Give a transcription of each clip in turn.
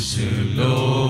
to Lord.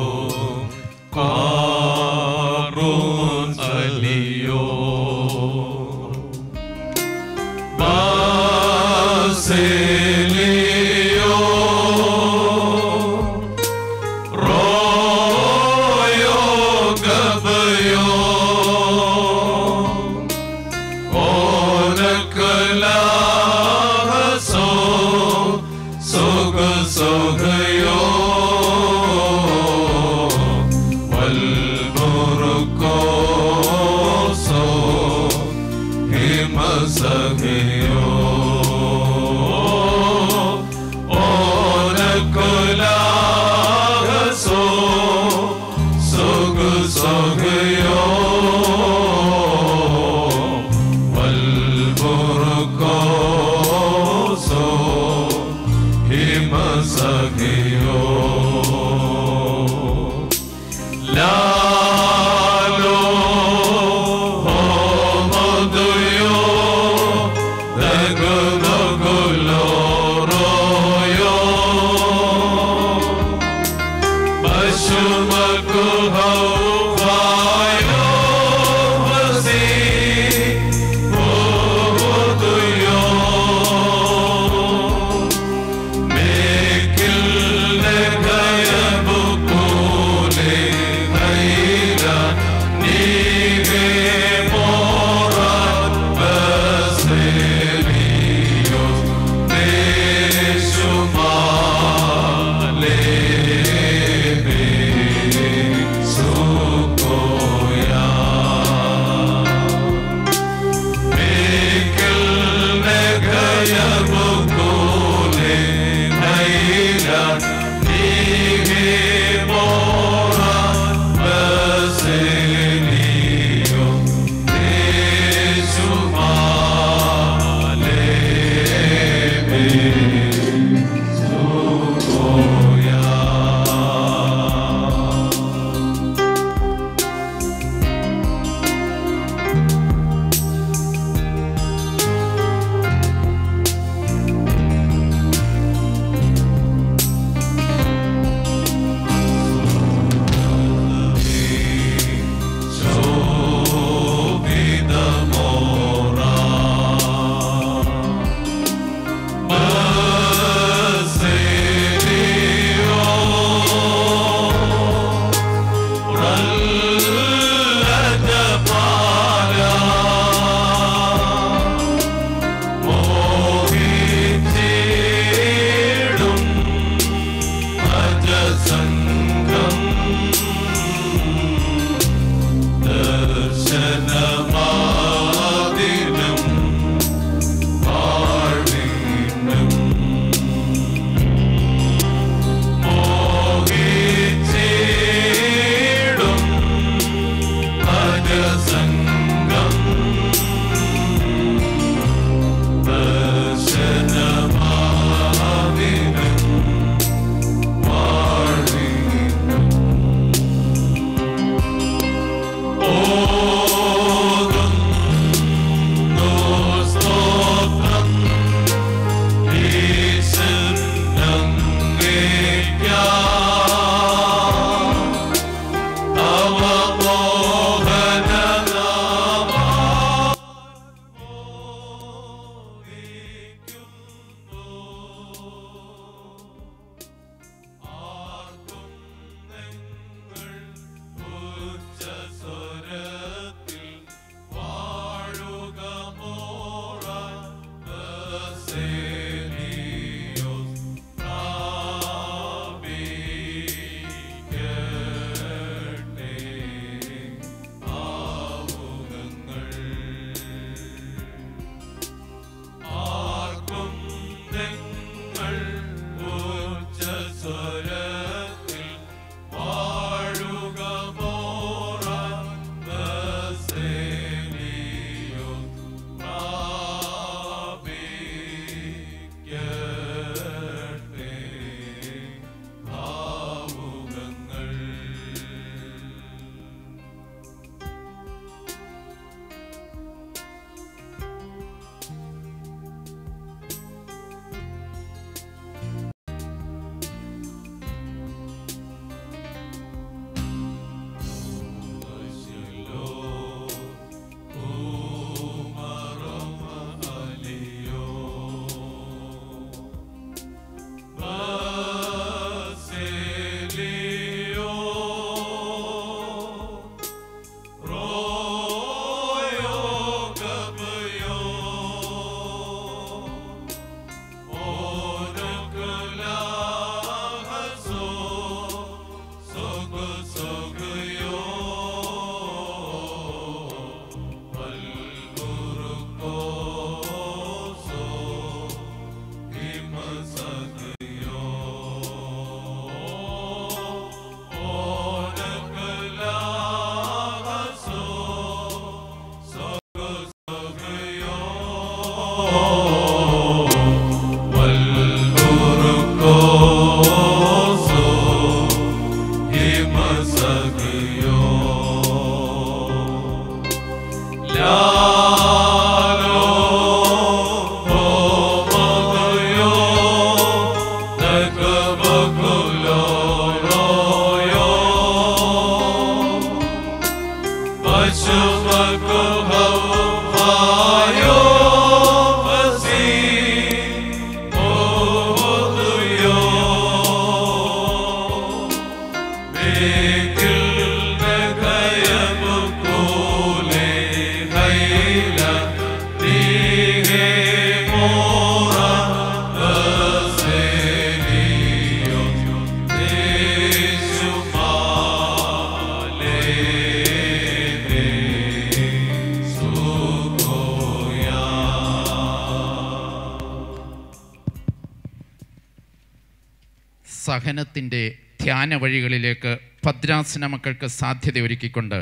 സ്ഥാനങ്ങളിലേക്ക് ഭദ്രാസന മക്കൾക്ക് ഒരുക്കിക്കൊണ്ട്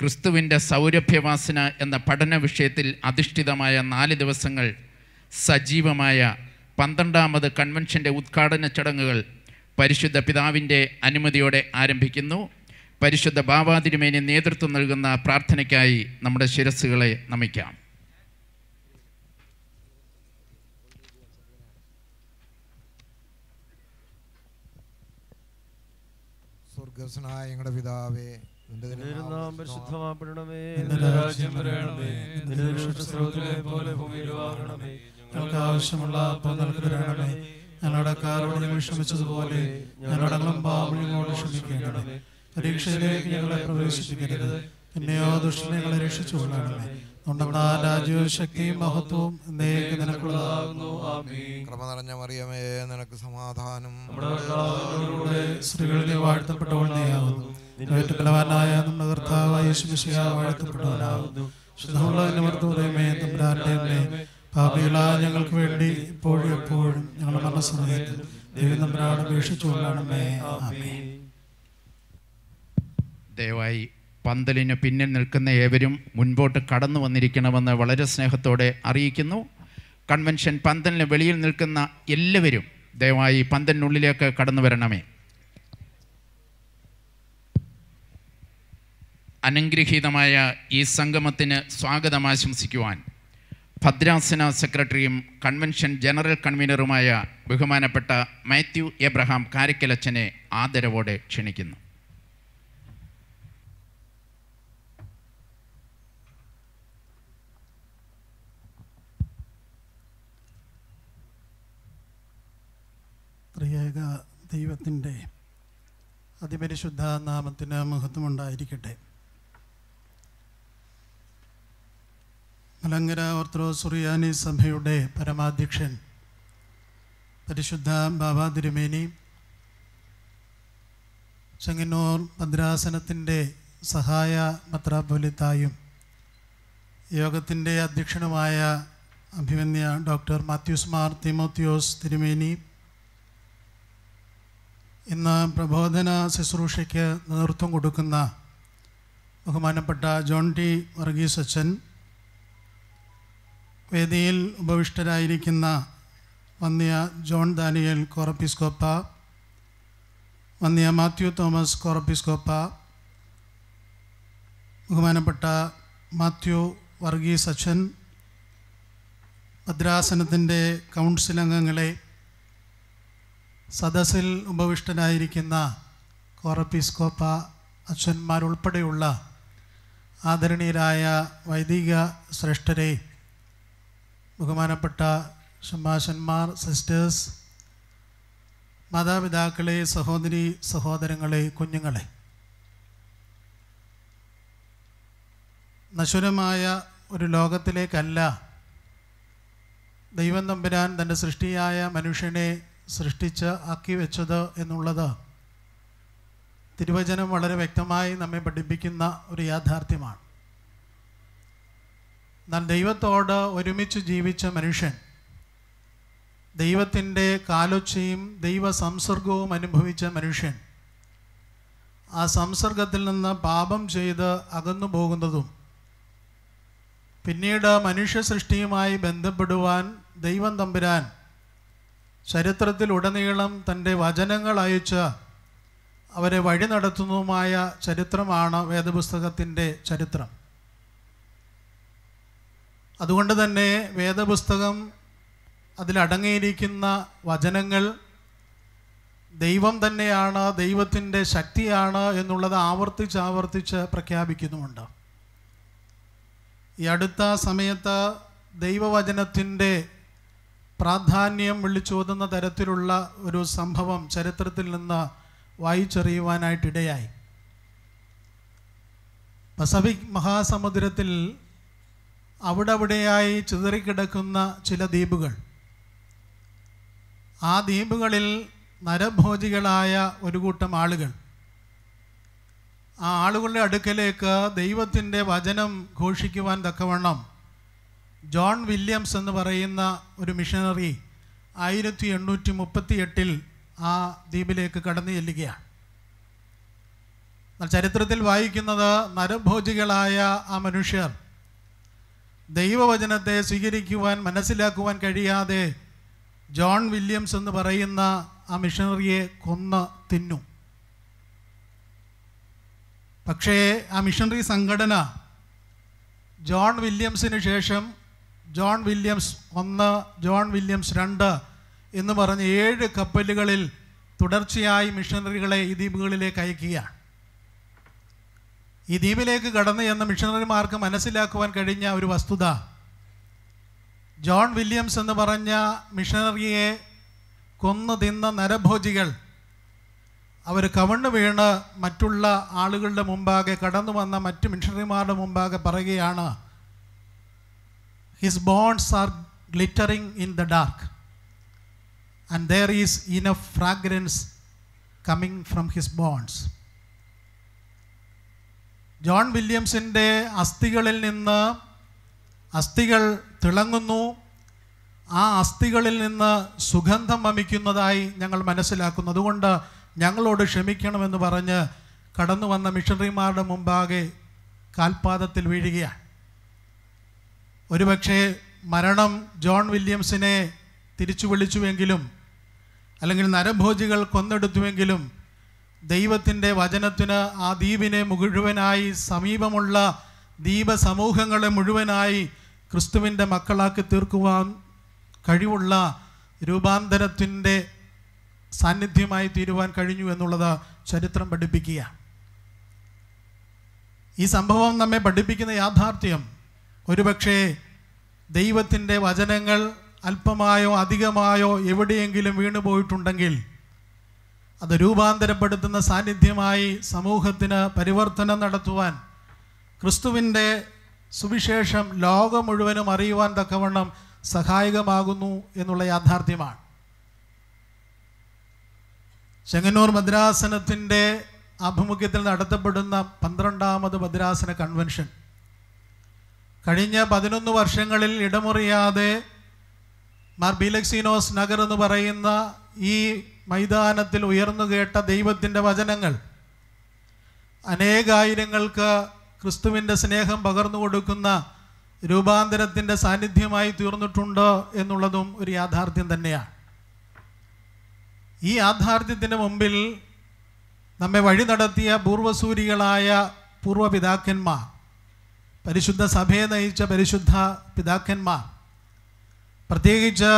ക്രിസ്തുവിൻ്റെ സൗരഭ്യവാസന എന്ന പഠന വിഷയത്തിൽ അധിഷ്ഠിതമായ നാല് ദിവസങ്ങൾ സജീവമായ പന്ത്രണ്ടാമത് കൺവെൻഷൻ്റെ ഉദ്ഘാടന ചടങ്ങുകൾ പരിശുദ്ധ പിതാവിൻ്റെ അനുമതിയോടെ ആരംഭിക്കുന്നു പരിശുദ്ധ ബാബാതിരുമേനി നേതൃത്വം നൽകുന്ന പ്രാർത്ഥനയ്ക്കായി നമ്മുടെ ശിരസ്സുകളെ നമിക്കാം ദിവസനായ ഞങ്ങളുടെ പിതാവേ രാജ്യം പോലെ ഞങ്ങൾക്ക് ആവശ്യമുള്ള അപ്പം നൽകരണമേ ഞങ്ങളുടെ കാലോട് ക്ഷമിച്ചതുപോലെ ഞങ്ങളുടെ പാപങ്ങളോട് ക്ഷമിക്കേണ്ടണമേ പരീക്ഷയിലേക്ക് ഞങ്ങളെ പ്രവേശിപ്പിക്കരുത് എന്നെയോ ദുഷ്ടനെ ഞങ്ങളെ രക്ഷിച്ചു കൊള്ളണമേ മറിയമേ നിനക്ക് സമാധാനം നമ്മുടെ കർത്താവായ വാഴ്ത്തപ്പെട്ടവനാകുന്നു ഞങ്ങൾക്ക് വേണ്ടി ഇപ്പോഴും എപ്പോഴും ഞങ്ങളുടെ മനസ്സമയത്ത് ദൈവം തമ്പുരാണ് അപേക്ഷിച്ചുകൊണ്ടാണ് ദയവായി പന്തലിന് പിന്നിൽ നിൽക്കുന്ന ഏവരും മുൻപോട്ട് കടന്നു വന്നിരിക്കണമെന്ന് വളരെ സ്നേഹത്തോടെ അറിയിക്കുന്നു കൺവെൻഷൻ പന്തലിന് വെളിയിൽ നിൽക്കുന്ന എല്ലാവരും ദയവായി പന്തലിനുള്ളിലേക്ക് കടന്നു വരണമേ അനുഗ്രഹീതമായ ഈ സംഗമത്തിന് സ്വാഗതം ആശംസിക്കുവാൻ ഭദ്രാസന സെക്രട്ടറിയും കൺവെൻഷൻ ജനറൽ കൺവീനറുമായ ബഹുമാനപ്പെട്ട മാത്യു എബ്രഹാം കാരിക്കലച്ചനെ ആദരവോടെ ക്ഷണിക്കുന്നു ത്രിയേക ദൈവത്തിൻ്റെ അതിപരിശുദ്ധ നാമത്തിന് മഹത്വമുണ്ടായിരിക്കട്ടെ മലങ്കര ഓർത്തഡോക്സ് സുറിയാനി സഭയുടെ പരമാധ്യക്ഷൻ പരിശുദ്ധ ബാബാ തിരുമേനി ചെങ്ങന്നൂർ ഭദ്രാസനത്തിൻ്റെ സഹായ പത്രാപൊലിത്തായും യോഗത്തിൻ്റെ അധ്യക്ഷനുമായ അഭിമന്യ ഡോക്ടർ മാത്യൂസ് മാർ തിമോത്യോസ് തിരുമേനി ഇന്ന് പ്രബോധന ശുശ്രൂഷയ്ക്ക് നേതൃത്വം കൊടുക്കുന്ന ബഹുമാനപ്പെട്ട ജോൺ ടി വർഗീസ് അച്ഛൻ വേദിയിൽ ഉപവിഷ്ടരായിരിക്കുന്ന വന്യ ജോൺ ദാനിയൽ കോറപ്പിസ്കോപ്പ വന്യ മാത്യു തോമസ് കോറപ്പിസ്കോപ്പ ബഹുമാനപ്പെട്ട മാത്യു വർഗീസ് അച്ഛൻ ഭദ്രാസനത്തിൻ്റെ കൗൺസിൽ അംഗങ്ങളെ സദസ്സിൽ ഉപവിഷ്ടനായിരിക്കുന്ന കോറപ്പിസ്കോപ്പ അച്ഛന്മാരുൾപ്പെടെയുള്ള ആദരണീയരായ വൈദിക ശ്രേഷ്ഠരെ ബഹുമാനപ്പെട്ട ഷമാശന്മാർ സിസ്റ്റേഴ്സ് മാതാപിതാക്കളെ സഹോദരി സഹോദരങ്ങളെ കുഞ്ഞുങ്ങളെ നശ്വരമായ ഒരു ലോകത്തിലേക്കല്ല ദൈവം തമ്പുരാൻ തൻ്റെ സൃഷ്ടിയായ മനുഷ്യനെ സൃഷ്ടിച്ച് ആക്കി വെച്ചത് എന്നുള്ളത് തിരുവചനം വളരെ വ്യക്തമായി നമ്മെ പഠിപ്പിക്കുന്ന ഒരു യാഥാർത്ഥ്യമാണ് എന്നാൽ ദൈവത്തോട് ഒരുമിച്ച് ജീവിച്ച മനുഷ്യൻ ദൈവത്തിൻ്റെ കാലൊച്ചയും ദൈവ സംസർഗവും അനുഭവിച്ച മനുഷ്യൻ ആ സംസർഗത്തിൽ നിന്ന് പാപം ചെയ്ത് അകന്നു പോകുന്നതും പിന്നീട് മനുഷ്യ സൃഷ്ടിയുമായി ബന്ധപ്പെടുവാൻ ദൈവം തമ്പുരാൻ ഉടനീളം തൻ്റെ വചനങ്ങൾ അയച്ച അവരെ വഴി നടത്തുന്നതുമായ ചരിത്രമാണ് വേദപുസ്തകത്തിൻ്റെ ചരിത്രം അതുകൊണ്ട് തന്നെ വേദപുസ്തകം അതിലടങ്ങിയിരിക്കുന്ന വചനങ്ങൾ ദൈവം തന്നെയാണ് ദൈവത്തിൻ്റെ ശക്തിയാണ് എന്നുള്ളത് ആവർത്തിച്ച് ആവർത്തിച്ച് പ്രഖ്യാപിക്കുന്നുമുണ്ട് ഈ അടുത്ത സമയത്ത് ദൈവവചനത്തിൻ്റെ പ്രാധാന്യം വിളിച്ചോതുന്ന തരത്തിലുള്ള ഒരു സംഭവം ചരിത്രത്തിൽ നിന്ന് വായിച്ചെറിയുവാനായിട്ടിടയായി പസഫിക് മഹാസമുദ്രത്തിൽ അവിടവിടെയായി ചിതറിക്കിടക്കുന്ന ചില ദ്വീപുകൾ ആ ദ്വീപുകളിൽ നരഭോജികളായ ഒരു കൂട്ടം ആളുകൾ ആ ആളുകളുടെ അടുക്കലേക്ക് ദൈവത്തിൻ്റെ വചനം ഘോഷിക്കുവാൻ തക്കവണ്ണം ജോൺ വില്യംസ് എന്ന് പറയുന്ന ഒരു മിഷനറി ആയിരത്തി എണ്ണൂറ്റി മുപ്പത്തി എട്ടിൽ ആ ദ്വീപിലേക്ക് കടന്നു ചെല്ലുകയാണ് ചരിത്രത്തിൽ വായിക്കുന്നത് നരഭോജികളായ ആ മനുഷ്യർ ദൈവവചനത്തെ സ്വീകരിക്കുവാൻ മനസ്സിലാക്കുവാൻ കഴിയാതെ ജോൺ വില്യംസ് എന്ന് പറയുന്ന ആ മിഷണറിയെ കൊന്ന് തിന്നു പക്ഷേ ആ മിഷണറി സംഘടന ജോൺ വില്യംസിന് ശേഷം ജോൺ വില്യംസ് ഒന്ന് ജോൺ വില്യംസ് രണ്ട് എന്ന് പറഞ്ഞ് ഏഴ് കപ്പലുകളിൽ തുടർച്ചയായി മിഷണറികളെ ഈ ദ്വീപുകളിലേക്ക് അയക്കുകയാണ് ഈ ദ്വീപിലേക്ക് കടന്നു ചെന്ന മിഷണറിമാർക്ക് മനസ്സിലാക്കുവാൻ കഴിഞ്ഞ ഒരു വസ്തുത ജോൺ വില്യംസ് എന്ന് പറഞ്ഞ മിഷണറിയെ കൊന്നു തിന്ന നരഭോജികൾ അവർ കവണ്ണു വീണ് മറ്റുള്ള ആളുകളുടെ മുമ്പാകെ കടന്നു വന്ന മറ്റ് മിഷണറിമാരുടെ മുമ്പാകെ പറയുകയാണ് His bones are glittering in the dark, and there is enough fragrance coming from his bones. John വില്യംസിൻ്റെ അസ്ഥികളിൽ നിന്ന് അസ്ഥികൾ തിളങ്ങുന്നു ആ അസ്ഥികളിൽ നിന്ന് സുഗന്ധം വമിക്കുന്നതായി ഞങ്ങൾ മനസ്സിലാക്കുന്നു അതുകൊണ്ട് ഞങ്ങളോട് ക്ഷമിക്കണമെന്ന് പറഞ്ഞ് കടന്നു വന്ന മിഷണറിമാരുടെ മുമ്പാകെ കാൽപാദത്തിൽ വീഴുകയാണ് ഒരുപക്ഷെ മരണം ജോൺ വില്യംസിനെ തിരിച്ചു വിളിച്ചുവെങ്കിലും അല്ലെങ്കിൽ നരഭോജികൾ കൊന്നെടുത്തുവെങ്കിലും ദൈവത്തിൻ്റെ വചനത്തിന് ആ ദ്വീപിനെ മുഴുവനായി സമീപമുള്ള ദ്വീപസമൂഹങ്ങളെ മുഴുവനായി ക്രിസ്തുവിൻ്റെ മക്കളാക്കി തീർക്കുവാൻ കഴിവുള്ള രൂപാന്തരത്തിൻ്റെ സാന്നിധ്യമായി തീരുവാൻ കഴിഞ്ഞു എന്നുള്ളത് ചരിത്രം പഠിപ്പിക്കുക ഈ സംഭവം നമ്മെ പഠിപ്പിക്കുന്ന യാഥാർത്ഥ്യം ഒരുപക്ഷേ ദൈവത്തിൻ്റെ വചനങ്ങൾ അല്പമായോ അധികമായോ എവിടെയെങ്കിലും വീണുപോയിട്ടുണ്ടെങ്കിൽ അത് രൂപാന്തരപ്പെടുത്തുന്ന സാന്നിധ്യമായി സമൂഹത്തിന് പരിവർത്തനം നടത്തുവാൻ ക്രിസ്തുവിൻ്റെ സുവിശേഷം ലോകം മുഴുവനും അറിയുവാൻ തക്കവണ്ണം സഹായകമാകുന്നു എന്നുള്ള യാഥാർത്ഥ്യമാണ് ചെങ്ങന്നൂർ ഭദ്രാസനത്തിൻ്റെ ആഭിമുഖ്യത്തിൽ നടത്തപ്പെടുന്ന പന്ത്രണ്ടാമത് ഭദ്രാസന കൺവെൻഷൻ കഴിഞ്ഞ പതിനൊന്ന് വർഷങ്ങളിൽ ഇടമുറിയാതെ മാർ ബിലക്സിനോസ് നഗർ എന്ന് പറയുന്ന ഈ മൈതാനത്തിൽ ഉയർന്നു കേട്ട ദൈവത്തിൻ്റെ വചനങ്ങൾ അനേകായിരങ്ങൾക്ക് ക്രിസ്തുവിൻ്റെ സ്നേഹം പകർന്നു കൊടുക്കുന്ന രൂപാന്തരത്തിൻ്റെ സാന്നിധ്യമായി തീർന്നിട്ടുണ്ട് എന്നുള്ളതും ഒരു യാഥാർത്ഥ്യം തന്നെയാണ് ഈ യാഥാർത്ഥ്യത്തിന് മുമ്പിൽ നമ്മെ വഴി നടത്തിയ പൂർവ്വസൂരികളായ പൂർവ്വപിതാക്കന്മാർ പരിശുദ്ധ സഭയെ നയിച്ച പരിശുദ്ധ പിതാക്കന്മാർ പ്രത്യേകിച്ച്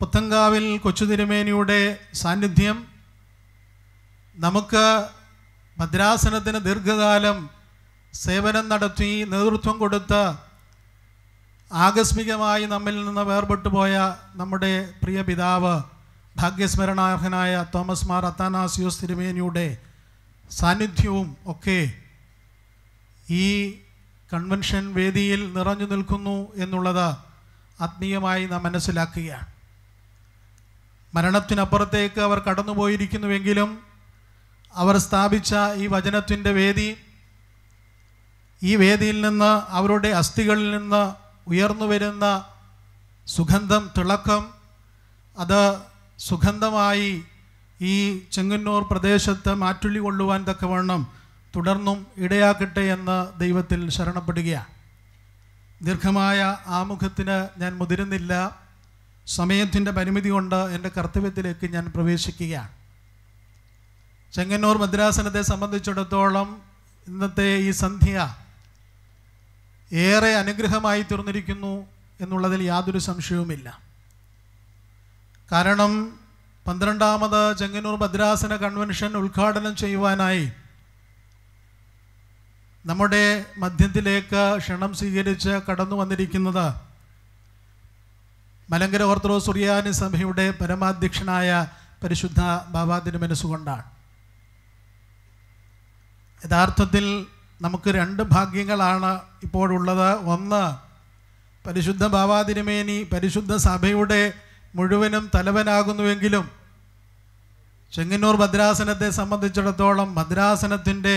പുത്തങ്കാവിൽ കൊച്ചുതിരുമേനിയുടെ സാന്നിധ്യം നമുക്ക് ഭദ്രാസനത്തിന് ദീർഘകാലം സേവനം നടത്തി നേതൃത്വം കൊടുത്ത് ആകസ്മികമായി നമ്മിൽ നിന്ന് വേർപെട്ടു പോയ നമ്മുടെ പ്രിയ പിതാവ് ഭാഗ്യസ്മരണാർഹനായ തോമസ് മാർ അത്താനാസിയോസ് തിരുമേനിയുടെ സാന്നിധ്യവും ഒക്കെ ഈ കൺവെൻഷൻ വേദിയിൽ നിറഞ്ഞു നിൽക്കുന്നു എന്നുള്ളത് ആത്മീയമായി നാം മനസ്സിലാക്കുകയാണ് മരണത്തിനപ്പുറത്തേക്ക് അവർ കടന്നുപോയിരിക്കുന്നുവെങ്കിലും അവർ സ്ഥാപിച്ച ഈ വചനത്തിൻ്റെ വേദി ഈ വേദിയിൽ നിന്ന് അവരുടെ അസ്ഥികളിൽ നിന്ന് ഉയർന്നു വരുന്ന സുഗന്ധം തിളക്കം അത് സുഗന്ധമായി ഈ ചെങ്ങന്നൂർ പ്രദേശത്ത് മാറ്റുള്ളി കൊള്ളുവാൻ തക്കവണ്ണം തുടർന്നും ഇടയാക്കട്ടെ എന്ന് ദൈവത്തിൽ ശരണപ്പെടുകയാണ് ദീർഘമായ ആമുഖത്തിന് ഞാൻ മുതിരുന്നില്ല സമയത്തിൻ്റെ പരിമിതി കൊണ്ട് എൻ്റെ കർത്തവ്യത്തിലേക്ക് ഞാൻ പ്രവേശിക്കുകയാണ് ചെങ്ങന്നൂർ മദ്രാസനത്തെ സംബന്ധിച്ചിടത്തോളം ഇന്നത്തെ ഈ സന്ധ്യ ഏറെ അനുഗ്രഹമായി തീർന്നിരിക്കുന്നു എന്നുള്ളതിൽ യാതൊരു സംശയവുമില്ല കാരണം പന്ത്രണ്ടാമത് ചെങ്ങന്നൂർ ഭദ്രാസന കൺവെൻഷൻ ഉദ്ഘാടനം ചെയ്യുവാനായി നമ്മുടെ മധ്യത്തിലേക്ക് ക്ഷണം സ്വീകരിച്ച് കടന്നു വന്നിരിക്കുന്നത് മലങ്കര ഓർത്തഡോക്സ് സുറിയാനി സഭയുടെ പരമാധ്യക്ഷനായ പരിശുദ്ധ ബാബാ മനസ്സുകൊണ്ടാണ് യഥാർത്ഥത്തിൽ നമുക്ക് രണ്ട് ഭാഗ്യങ്ങളാണ് ഇപ്പോഴുള്ളത് ഒന്ന് പരിശുദ്ധ ബാബാ പരിശുദ്ധ സഭയുടെ മുഴുവനും തലവനാകുന്നുവെങ്കിലും ചെങ്ങന്നൂർ ഭദ്രാസനത്തെ സംബന്ധിച്ചിടത്തോളം ഭദ്രാസനത്തിൻ്റെ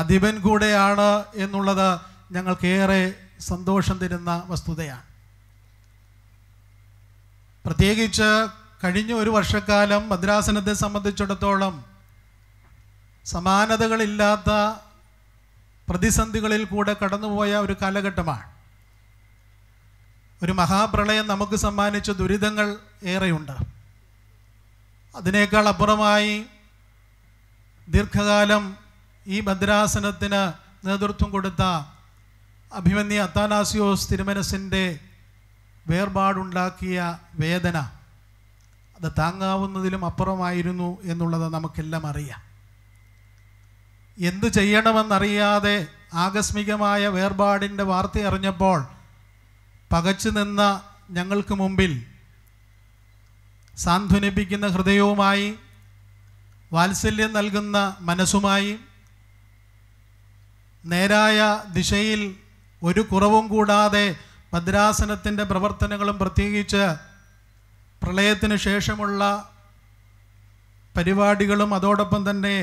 അധിപൻ കൂടെയാണ് എന്നുള്ളത് ഞങ്ങൾക്കേറെ സന്തോഷം തരുന്ന വസ്തുതയാണ് പ്രത്യേകിച്ച് കഴിഞ്ഞ ഒരു വർഷക്കാലം മദ്രാസനത്തെ സംബന്ധിച്ചിടത്തോളം സമാനതകളില്ലാത്ത പ്രതിസന്ധികളിൽ കൂടെ കടന്നുപോയ ഒരു കാലഘട്ടമാണ് ഒരു മഹാപ്രളയം നമുക്ക് സമ്മാനിച്ച ദുരിതങ്ങൾ ഏറെയുണ്ട് അതിനേക്കാൾ അപ്പുറമായി ദീർഘകാലം ഈ ഭദ്രാസനത്തിന് നേതൃത്വം കൊടുത്ത അഭിമന്യ അത്താനാസിയോസ് തിരുമനസിൻ്റെ വേർപാടുണ്ടാക്കിയ വേദന അത് താങ്ങാവുന്നതിലും അപ്പുറമായിരുന്നു എന്നുള്ളത് നമുക്കെല്ലാം അറിയാം എന്തു ചെയ്യണമെന്നറിയാതെ ആകസ്മികമായ വേർപാടിൻ്റെ വാർത്ത അറിഞ്ഞപ്പോൾ പകച്ചു നിന്ന ഞങ്ങൾക്ക് മുമ്പിൽ സാന്ത്വനിപ്പിക്കുന്ന ഹൃദയവുമായി വാത്സല്യം നൽകുന്ന മനസ്സുമായും നേരായ ദിശയിൽ ഒരു കുറവും കൂടാതെ ഭദ്രാസനത്തിൻ്റെ പ്രവർത്തനങ്ങളും പ്രത്യേകിച്ച് പ്രളയത്തിന് ശേഷമുള്ള പരിപാടികളും അതോടൊപ്പം തന്നെ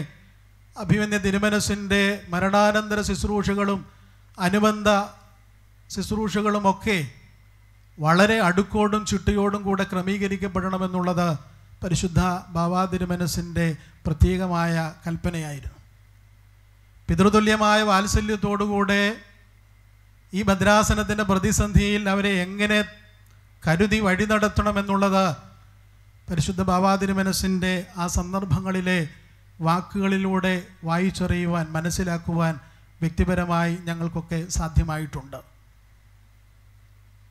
അഭിമന്യ തിരുമനസിൻ്റെ മരണാനന്തര ശുശ്രൂഷകളും അനുബന്ധ ശുശ്രൂഷകളുമൊക്കെ വളരെ അടുക്കോടും ചിട്ടയോടും കൂടെ ക്രമീകരിക്കപ്പെടണമെന്നുള്ളത് പരിശുദ്ധ ബാബാ പ്രത്യേകമായ കൽപ്പനയായിരുന്നു പിതൃതുല്യമായ വാത്സല്യത്തോടുകൂടെ ഈ ഭദ്രാസനത്തിൻ്റെ പ്രതിസന്ധിയിൽ അവരെ എങ്ങനെ കരുതി വഴി നടത്തണമെന്നുള്ളത് പരിശുദ്ധ ബാബാതിരി മനസ്സിൻ്റെ ആ സന്ദർഭങ്ങളിലെ വാക്കുകളിലൂടെ വായിച്ചറിയുവാൻ മനസ്സിലാക്കുവാൻ വ്യക്തിപരമായി ഞങ്ങൾക്കൊക്കെ സാധ്യമായിട്ടുണ്ട്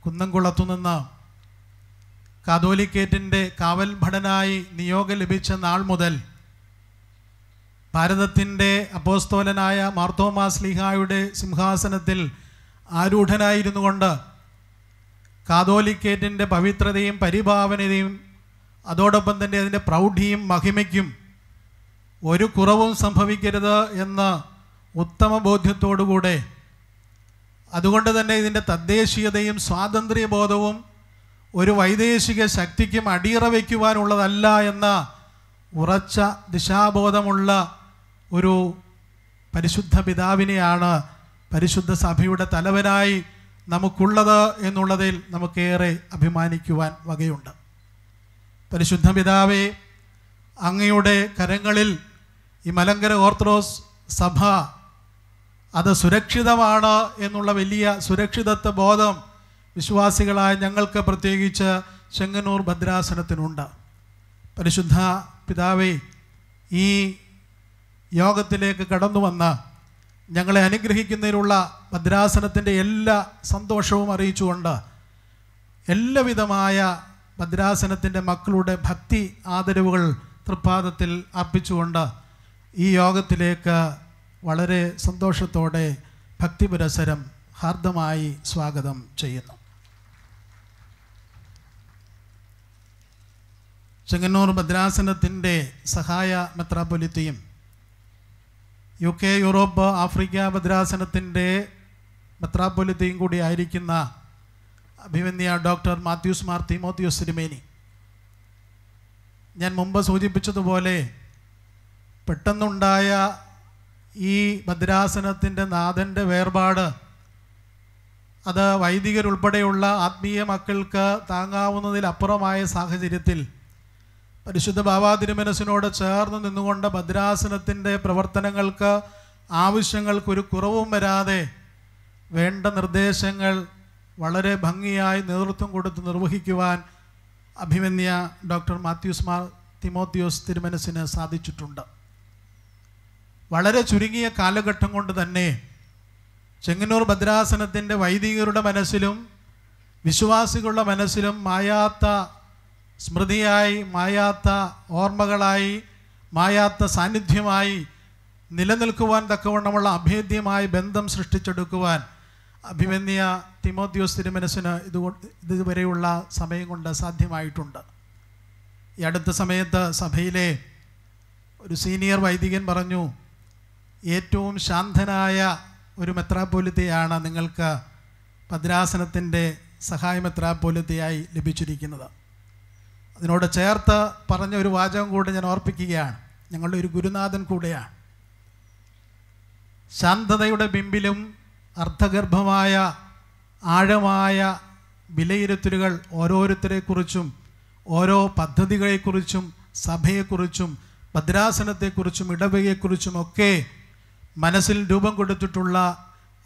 കുന്നംകുളത്തു നിന്ന് കാതോലിക്കേറ്റിൻ്റെ കാവൽ ഭടനായി നിയോഗം ലഭിച്ച നാൾ മുതൽ ഭാരതത്തിൻ്റെ അപ്പോസ്തോലനായ മാർത്തോമാ സ്ലിഹായുടെ സിംഹാസനത്തിൽ ആരൂഢനായിരുന്നു കൊണ്ട് കാതോലിക്കേറ്റിൻ്റെ പവിത്രതയും പരിഭാവനതയും അതോടൊപ്പം തന്നെ അതിൻ്റെ പ്രൗഢിയും മഹിമയ്ക്കും ഒരു കുറവും സംഭവിക്കരുത് എന്ന ഉത്തമ ബോധ്യത്തോടുകൂടെ അതുകൊണ്ട് തന്നെ ഇതിൻ്റെ തദ്ദേശീയതയും സ്വാതന്ത്ര്യബോധവും ഒരു വൈദേശിക ശക്തിക്കും അടിയറ വയ്ക്കുവാനുള്ളതല്ല എന്ന ഉറച്ച ദിശാബോധമുള്ള ഒരു പരിശുദ്ധ പിതാവിനെയാണ് പരിശുദ്ധ സഭയുടെ തലവനായി നമുക്കുള്ളത് എന്നുള്ളതിൽ നമുക്കേറെ അഭിമാനിക്കുവാൻ വകയുണ്ട് പരിശുദ്ധ പിതാവെ അങ്ങയുടെ കരങ്ങളിൽ ഈ മലങ്കര ഓർത്തഡോക്സ് സഭ അത് സുരക്ഷിതമാണ് എന്നുള്ള വലിയ സുരക്ഷിതത്വ ബോധം വിശ്വാസികളായ ഞങ്ങൾക്ക് പ്രത്യേകിച്ച് ചെങ്ങന്നൂർ ഭദ്രാസനത്തിനുണ്ട് പരിശുദ്ധ പിതാവേ ഈ യോഗത്തിലേക്ക് കടന്നു വന്ന ഞങ്ങളെ അനുഗ്രഹിക്കുന്നതിനുള്ള ഭദ്രാസനത്തിൻ്റെ എല്ലാ സന്തോഷവും അറിയിച്ചുകൊണ്ട് എല്ലാവിധമായ ഭദ്രാസനത്തിൻ്റെ മക്കളുടെ ഭക്തി ആദരവുകൾ തൃപ്പാദത്തിൽ അർപ്പിച്ചുകൊണ്ട് ഈ യോഗത്തിലേക്ക് വളരെ സന്തോഷത്തോടെ ഭക്തി പുരസരം ഹാർദമായി സ്വാഗതം ചെയ്യുന്നു ചെങ്ങന്നൂർ ഭദ്രാസനത്തിൻ്റെ സഹായ മെത്രാപൊലിത്തയും യു കെ യൂറോപ്പ് ആഫ്രിക്ക ഭദ്രാസനത്തിൻ്റെ മെത്രാപ്പൊലിത്തയും കൂടി ആയിരിക്കുന്ന അഭിമന്യ ഡോക്ടർ മാത്യൂസ് മാർ തിമോത്യൂസ് സിരിമേനി ഞാൻ മുമ്പ് സൂചിപ്പിച്ചതുപോലെ പെട്ടെന്നുണ്ടായ ഈ ഭദ്രാസനത്തിൻ്റെ നാഥൻ്റെ വേർപാട് അത് വൈദികരുൾപ്പെടെയുള്ള ആത്മീയ മക്കൾക്ക് താങ്ങാവുന്നതിലപ്പുറമായ സാഹചര്യത്തിൽ പരിശുദ്ധ ബാബാതിരുമനസിനോട് ചേർന്ന് നിന്നുകൊണ്ട് ഭദ്രാസനത്തിൻ്റെ പ്രവർത്തനങ്ങൾക്ക് ആവശ്യങ്ങൾക്ക് ഒരു കുറവും വരാതെ വേണ്ട നിർദ്ദേശങ്ങൾ വളരെ ഭംഗിയായി നേതൃത്വം കൊടുത്ത് നിർവഹിക്കുവാൻ അഭിമന്യ ഡോക്ടർ മാത്യൂസ് മാർ തിമോത്യോസ് തിരുമനസിന് സാധിച്ചിട്ടുണ്ട് വളരെ ചുരുങ്ങിയ കാലഘട്ടം കൊണ്ട് തന്നെ ചെങ്ങന്നൂർ ഭദ്രാസനത്തിൻ്റെ വൈദികരുടെ മനസ്സിലും വിശ്വാസികളുടെ മനസ്സിലും മായാത്ത സ്മൃതിയായി മായാത്ത ഓർമ്മകളായി മായാത്ത സാന്നിധ്യമായി നിലനിൽക്കുവാൻ തക്കവണ്ണമുള്ള അഭേദ്യമായ ബന്ധം സൃഷ്ടിച്ചെടുക്കുവാൻ അഭിമന്യ തിമോദ്യോസ് തിരുമനസ്സിന് ഇത് ഇതുവരെയുള്ള സമയം കൊണ്ട് സാധ്യമായിട്ടുണ്ട് ഈ അടുത്ത സമയത്ത് സഭയിലെ ഒരു സീനിയർ വൈദികൻ പറഞ്ഞു ഏറ്റവും ശാന്തനായ ഒരു മെത്രാപ്പൊലിത്തയാണ് നിങ്ങൾക്ക് ഭദ്രാസനത്തിൻ്റെ സഹായ മെത്രാപ്പൊലിത്തയായി ലഭിച്ചിരിക്കുന്നത് അതിനോട് ചേർത്ത് പറഞ്ഞ ഒരു വാചകം കൂടി ഞാൻ ഓർപ്പിക്കുകയാണ് ഞങ്ങളുടെ ഒരു ഗുരുനാഥൻ കൂടെയാണ് ശാന്തതയുടെ ബിംബിലും അർത്ഥഗർഭമായ ആഴമായ വിലയിരുത്തലുകൾ ഓരോരുത്തരെക്കുറിച്ചും ഓരോ പദ്ധതികളെക്കുറിച്ചും സഭയെക്കുറിച്ചും ഭദ്രാസനത്തെക്കുറിച്ചും ഒക്കെ മനസ്സിൽ രൂപം കൊടുത്തിട്ടുള്ള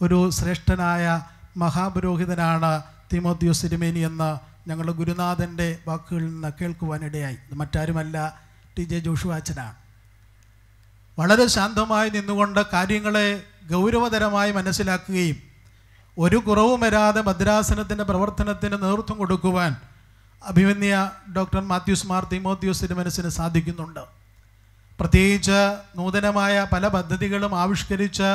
ഒരു ശ്രേഷ്ഠനായ മഹാപുരോഹിതനാണ് തിമോത്യോസ് സിരിമേനി എന്ന ഞങ്ങളുടെ ഗുരുനാഥൻ്റെ വാക്കുകളിൽ നിന്ന് കേൾക്കുവാനിടയായി മറ്റാരുമല്ല ടി ജെ ജോഷുവാച്ചനാണ് വളരെ ശാന്തമായി നിന്നുകൊണ്ട് കാര്യങ്ങളെ ഗൗരവതരമായി മനസ്സിലാക്കുകയും ഒരു കുറവും വരാതെ മദ്രാസനത്തിൻ്റെ പ്രവർത്തനത്തിന് നേതൃത്വം കൊടുക്കുവാൻ അഭിമന്യ ഡോക്ടർ മാത്യൂസ് മാർ തിമോത്യൂസിൻ്റെ മനസ്സിന് സാധിക്കുന്നുണ്ട് പ്രത്യേകിച്ച് നൂതനമായ പല പദ്ധതികളും ആവിഷ്കരിച്ച്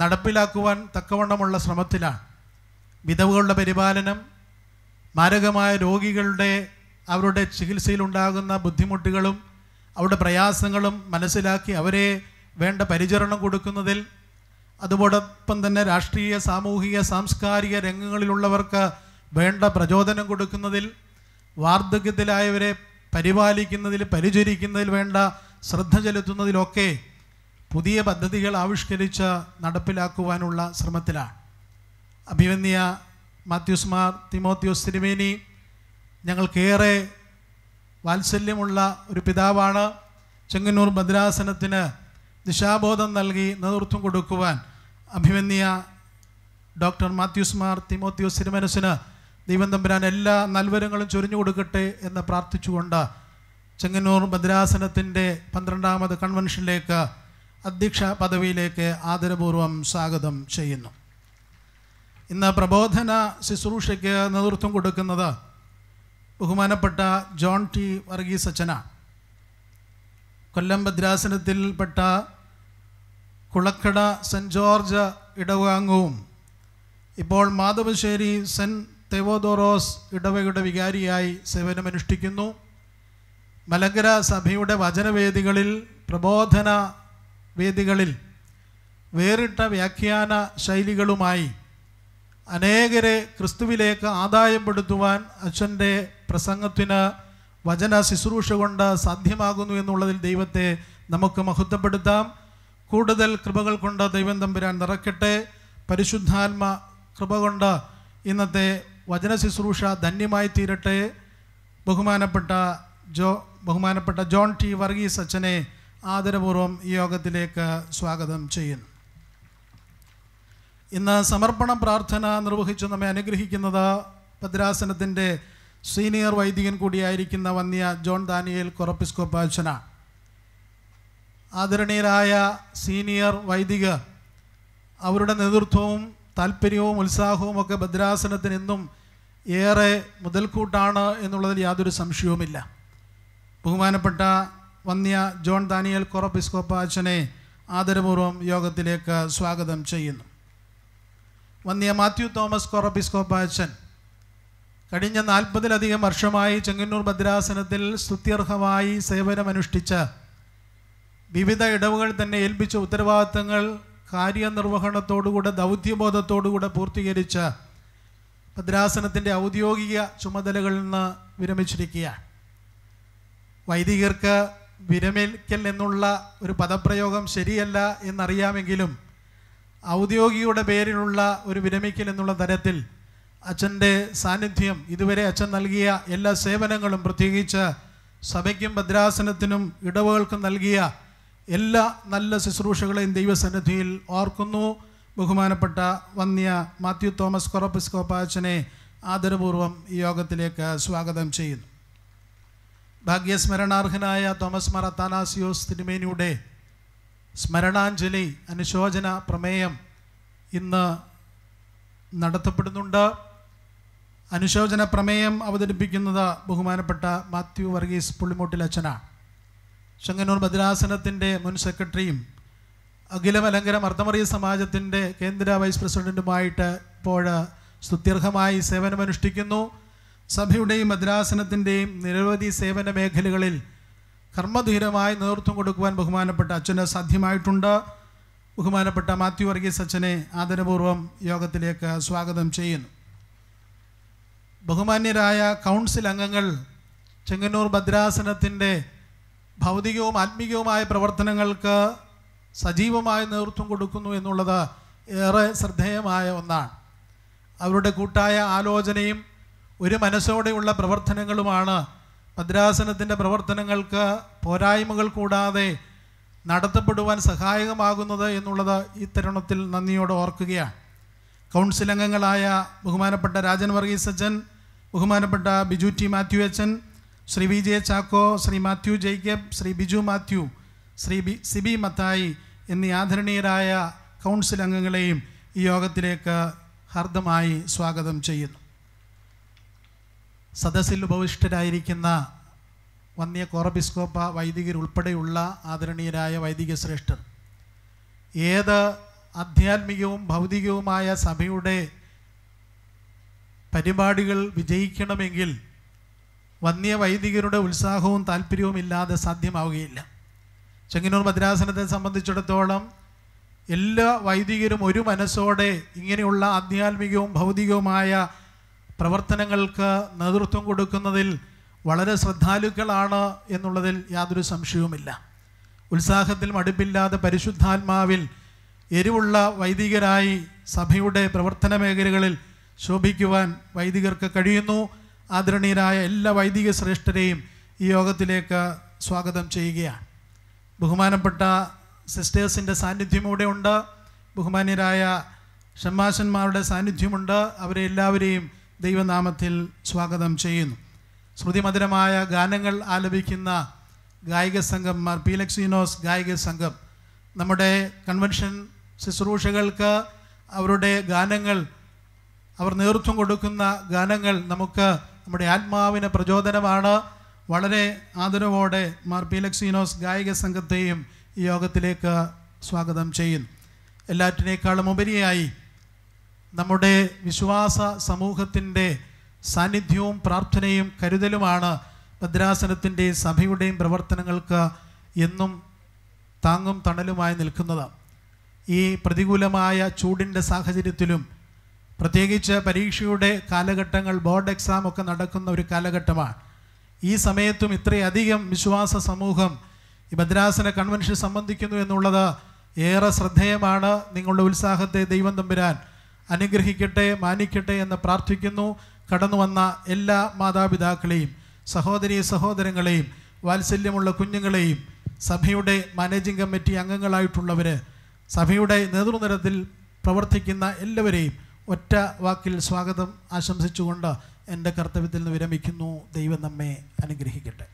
നടപ്പിലാക്കുവാൻ തക്കവണ്ണമുള്ള ശ്രമത്തിലാണ് വിധവുകളുടെ പരിപാലനം മാരകമായ രോഗികളുടെ അവരുടെ ചികിത്സയിലുണ്ടാകുന്ന ബുദ്ധിമുട്ടുകളും അവരുടെ പ്രയാസങ്ങളും മനസ്സിലാക്കി അവരെ വേണ്ട പരിചരണം കൊടുക്കുന്നതിൽ അതോടൊപ്പം തന്നെ രാഷ്ട്രീയ സാമൂഹിക സാംസ്കാരിക രംഗങ്ങളിലുള്ളവർക്ക് വേണ്ട പ്രചോദനം കൊടുക്കുന്നതിൽ വാർദ്ധക്യത്തിലായവരെ പരിപാലിക്കുന്നതിൽ പരിചരിക്കുന്നതിൽ വേണ്ട ശ്രദ്ധ ചെലുത്തുന്നതിലൊക്കെ പുതിയ പദ്ധതികൾ ആവിഷ്കരിച്ച് നടപ്പിലാക്കുവാനുള്ള ശ്രമത്തിലാണ് അഭിവന്യ മാത്യൂസ് മാർ തിമോത്യൂസ് തിരുമേനി ഞങ്ങൾക്കേറെ വാത്സല്യമുള്ള ഒരു പിതാവാണ് ചെങ്ങന്നൂർ ഭദ്രാസനത്തിന് ദിശാബോധം നൽകി നേതൃത്വം കൊടുക്കുവാൻ അഭിമന്യ ഡോക്ടർ മാത്യൂസ് മാർ തിമോത്യൂസ് തിരുമനസിന് ദൈവം തമ്പുരാൻ എല്ലാ നൽവരങ്ങളും ചൊരിഞ്ഞു കൊടുക്കട്ടെ എന്ന് പ്രാർത്ഥിച്ചുകൊണ്ട് ചെങ്ങന്നൂർ ഭദ്രാസനത്തിൻ്റെ പന്ത്രണ്ടാമത് കൺവെൻഷനിലേക്ക് അധ്യക്ഷ പദവിയിലേക്ക് ആദരപൂർവം സ്വാഗതം ചെയ്യുന്നു ഇന്ന് പ്രബോധന ശുശ്രൂഷയ്ക്ക് നേതൃത്വം കൊടുക്കുന്നത് ബഹുമാനപ്പെട്ട ജോൺ ടി വർഗീസ് അച്ഛനാണ് കൊല്ലം ഭദ്രാസനത്തിൽപ്പെട്ട കുളക്കട സെൻറ്റ് ജോർജ് ഇടവാങ്ങവും ഇപ്പോൾ മാധവശ്ശേരി സെൻറ്റ് തെവോദോറോസ് ഇടവകയുടെ വികാരിയായി സേവനമനുഷ്ഠിക്കുന്നു മലങ്കര സഭയുടെ വചനവേദികളിൽ പ്രബോധന വേദികളിൽ വേറിട്ട വ്യാഖ്യാന ശൈലികളുമായി അനേകരെ ക്രിസ്തുവിലേക്ക് ആദായപ്പെടുത്തുവാൻ അച്ഛൻ്റെ പ്രസംഗത്തിന് വചന ശുശ്രൂഷ കൊണ്ട് സാധ്യമാകുന്നു എന്നുള്ളതിൽ ദൈവത്തെ നമുക്ക് മഹത്വപ്പെടുത്താം കൂടുതൽ കൃപകൾ കൊണ്ട് ദൈവം തമ്പുരാൻ നിറക്കട്ടെ പരിശുദ്ധാത്മ കൃപ കൊണ്ട് ഇന്നത്തെ വചന ശുശ്രൂഷ ധന്യമായി തീരട്ടെ ബഹുമാനപ്പെട്ട ജോ ബഹുമാനപ്പെട്ട ജോൺ ടി വർഗീസ് അച്ഛനെ ആദരപൂർവ്വം ഈ യോഗത്തിലേക്ക് സ്വാഗതം ചെയ്യുന്നു ഇന്ന് സമർപ്പണ പ്രാർത്ഥന നിർവഹിച്ച് നമ്മെ അനുഗ്രഹിക്കുന്നത് ഭദ്രാസനത്തിൻ്റെ സീനിയർ വൈദികൻ കൂടിയായിരിക്കുന്ന വന്യ ജോൺ ദാനിയേൽ കൊറപ്പിസ്കോപ്പാച്ചന ആദരണീയരായ സീനിയർ വൈദികർ അവരുടെ നേതൃത്വവും താല്പര്യവും ഉത്സാഹവും ഒക്കെ ഭദ്രാസനത്തിന് എന്നും ഏറെ മുതൽക്കൂട്ടാണ് എന്നുള്ളതിൽ യാതൊരു സംശയവുമില്ല ബഹുമാനപ്പെട്ട വന്യ ജോൺ ദാനിയൽ കൊറപ്പിസ്കോപ്പാച്ചനെ ആദരപൂർവ്വം യോഗത്തിലേക്ക് സ്വാഗതം ചെയ്യുന്നു വന്നിയ മാത്യു തോമസ് അച്ഛൻ കഴിഞ്ഞ നാൽപ്പതിലധികം വർഷമായി ചെങ്ങന്നൂർ ഭദ്രാസനത്തിൽ സ്തുത്യർഹമായി സേവനമനുഷ്ഠിച്ച വിവിധ ഇടവുകൾ തന്നെ ഏൽപ്പിച്ച ഉത്തരവാദിത്തങ്ങൾ കാര്യനിർവഹണത്തോടുകൂടെ ദൗത്യബോധത്തോടുകൂടെ പൂർത്തീകരിച്ച ഭദ്രാസനത്തിൻ്റെ ഔദ്യോഗിക ചുമതലകളിൽ നിന്ന് വിരമിച്ചിരിക്കുക വൈദികർക്ക് വിരമിക്കൽ എന്നുള്ള ഒരു പദപ്രയോഗം ശരിയല്ല എന്നറിയാമെങ്കിലും ഔദ്യോഗികയുടെ പേരിലുള്ള ഒരു വിരമിക്കൽ എന്നുള്ള തരത്തിൽ അച്ഛൻ്റെ സാന്നിധ്യം ഇതുവരെ അച്ഛൻ നൽകിയ എല്ലാ സേവനങ്ങളും പ്രത്യേകിച്ച് സഭയ്ക്കും ഭദ്രാസനത്തിനും ഇടവുകൾക്കും നൽകിയ എല്ലാ നല്ല ശുശ്രൂഷകളെയും ദൈവസന്നിധിയിൽ ഓർക്കുന്നു ബഹുമാനപ്പെട്ട വന്ദ്യ മാത്യു തോമസ് കൊറപ്പിസ്കോപ്പാച്ചനെ ആദരപൂർവം ഈ യോഗത്തിലേക്ക് സ്വാഗതം ചെയ്യുന്നു ഭാഗ്യസ്മരണാർഹനായ തോമസ് മറത്താനാസിയോസ് തിരുമേനിയുടെ സ്മരണാഞ്ജലി അനുശോചന പ്രമേയം ഇന്ന് നടത്തപ്പെടുന്നുണ്ട് അനുശോചന പ്രമേയം അവതരിപ്പിക്കുന്നത് ബഹുമാനപ്പെട്ട മാത്യു വർഗീസ് പുള്ളിമോട്ടിൽ അച്ഛനാണ് ചെങ്ങന്നൂർ ഭദ്രാസനത്തിൻ്റെ മുൻ സെക്രട്ടറിയും അഖിലമലങ്കര മർദ്ദമറിയ സമാജത്തിൻ്റെ കേന്ദ്ര വൈസ് പ്രസിഡൻറ്റുമായിട്ട് ഇപ്പോൾ സ്തുത്യർഹമായി സേവനമനുഷ്ഠിക്കുന്നു സഭയുടെയും മദ്രാസനത്തിൻ്റെയും നിരവധി സേവന മേഖലകളിൽ കർമ്മധീരമായി നേതൃത്വം കൊടുക്കുവാൻ ബഹുമാനപ്പെട്ട അച്ഛന് സാധ്യമായിട്ടുണ്ട് ബഹുമാനപ്പെട്ട മാത്യു വർഗീസ് അച്ഛനെ ആദരപൂർവ്വം യോഗത്തിലേക്ക് സ്വാഗതം ചെയ്യുന്നു ബഹുമാന്യരായ കൗൺസിൽ അംഗങ്ങൾ ചെങ്ങന്നൂർ ഭദ്രാസനത്തിൻ്റെ ഭൗതികവും ആത്മീകവുമായ പ്രവർത്തനങ്ങൾക്ക് സജീവമായി നേതൃത്വം കൊടുക്കുന്നു എന്നുള്ളത് ഏറെ ശ്രദ്ധേയമായ ഒന്നാണ് അവരുടെ കൂട്ടായ ആലോചനയും ഒരു മനസ്സോടെയുള്ള പ്രവർത്തനങ്ങളുമാണ് ഭദ്രാസനത്തിൻ്റെ പ്രവർത്തനങ്ങൾക്ക് പോരായ്മകൾ കൂടാതെ നടത്തപ്പെടുവാൻ സഹായകമാകുന്നത് എന്നുള്ളത് ഈ തരുണത്തിൽ നന്ദിയോടെ ഓർക്കുകയാണ് കൗൺസിൽ അംഗങ്ങളായ ബഹുമാനപ്പെട്ട രാജൻ വർഗീസ് അച്ഛൻ ബഹുമാനപ്പെട്ട ബിജു ടി മാത്യു അച്ഛൻ Shri V J Chacko Shri Mathew Jacob Shri Biju Mathew Shri B Sibi Mathai എന്നീ ആദരണീയരായ കൗൺസിൽ അംഗങ്ങളെയും ഈ യോഗത്തിലേക്ക് ഹാർദ്ദമായി സ്വാഗതം ചെയ്യുന്നു സദസ്സിൽ ഉപവിഷ്ടരായിരിക്കുന്ന വന്നിയ കോറബിസ്കോപ്പ വൈദികരുൾപ്പെടെയുള്ള ആദരണീയരായ വൈദിക ശ്രേഷ്ഠർ ഏത് ആധ്യാത്മികവും ഭൗതികവുമായ സഭയുടെ പരിപാടികൾ വിജയിക്കണമെങ്കിൽ വന്യ വൈദികരുടെ ഉത്സാഹവും താല്പര്യവും ഇല്ലാതെ സാധ്യമാവുകയില്ല ചെങ്ങന്നൂർ മദ്രാസനത്തെ സംബന്ധിച്ചിടത്തോളം എല്ലാ വൈദികരും ഒരു മനസ്സോടെ ഇങ്ങനെയുള്ള ആധ്യാത്മികവും ഭൗതികവുമായ പ്രവർത്തനങ്ങൾക്ക് നേതൃത്വം കൊടുക്കുന്നതിൽ വളരെ ശ്രദ്ധാലുക്കളാണ് എന്നുള്ളതിൽ യാതൊരു സംശയവുമില്ല ഉത്സാഹത്തിൽ മടുപ്പില്ലാതെ പരിശുദ്ധാത്മാവിൽ എരിവുള്ള വൈദികരായി സഭയുടെ പ്രവർത്തന മേഖലകളിൽ ശോഭിക്കുവാൻ വൈദികർക്ക് കഴിയുന്നു ആദരണീയരായ എല്ലാ വൈദിക ശ്രേഷ്ഠരെയും ഈ യോഗത്തിലേക്ക് സ്വാഗതം ചെയ്യുകയാണ് ബഹുമാനപ്പെട്ട സിസ്റ്റേഴ്സിൻ്റെ സാന്നിധ്യം ഉണ്ട് ബഹുമാന്യരായ ഷമ്മാശന്മാരുടെ സാന്നിധ്യമുണ്ട് അവരെ എല്ലാവരെയും ദൈവനാമത്തിൽ സ്വാഗതം ചെയ്യുന്നു ശ്രുതിമധുരമായ ഗാനങ്ങൾ ആലപിക്കുന്ന ഗായിക സംഘം മാർ പീലക്സിനോസ് ഗായിക സംഘം നമ്മുടെ കൺവെൻഷൻ ശുശ്രൂഷകൾക്ക് അവരുടെ ഗാനങ്ങൾ അവർ നേതൃത്വം കൊടുക്കുന്ന ഗാനങ്ങൾ നമുക്ക് നമ്മുടെ ആത്മാവിന് പ്രചോദനമാണ് വളരെ ആദരവോടെ മാർ പീലക്സിനോസ് ഗായിക സംഘത്തെയും ഈ യോഗത്തിലേക്ക് സ്വാഗതം ചെയ്യുന്നു എല്ലാറ്റിനേക്കാളും ഉപരിയായി നമ്മുടെ വിശ്വാസ സമൂഹത്തിൻ്റെ സാന്നിധ്യവും പ്രാർത്ഥനയും കരുതലുമാണ് ഭദ്രാസനത്തിൻ്റെയും സഭയുടെയും പ്രവർത്തനങ്ങൾക്ക് എന്നും താങ്ങും തണലുമായി നിൽക്കുന്നത് ഈ പ്രതികൂലമായ ചൂടിൻ്റെ സാഹചര്യത്തിലും പ്രത്യേകിച്ച് പരീക്ഷയുടെ കാലഘട്ടങ്ങൾ ബോർഡ് എക്സാം ഒക്കെ നടക്കുന്ന ഒരു കാലഘട്ടമാണ് ഈ സമയത്തും ഇത്രയധികം വിശ്വാസ സമൂഹം ഈ ഭദ്രാസന കൺവെൻഷൻ സംബന്ധിക്കുന്നു എന്നുള്ളത് ഏറെ ശ്രദ്ധേയമാണ് നിങ്ങളുടെ ഉത്സാഹത്തെ ദൈവം തമ്പുരാൻ അനുഗ്രഹിക്കട്ടെ മാനിക്കട്ടെ എന്ന് പ്രാർത്ഥിക്കുന്നു കടന്നു വന്ന എല്ലാ മാതാപിതാക്കളെയും സഹോദരി സഹോദരങ്ങളെയും വാത്സല്യമുള്ള കുഞ്ഞുങ്ങളെയും സഭയുടെ മാനേജിംഗ് കമ്മിറ്റി അംഗങ്ങളായിട്ടുള്ളവർ സഭയുടെ നേതൃനിരത്തിൽ പ്രവർത്തിക്കുന്ന എല്ലാവരെയും ഒറ്റ വാക്കിൽ സ്വാഗതം ആശംസിച്ചുകൊണ്ട് എൻ്റെ കർത്തവ്യത്തിൽ നിന്ന് വിരമിക്കുന്നു ദൈവം നമ്മെ അനുഗ്രഹിക്കട്ടെ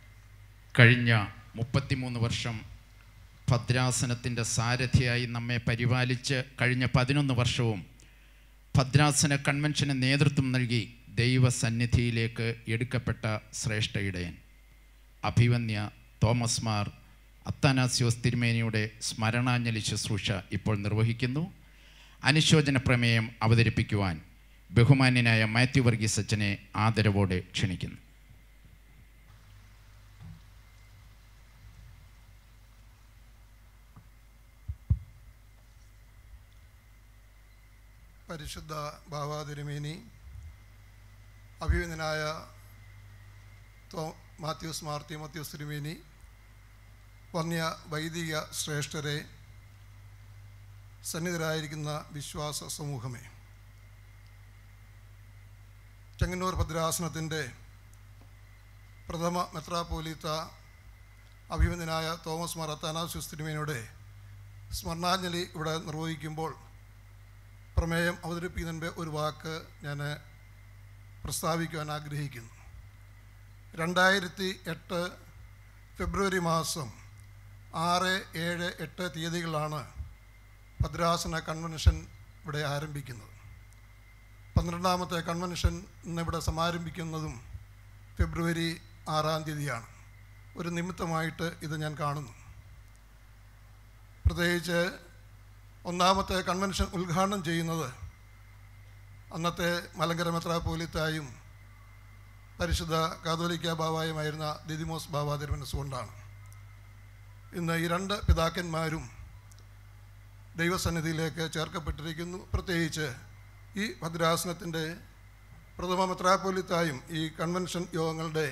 കഴിഞ്ഞ മുപ്പത്തിമൂന്ന് വർഷം ഭദ്രാസനത്തിൻ്റെ സാരഥിയായി നമ്മെ പരിപാലിച്ച് കഴിഞ്ഞ പതിനൊന്ന് വർഷവും ഭദ്രാസന കൺവെൻഷന് നേതൃത്വം നൽകി ദൈവസന്നിധിയിലേക്ക് എടുക്കപ്പെട്ട ശ്രേഷ്ഠ ഇടയൻ അഭിവന്യ തോമസ് മാർ അത്താനാസ്യോസ് തിരുമേനിയുടെ സ്മരണാഞ്ജലി ശുശ്രൂഷ ഇപ്പോൾ നിർവഹിക്കുന്നു അനുശോചന പ്രമേയം അവതരിപ്പിക്കുവാൻ ബഹുമാന്യനായ മാത്യു വർഗീസ് അച്ഛനെ ആദരവോടെ ക്ഷണിക്കുന്നു പരിശുദ്ധ ബാബാതിരുമേനി അഭിവന്ദനായ മാത്യൂസ് മാർത്തി തിമത്യൂസ് തിരുമേനി വർണ്യ വൈദിക ശ്രേഷ്ഠരെ സന്നിധരായിരിക്കുന്ന വിശ്വാസ സമൂഹമേ ചെങ്ങന്നൂർ ഭദ്രാസനത്തിൻ്റെ പ്രഥമ മെത്രാപോലീത്ത അഭിമന്യനായ തോമസ് മാർ അത്താനാസ്യൂസ് സ്മരണാഞ്ജലി ഇവിടെ നിർവഹിക്കുമ്പോൾ പ്രമേയം അവതരിപ്പിക്കുന്നതിന് മുമ്പേ ഒരു വാക്ക് ഞാൻ പ്രസ്താവിക്കുവാൻ ആഗ്രഹിക്കുന്നു രണ്ടായിരത്തി എട്ട് ഫെബ്രുവരി മാസം ആറ് ഏഴ് എട്ട് തീയതികളാണ് ഭദ്രാസന കൺവെൻഷൻ ഇവിടെ ആരംഭിക്കുന്നത് പന്ത്രണ്ടാമത്തെ കൺവെൻഷൻ ഇന്നിവിടെ സമാരംഭിക്കുന്നതും ഫെബ്രുവരി ആറാം തീയതിയാണ് ഒരു നിമിത്തമായിട്ട് ഇത് ഞാൻ കാണുന്നു പ്രത്യേകിച്ച് ഒന്നാമത്തെ കൺവെൻഷൻ ഉദ്ഘാടനം ചെയ്യുന്നത് അന്നത്തെ മലങ്കര മെത്രാപോലിത്തായും പരിശുദ്ധ കാതോലിക്ക ബാബായുമായിരുന്ന ദിദിമോസ് ബാബ തിരുവനസുകൊണ്ടാണ് ഇന്ന് ഈ രണ്ട് പിതാക്കന്മാരും ദൈവസന്നിധിയിലേക്ക് ചേർക്കപ്പെട്ടിരിക്കുന്നു പ്രത്യേകിച്ച് ഈ ഭദ്രാസനത്തിൻ്റെ പ്രഥമ മെത്രാപോലിത്തായും ഈ കൺവെൻഷൻ യോഗങ്ങളുടെ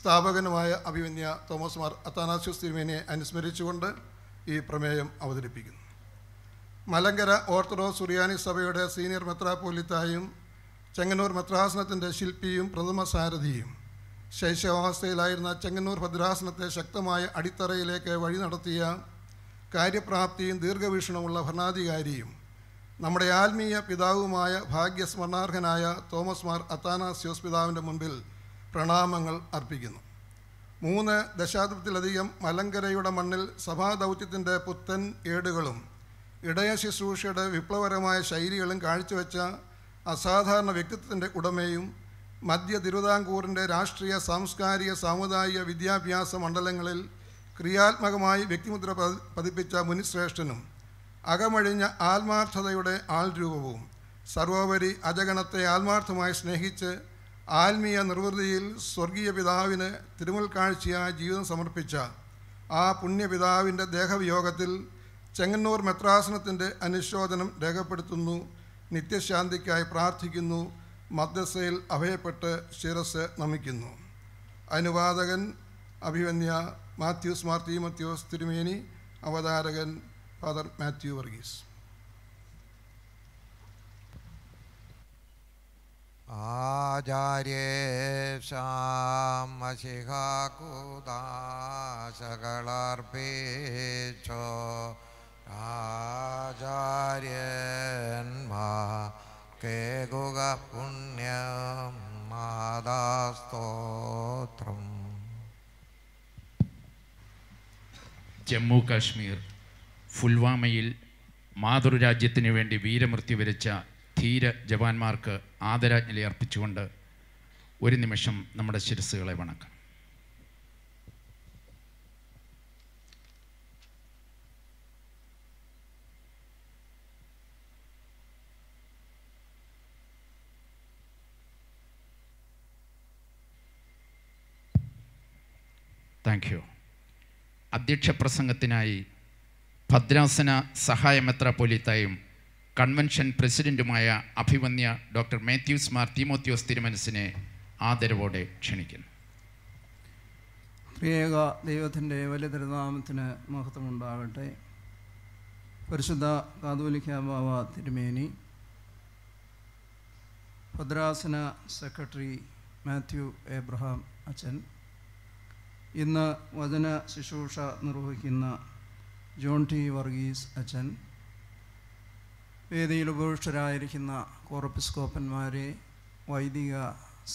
സ്ഥാപകനുമായ അഭിമന്യ തോമസ് മാർ അത്താനാസ്യൂസ് തിരുമേനിയെ അനുസ്മരിച്ചുകൊണ്ട് ഈ പ്രമേയം അവതരിപ്പിക്കുന്നു മലങ്കര ഓർത്തഡോക്സ് സുറിയാനി സഭയുടെ സീനിയർ മെത്രാപ്പോലിത്തായും ചെങ്ങന്നൂർ മെത്രാസനത്തിൻ്റെ ശില്പിയും പ്രഥമ സാരഥിയും ശൈശവാവസ്ഥയിലായിരുന്ന ചെങ്ങന്നൂർ ഭദ്രാസനത്തെ ശക്തമായ അടിത്തറയിലേക്ക് വഴി നടത്തിയ കാര്യപ്രാപ്തിയും ദീർഘവീക്ഷണമുള്ള ഭരണാധികാരിയും നമ്മുടെ ആത്മീയ പിതാവുമായ ഭാഗ്യസ്മരണാർഹനായ തോമസ് മാർ അത്താനാസ്യോസ് പിതാവിൻ്റെ മുൻപിൽ പ്രണാമങ്ങൾ അർപ്പിക്കുന്നു മൂന്ന് ദശാബ്ദത്തിലധികം മലങ്കരയുടെ മണ്ണിൽ സഭാദൗത്യത്തിൻ്റെ പുത്തൻ ഏടുകളും ഇടയ ശുശ്രൂഷയുടെ വിപ്ലവകരമായ ശൈലികളും കാഴ്ചവെച്ച അസാധാരണ വ്യക്തിത്വത്തിൻ്റെ ഉടമയും മധ്യ തിരുവിതാംകൂറിൻ്റെ രാഷ്ട്രീയ സാംസ്കാരിക സാമുദായിക വിദ്യാഭ്യാസ മണ്ഡലങ്ങളിൽ ക്രിയാത്മകമായി വ്യക്തിമുദ്ര പതിപ്പിച്ച മുനിശ്രേഷ്ഠനും അകമഴിഞ്ഞ ആത്മാർത്ഥതയുടെ രൂപവും സർവോപരി അജഗണത്തെ ആത്മാർത്ഥമായി സ്നേഹിച്ച് ആത്മീയ നിർവൃതിയിൽ സ്വർഗീയ പിതാവിന് തിരുമുൽക്കാഴ്ചയായി ജീവിതം സമർപ്പിച്ച ആ പുണ്യപിതാവിൻ്റെ ദേഹവിയോഗത്തിൽ ചെങ്ങന്നൂർ മെത്രാസനത്തിൻ്റെ അനുശോചനം രേഖപ്പെടുത്തുന്നു നിത്യശാന്തിക്കായി പ്രാർത്ഥിക്കുന്നു മദ്രസയിൽ അഭയപ്പെട്ട് ശിരസ് നമിക്കുന്നു അനുവാദകൻ അഭിവന്യ മാത്യൂസ് മാർത്തി മത്യൂസ് തിരുമേനി അവതാരകൻ ഫാദർ മാത്യു വർഗീസ് ആചാര്യേഷാമശിഹാകൂതാശകളർപ്പിച്ചോ കേകുക ജമ്മു കാശ്മീർ ഫുൽവാമയിൽ മാതൃരാജ്യത്തിന് വേണ്ടി വീരമൃത്യു വരച്ച ധീര ജവാന്മാർക്ക് ആദരാജ്ഞലി അർപ്പിച്ചുകൊണ്ട് ഒരു നിമിഷം നമ്മുടെ ശിരസ്സുകളെ വണക്കാം താങ്ക് യു അധ്യക്ഷ പ്രസംഗത്തിനായി ഭദ്രാസന സഹായ മെത്രാപ്പൊലിത്തായും കൺവെൻഷൻ പ്രസിഡൻറ്റുമായ അഭിമന്യ ഡോക്ടർ മാത്യൂസ് മാർ തീമോത്യോസ് തിരുമനസിനെ ആദരവോടെ ക്ഷണിക്കുന്നു പ്രിയേക ദൈവത്തിൻ്റെ വലിയ തിരുനാമത്തിന് മഹത്വമുണ്ടാകട്ടെ പരിശുദ്ധ കാതോലിക്കാബാവ തിരുമേനി ഭദ്രാസന സെക്രട്ടറി മാത്യു എബ്രഹാം അച്ഛൻ ഇന്ന് വചന ശുശ്രൂഷ നിർവഹിക്കുന്ന ജോൺ ടി വർഗീസ് അച്ഛൻ വേദിയിൽ ഉപവിഷ്ടരായിരിക്കുന്ന കോറപ്പിസ്കോപ്പന്മാരെ വൈദിക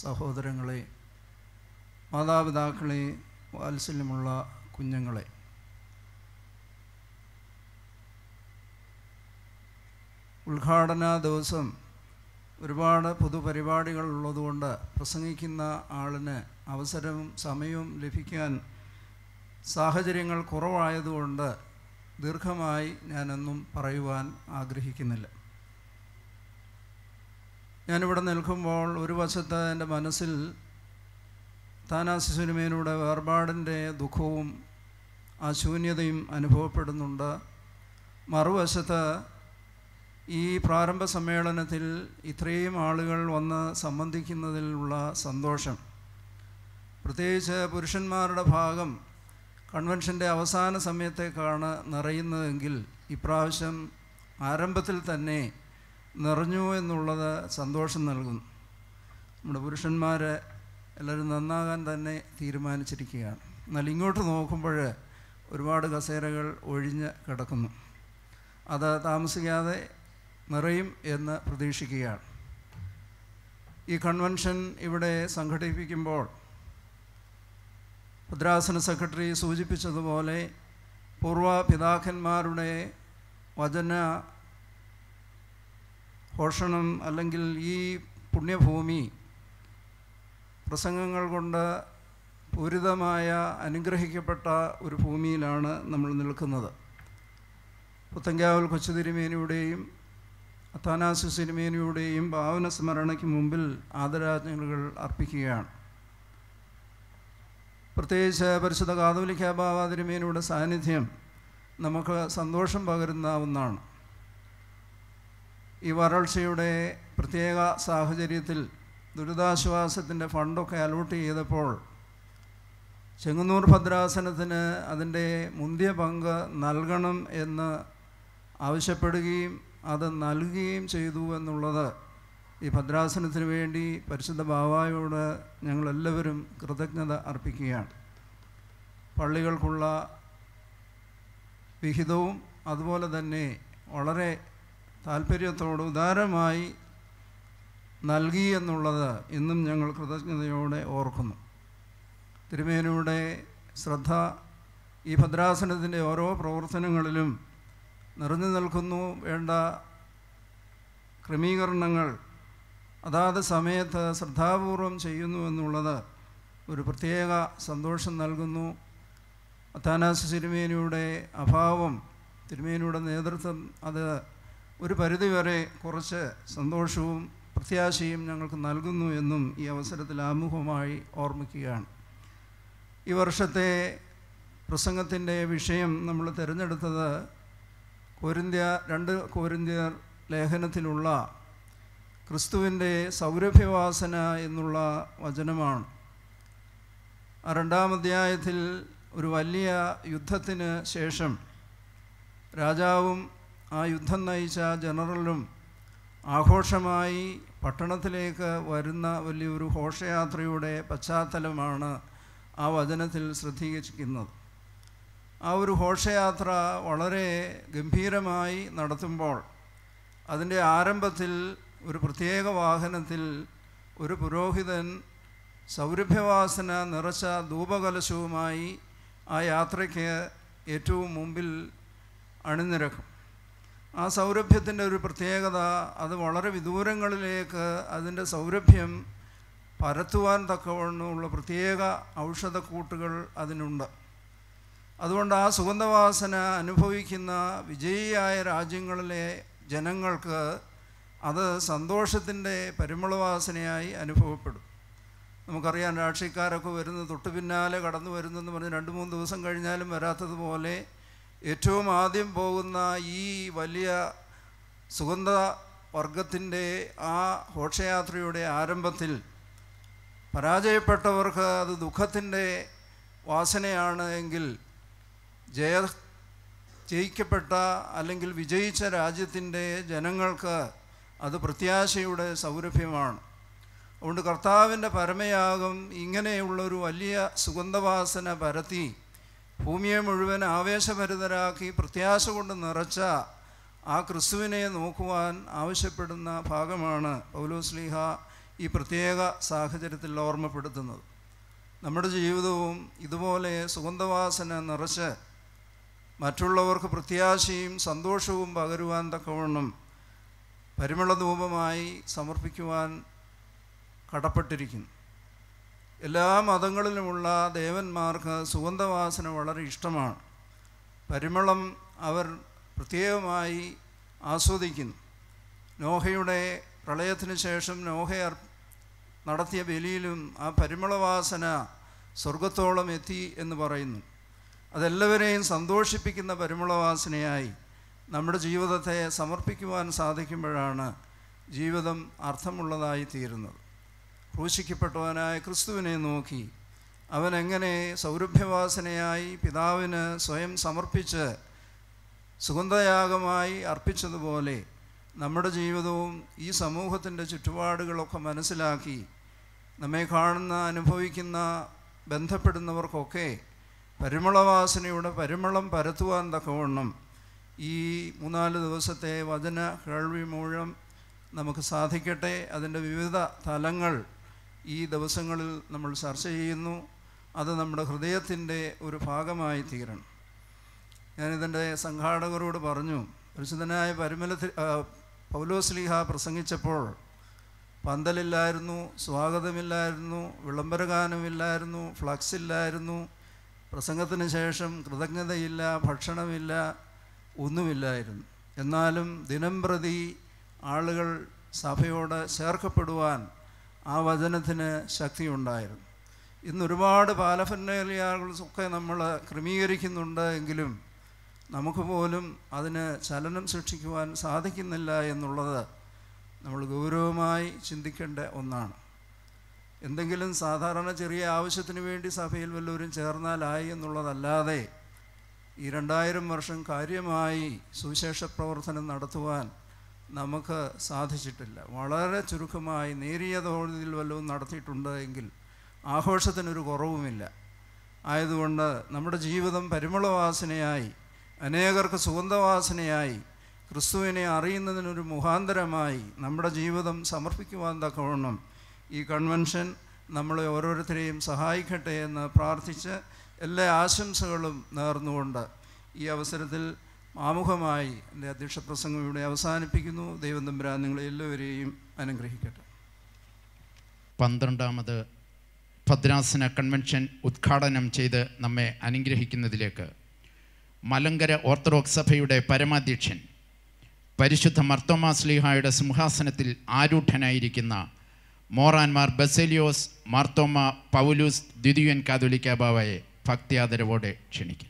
സഹോദരങ്ങളെ മാതാപിതാക്കളെ വാത്സല്യമുള്ള കുഞ്ഞുങ്ങളെ ഉദ്ഘാടന ദിവസം ഒരുപാട് പൊതുപരിപാടികൾ ഉള്ളതുകൊണ്ട് പ്രസംഗിക്കുന്ന ആളിന് അവസരവും സമയവും ലഭിക്കാൻ സാഹചര്യങ്ങൾ കുറവായതുകൊണ്ട് ദീർഘമായി ഞാനൊന്നും പറയുവാൻ ആഗ്രഹിക്കുന്നില്ല ഞാനിവിടെ നിൽക്കുമ്പോൾ ഒരു വശത്ത് എൻ്റെ മനസ്സിൽ താനാസി സിനിമയിലൂടെ വേർപാടിൻ്റെ ദുഃഖവും ആ ശൂന്യതയും അനുഭവപ്പെടുന്നുണ്ട് മറുവശത്ത് ഈ പ്രാരംഭ സമ്മേളനത്തിൽ ഇത്രയും ആളുകൾ വന്ന് സംബന്ധിക്കുന്നതിലുള്ള സന്തോഷം പ്രത്യേകിച്ച് പുരുഷന്മാരുടെ ഭാഗം കൺവെൻഷൻ്റെ അവസാന സമയത്തേക്കാണ് നിറയുന്നതെങ്കിൽ ഇപ്രാവശ്യം ആരംഭത്തിൽ തന്നെ നിറഞ്ഞു എന്നുള്ളത് സന്തോഷം നൽകും നമ്മുടെ പുരുഷന്മാർ എല്ലാവരും നന്നാകാൻ തന്നെ തീരുമാനിച്ചിരിക്കുകയാണ് എന്നാൽ ഇങ്ങോട്ട് നോക്കുമ്പോൾ ഒരുപാട് കസേരകൾ ഒഴിഞ്ഞ് കിടക്കുന്നു അത് താമസിക്കാതെ നിറയും എന്ന് പ്രതീക്ഷിക്കുകയാണ് ഈ കൺവെൻഷൻ ഇവിടെ സംഘടിപ്പിക്കുമ്പോൾ ഭദ്രാസന സെക്രട്ടറി സൂചിപ്പിച്ചതുപോലെ പൂർവ പിതാക്കന്മാരുടെ വചന പോഷണം അല്ലെങ്കിൽ ഈ പുണ്യഭൂമി പ്രസംഗങ്ങൾ കൊണ്ട് പൂരിതമായ അനുഗ്രഹിക്കപ്പെട്ട ഒരു ഭൂമിയിലാണ് നമ്മൾ നിൽക്കുന്നത് പുത്തങ്കാവൽ കൊച്ചുതിരുമേനിയുടെയും അത്താനാസു സിനിമേനിയുടെയും ഭാവന സ്മരണയ്ക്ക് മുമ്പിൽ ആദരാജ്ഞകൾ അർപ്പിക്കുകയാണ് പ്രത്യേകിച്ച് പരിശുദ്ധ കാതോലിക്ക ബാബാതിരുമേനിയുടെ സാന്നിധ്യം നമുക്ക് സന്തോഷം പകരുന്ന ഒന്നാണ് ഈ വരൾച്ചയുടെ പ്രത്യേക സാഹചര്യത്തിൽ ദുരിതാശ്വാസത്തിൻ്റെ ഫണ്ടൊക്കെ അലോട്ട് ചെയ്തപ്പോൾ ചെങ്ങന്നൂർ ഭദ്രാസനത്തിന് അതിൻ്റെ മുന്തിയ പങ്ക് നൽകണം എന്ന് ആവശ്യപ്പെടുകയും അത് നൽകുകയും ചെയ്തു എന്നുള്ളത് ഈ ഭദ്രാസനത്തിന് വേണ്ടി പരിശുദ്ധ ബാവായോട് ഞങ്ങളെല്ലാവരും കൃതജ്ഞത അർപ്പിക്കുകയാണ് പള്ളികൾക്കുള്ള വിഹിതവും അതുപോലെ തന്നെ വളരെ താല്പര്യത്തോട് ഉദാരമായി നൽകി എന്നുള്ളത് ഇന്നും ഞങ്ങൾ കൃതജ്ഞതയോടെ ഓർക്കുന്നു തിരുമേനിയുടെ ശ്രദ്ധ ഈ ഭദ്രാസനത്തിൻ്റെ ഓരോ പ്രവർത്തനങ്ങളിലും നിറഞ്ഞു നിൽക്കുന്നു വേണ്ട ക്രമീകരണങ്ങൾ അതാത് സമയത്ത് ശ്രദ്ധാപൂർവം ചെയ്യുന്നു എന്നുള്ളത് ഒരു പ്രത്യേക സന്തോഷം നൽകുന്നു അത്താനാസ് തിരുമേനിയുടെ അഭാവം തിരുമേനിയുടെ നേതൃത്വം അത് ഒരു പരിധിവരെ കുറച്ച് സന്തോഷവും പ്രത്യാശയും ഞങ്ങൾക്ക് നൽകുന്നു എന്നും ഈ അവസരത്തിൽ ആമുഖമായി ഓർമ്മിക്കുകയാണ് ഈ വർഷത്തെ പ്രസംഗത്തിൻ്റെ വിഷയം നമ്മൾ തിരഞ്ഞെടുത്തത് കോരിന്ത്യ രണ്ട് കോരിന്ത്യർ ലേഖനത്തിലുള്ള ക്രിസ്തുവിൻ്റെ സൗരഭ്യവാസന എന്നുള്ള വചനമാണ് രണ്ടാം അധ്യായത്തിൽ ഒരു വലിയ യുദ്ധത്തിന് ശേഷം രാജാവും ആ യുദ്ധം നയിച്ച ജനറലും ആഘോഷമായി പട്ടണത്തിലേക്ക് വരുന്ന വലിയൊരു ഘോഷയാത്രയുടെ പശ്ചാത്തലമാണ് ആ വചനത്തിൽ ശ്രദ്ധിക്കുന്നത് ആ ഒരു ഘോഷയാത്ര വളരെ ഗംഭീരമായി നടത്തുമ്പോൾ അതിൻ്റെ ആരംഭത്തിൽ ഒരു പ്രത്യേക വാഹനത്തിൽ ഒരു പുരോഹിതൻ സൗരഭ്യവാസന നിറച്ച ധൂപകലശവുമായി ആ യാത്രയ്ക്ക് ഏറ്റവും മുമ്പിൽ അണിനിരക്കും ആ സൗരഭ്യത്തിൻ്റെ ഒരു പ്രത്യേകത അത് വളരെ വിദൂരങ്ങളിലേക്ക് അതിൻ്റെ സൗരഭ്യം പരത്തുവാൻ തക്കവണ്ണമുള്ള പ്രത്യേക ഔഷധക്കൂട്ടുകൾ അതിനുണ്ട് അതുകൊണ്ട് ആ സുഗന്ധവാസന അനുഭവിക്കുന്ന വിജയിയായ രാജ്യങ്ങളിലെ ജനങ്ങൾക്ക് അത് സന്തോഷത്തിൻ്റെ പരിമളവാസനയായി അനുഭവപ്പെടും നമുക്കറിയാം രാഷ്ട്രീയക്കാരൊക്കെ വരുന്നത് തൊട്ടു പിന്നാലെ കടന്നു വരുന്നെന്ന് പറഞ്ഞ് രണ്ട് മൂന്ന് ദിവസം കഴിഞ്ഞാലും വരാത്തതുപോലെ ഏറ്റവും ആദ്യം പോകുന്ന ഈ വലിയ സുഗന്ധ വർഗത്തിൻ്റെ ആ ഘോഷയാത്രയുടെ ആരംഭത്തിൽ പരാജയപ്പെട്ടവർക്ക് അത് ദുഃഖത്തിൻ്റെ വാസനയാണ് എങ്കിൽ ജയ ജയിക്കപ്പെട്ട അല്ലെങ്കിൽ വിജയിച്ച രാജ്യത്തിൻ്റെ ജനങ്ങൾക്ക് അത് പ്രത്യാശയുടെ സൗരഭ്യമാണ് അതുകൊണ്ട് കർത്താവിൻ്റെ പരമയാഗം ഇങ്ങനെയുള്ളൊരു വലിയ സുഗന്ധവാസന പരത്തി ഭൂമിയെ മുഴുവൻ ആവേശഭരിതരാക്കി പ്രത്യാശ കൊണ്ട് നിറച്ച ആ ക്രിസ്തുവിനെ നോക്കുവാൻ ആവശ്യപ്പെടുന്ന ഭാഗമാണ് പൗലോസ്ലിഹ ഈ പ്രത്യേക സാഹചര്യത്തിൽ ഓർമ്മപ്പെടുത്തുന്നത് നമ്മുടെ ജീവിതവും ഇതുപോലെ സുഗന്ധവാസന നിറച്ച് മറ്റുള്ളവർക്ക് പ്രത്യാശയും സന്തോഷവും പകരുവാൻ തക്കവണ്ണം പരിമള ധൂപമായി സമർപ്പിക്കുവാൻ കടപ്പെട്ടിരിക്കുന്നു എല്ലാ മതങ്ങളിലുമുള്ള ദേവന്മാർക്ക് സുഗന്ധവാസന വളരെ ഇഷ്ടമാണ് പരിമളം അവർ പ്രത്യേകമായി ആസ്വദിക്കുന്നു നോഹയുടെ പ്രളയത്തിന് ശേഷം നോഹ നടത്തിയ ബലിയിലും ആ പരിമളവാസന സ്വർഗത്തോളം എത്തി എന്ന് പറയുന്നു അതെല്ലാവരെയും സന്തോഷിപ്പിക്കുന്ന പരിമളവാസനയായി നമ്മുടെ ജീവിതത്തെ സമർപ്പിക്കുവാൻ സാധിക്കുമ്പോഴാണ് ജീവിതം അർത്ഥമുള്ളതായി തീരുന്നത് ക്രൂശിക്കപ്പെട്ടവനായ ക്രിസ്തുവിനെ നോക്കി അവൻ എങ്ങനെ സൗരഭ്യവാസനയായി പിതാവിന് സ്വയം സമർപ്പിച്ച് സുഗന്ധയാഗമായി അർപ്പിച്ചതുപോലെ നമ്മുടെ ജീവിതവും ഈ സമൂഹത്തിൻ്റെ ചുറ്റുപാടുകളൊക്കെ മനസ്സിലാക്കി നമ്മെ കാണുന്ന അനുഭവിക്കുന്ന ബന്ധപ്പെടുന്നവർക്കൊക്കെ പരിമളവാസനയുടെ പരിമളം പരത്തുവാൻ തക്കവണ്ണം ഈ മൂന്നാല് ദിവസത്തെ വചന കേൾവി മൂലം നമുക്ക് സാധിക്കട്ടെ അതിൻ്റെ വിവിധ തലങ്ങൾ ഈ ദിവസങ്ങളിൽ നമ്മൾ ചർച്ച ചെയ്യുന്നു അത് നമ്മുടെ ഹൃദയത്തിൻ്റെ ഒരു ഭാഗമായി തീരണം ഞാനിതിൻ്റെ സംഘാടകരോട് പറഞ്ഞു പരിശുദ്ധനായ പരിമല പൗലോസ്ലിഹ പ്രസംഗിച്ചപ്പോൾ പന്തലില്ലായിരുന്നു സ്വാഗതമില്ലായിരുന്നു വിളംബരഗാനമില്ലായിരുന്നു ഫ്ലക്സ് ഇല്ലായിരുന്നു പ്രസംഗത്തിന് ശേഷം കൃതജ്ഞതയില്ല ഭക്ഷണമില്ല ഒന്നുമില്ലായിരുന്നു എന്നാലും ദിനം പ്രതി ആളുകൾ സഭയോട് ചേർക്കപ്പെടുവാൻ ആ വചനത്തിന് ശക്തിയുണ്ടായിരുന്നു ഇന്ന് ഒരുപാട് പാലഫന്നേലിയാകളൊക്കെ നമ്മൾ ക്രമീകരിക്കുന്നുണ്ട് എങ്കിലും നമുക്ക് പോലും അതിന് ചലനം സൃഷ്ടിക്കുവാൻ സാധിക്കുന്നില്ല എന്നുള്ളത് നമ്മൾ ഗൗരവമായി ചിന്തിക്കേണ്ട ഒന്നാണ് എന്തെങ്കിലും സാധാരണ ചെറിയ ആവശ്യത്തിന് വേണ്ടി സഭയിൽ വല്ലവരും ചേർന്നാലായി എന്നുള്ളതല്ലാതെ ഈ രണ്ടായിരം വർഷം കാര്യമായി സുവിശേഷ പ്രവർത്തനം നടത്തുവാൻ നമുക്ക് സാധിച്ചിട്ടില്ല വളരെ ചുരുക്കമായി നേരിയ തോതിൽ വല്ലതും നടത്തിയിട്ടുണ്ട് എങ്കിൽ ആഘോഷത്തിനൊരു കുറവുമില്ല ആയതുകൊണ്ട് നമ്മുടെ ജീവിതം പരിമളവാസനയായി അനേകർക്ക് സുഗന്ധവാസനയായി ക്രിസ്തുവിനെ അറിയുന്നതിനൊരു മുഖാന്തരമായി നമ്മുടെ ജീവിതം സമർപ്പിക്കുവാൻ തക്കവണ്ണം ഈ കൺവെൻഷൻ നമ്മളെ ഓരോരുത്തരെയും സഹായിക്കട്ടെ എന്ന് പ്രാർത്ഥിച്ച് എല്ലാ ആശംസകളും നേർന്നുകൊണ്ട് ഈ അവസരത്തിൽ ആമുഖമായി എൻ്റെ അധ്യക്ഷ പ്രസംഗം ഇവിടെ അവസാനിപ്പിക്കുന്നു ദൈവം തമ്പുരാൻ നിങ്ങളെ എല്ലാവരെയും അനുഗ്രഹിക്കട്ടെ പന്ത്രണ്ടാമത് ഭദ്രാസന കൺവെൻഷൻ ഉദ്ഘാടനം ചെയ്ത് നമ്മെ അനുഗ്രഹിക്കുന്നതിലേക്ക് മലങ്കര ഓർത്തഡോക്സ് സഭയുടെ പരമാധ്യക്ഷൻ പരിശുദ്ധ സ്ലീഹായുടെ സിംഹാസനത്തിൽ ആരൂഢനായിരിക്കുന്ന മോറാൻമാർ ബസേലിയോസ് മാർത്തോമ പൗലൂസ് ദ്വിതീയൻ കാതോലിക്കാബാവയെ ഭക്തിയാദരവോടെ ക്ഷണിക്കും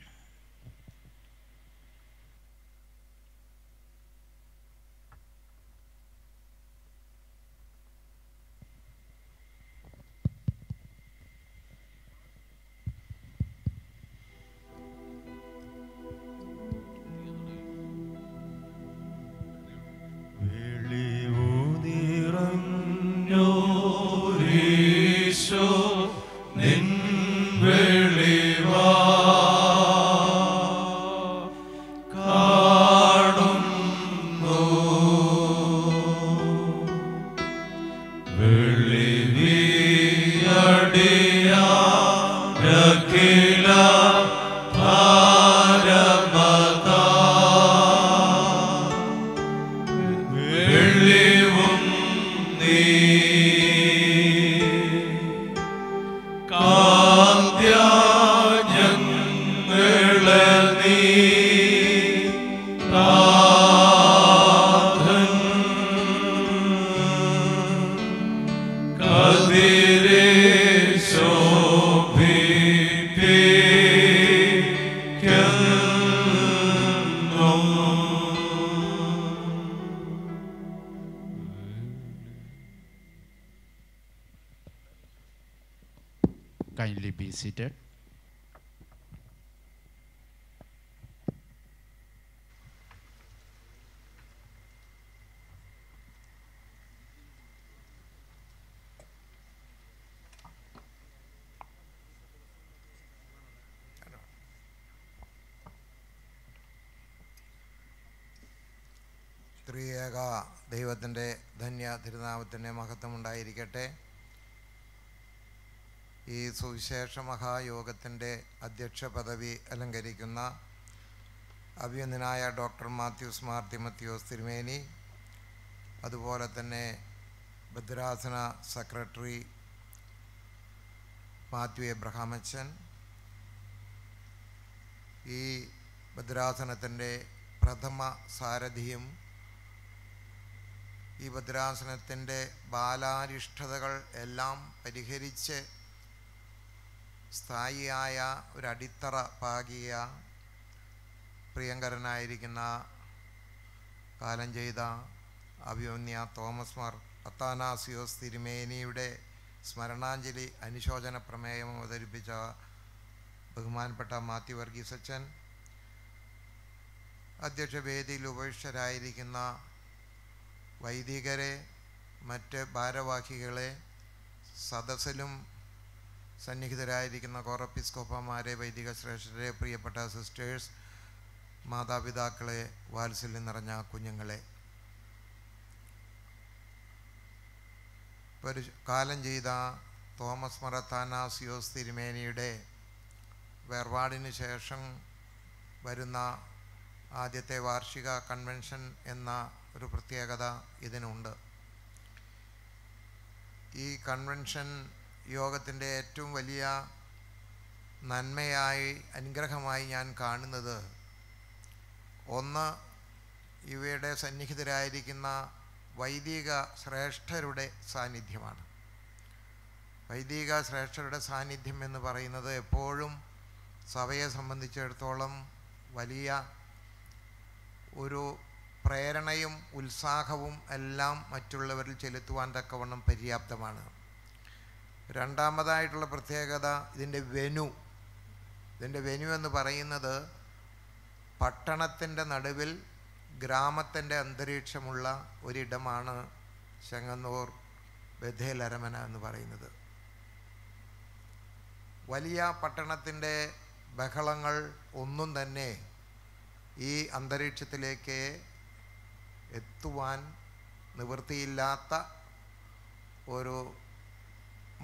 Amen. ദൈവത്തിൻ്റെ മഹത്വം ഉണ്ടായിരിക്കട്ടെ ഈ സുവിശേഷ മഹായോഗത്തിൻ്റെ അധ്യക്ഷ പദവി അലങ്കരിക്കുന്ന അഭിയന്തനായ ഡോക്ടർ മാത്യൂസ് മാർ മത്യൂസ് തിരുമേനി അതുപോലെ തന്നെ ഭദ്രാസന സെക്രട്ടറി മാത്യു എബ്രഹാമച്ചൻ ഈ ഭദ്രാസനത്തിൻ്റെ പ്രഥമ സാരഥിയും ഈ ഭദ്രാസനത്തിൻ്റെ ബാലാരിഷ്ഠതകൾ എല്ലാം പരിഹരിച്ച് സ്ഥായിയായ ഒരടിത്തറ പാകിയ പ്രിയങ്കരനായിരിക്കുന്ന കാലം ചെയ്ത അഭിമന്യ തോമസ് മാർ അത്താനാസിയോസ് തിരുമേനിയുടെ സ്മരണാഞ്ജലി അനുശോചന പ്രമേയം അവതരിപ്പിച്ച ബഹുമാനപ്പെട്ട മാത്യു വർഗീസച്ചൻ അധ്യക്ഷവേദിയിൽ ഉപേക്ഷരായിരിക്കുന്ന വൈദികരെ മറ്റ് ഭാരവാഹികളെ സദസ്സിലും സന്നിഹിതരായിരിക്കുന്ന കോറപ്പിസ്കോപ്പമാരെ വൈദിക ശ്രേഷ്ഠരെ പ്രിയപ്പെട്ട സിസ്റ്റേഴ്സ് മാതാപിതാക്കളെ വാത്സല്യം നിറഞ്ഞ കുഞ്ഞുങ്ങളെ പരി കാലം ചെയ്ത തോമസ് മറത്താനാസിയോസ് തിരുമേനിയുടെ വേർപാടിന് ശേഷം വരുന്ന ആദ്യത്തെ വാർഷിക കൺവെൻഷൻ എന്ന ഒരു പ്രത്യേകത ഇതിനുണ്ട് ഈ കൺവെൻഷൻ യോഗത്തിൻ്റെ ഏറ്റവും വലിയ നന്മയായി അനുഗ്രഹമായി ഞാൻ കാണുന്നത് ഒന്ന് ഇവയുടെ സന്നിഹിതരായിരിക്കുന്ന വൈദിക ശ്രേഷ്ഠരുടെ സാന്നിധ്യമാണ് വൈദിക ശ്രേഷ്ഠരുടെ സാന്നിധ്യം എന്ന് പറയുന്നത് എപ്പോഴും സഭയെ സംബന്ധിച്ചിടത്തോളം വലിയ ഒരു പ്രേരണയും ഉത്സാഹവും എല്ലാം മറ്റുള്ളവരിൽ ചെലുത്തുവാൻ തക്കവണ്ണം പര്യാപ്തമാണ് രണ്ടാമതായിട്ടുള്ള പ്രത്യേകത ഇതിൻ്റെ വെനു ഇതിൻ്റെ വെനു എന്ന് പറയുന്നത് പട്ടണത്തിൻ്റെ നടുവിൽ ഗ്രാമത്തിൻ്റെ അന്തരീക്ഷമുള്ള ഒരിടമാണ് ചെങ്ങന്നൂർ ബഥേൽ എന്ന് പറയുന്നത് വലിയ പട്ടണത്തിൻ്റെ ബഹളങ്ങൾ ഒന്നും തന്നെ ഈ അന്തരീക്ഷത്തിലേക്ക് എത്തുവാൻ നിവൃത്തിയില്ലാത്ത ഒരു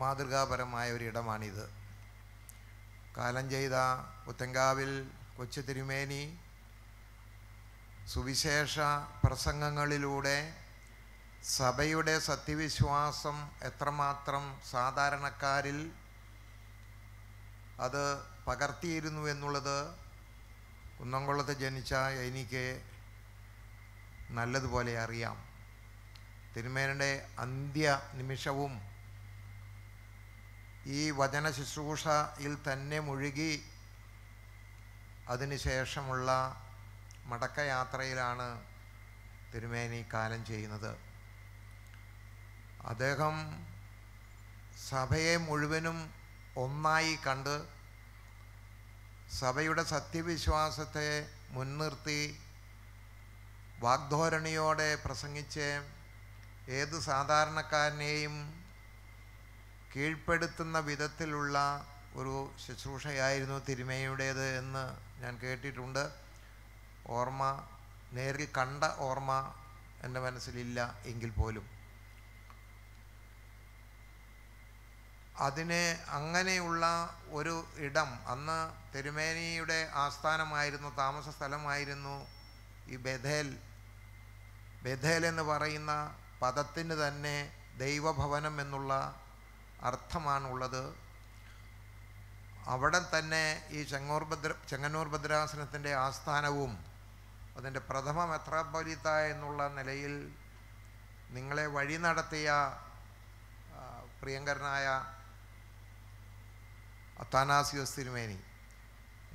മാതൃകാപരമായ ഒരു ഇടമാണിത് കാലം ചെയ്ത പുത്തങ്കാവിൽ കൊച്ചു തിരുമേനി സുവിശേഷ പ്രസംഗങ്ങളിലൂടെ സഭയുടെ സത്യവിശ്വാസം എത്രമാത്രം സാധാരണക്കാരിൽ അത് പകർത്തിയിരുന്നു എന്നുള്ളത് കുന്നംകുളത്ത് ജനിച്ച എനിക്ക് നല്ലതുപോലെ അറിയാം തിരുമേനയുടെ അന്ത്യ നിമിഷവും ഈ വചന ശുശ്രൂഷയിൽ തന്നെ മുഴുകി അതിനുശേഷമുള്ള മടക്കയാത്രയിലാണ് തിരുമേനി കാലം ചെയ്യുന്നത് അദ്ദേഹം സഭയെ മുഴുവനും ഒന്നായി കണ്ട് സഭയുടെ സത്യവിശ്വാസത്തെ മുൻനിർത്തി വാഗ്ധോരണിയോടെ പ്രസംഗിച്ച് ഏത് സാധാരണക്കാരനെയും കീഴ്പ്പെടുത്തുന്ന വിധത്തിലുള്ള ഒരു ശുശ്രൂഷയായിരുന്നു തിരുമേയുടേത് എന്ന് ഞാൻ കേട്ടിട്ടുണ്ട് ഓർമ്മ നേരിൽ കണ്ട ഓർമ്മ എൻ്റെ മനസ്സിലില്ല എങ്കിൽ പോലും അതിനെ അങ്ങനെയുള്ള ഒരു ഇടം അന്ന് തിരുമേനിയുടെ ആസ്ഥാനമായിരുന്നു താമസ സ്ഥലമായിരുന്നു ഈ ബഥേൽ ബഥേൽ എന്ന് പറയുന്ന പദത്തിന് തന്നെ ദൈവഭവനം എന്നുള്ള അർത്ഥമാണുള്ളത് അവിടെ തന്നെ ഈ ചെങ്ങൂർ ഭദ്ര ചെങ്ങന്നൂർ ഭദ്രാസനത്തിൻ്റെ ആസ്ഥാനവും അതിൻ്റെ പ്രഥമ മെത്രാപ്പൊലിത്ത എന്നുള്ള നിലയിൽ നിങ്ങളെ വഴി നടത്തിയ പ്രിയങ്കരനായ അത്താനാസിയോസ് തിരുമേനി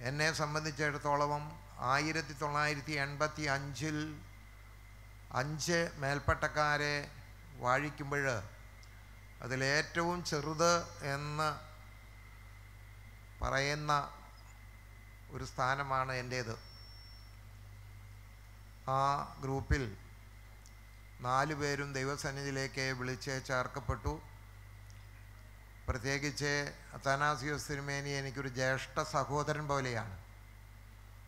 എന്നെ സംബന്ധിച്ചിടത്തോളം ആയിരത്തി തൊള്ളായിരത്തി എൺപത്തി അഞ്ചിൽ അഞ്ച് മേൽപ്പട്ടക്കാരെ വാഴിക്കുമ്പോൾ അതിലേറ്റവും ചെറുത് എന്ന് പറയുന്ന ഒരു സ്ഥാനമാണ് എൻ്റേത് ആ ഗ്രൂപ്പിൽ നാലു പേരും ദൈവസന്നിധിയിലേക്ക് വിളിച്ച് ചേർക്കപ്പെട്ടു പ്രത്യേകിച്ച് അത്താനാസിയോ സിനിമേനി എനിക്കൊരു ജ്യേഷ്ഠ സഹോദരൻ പോലെയാണ്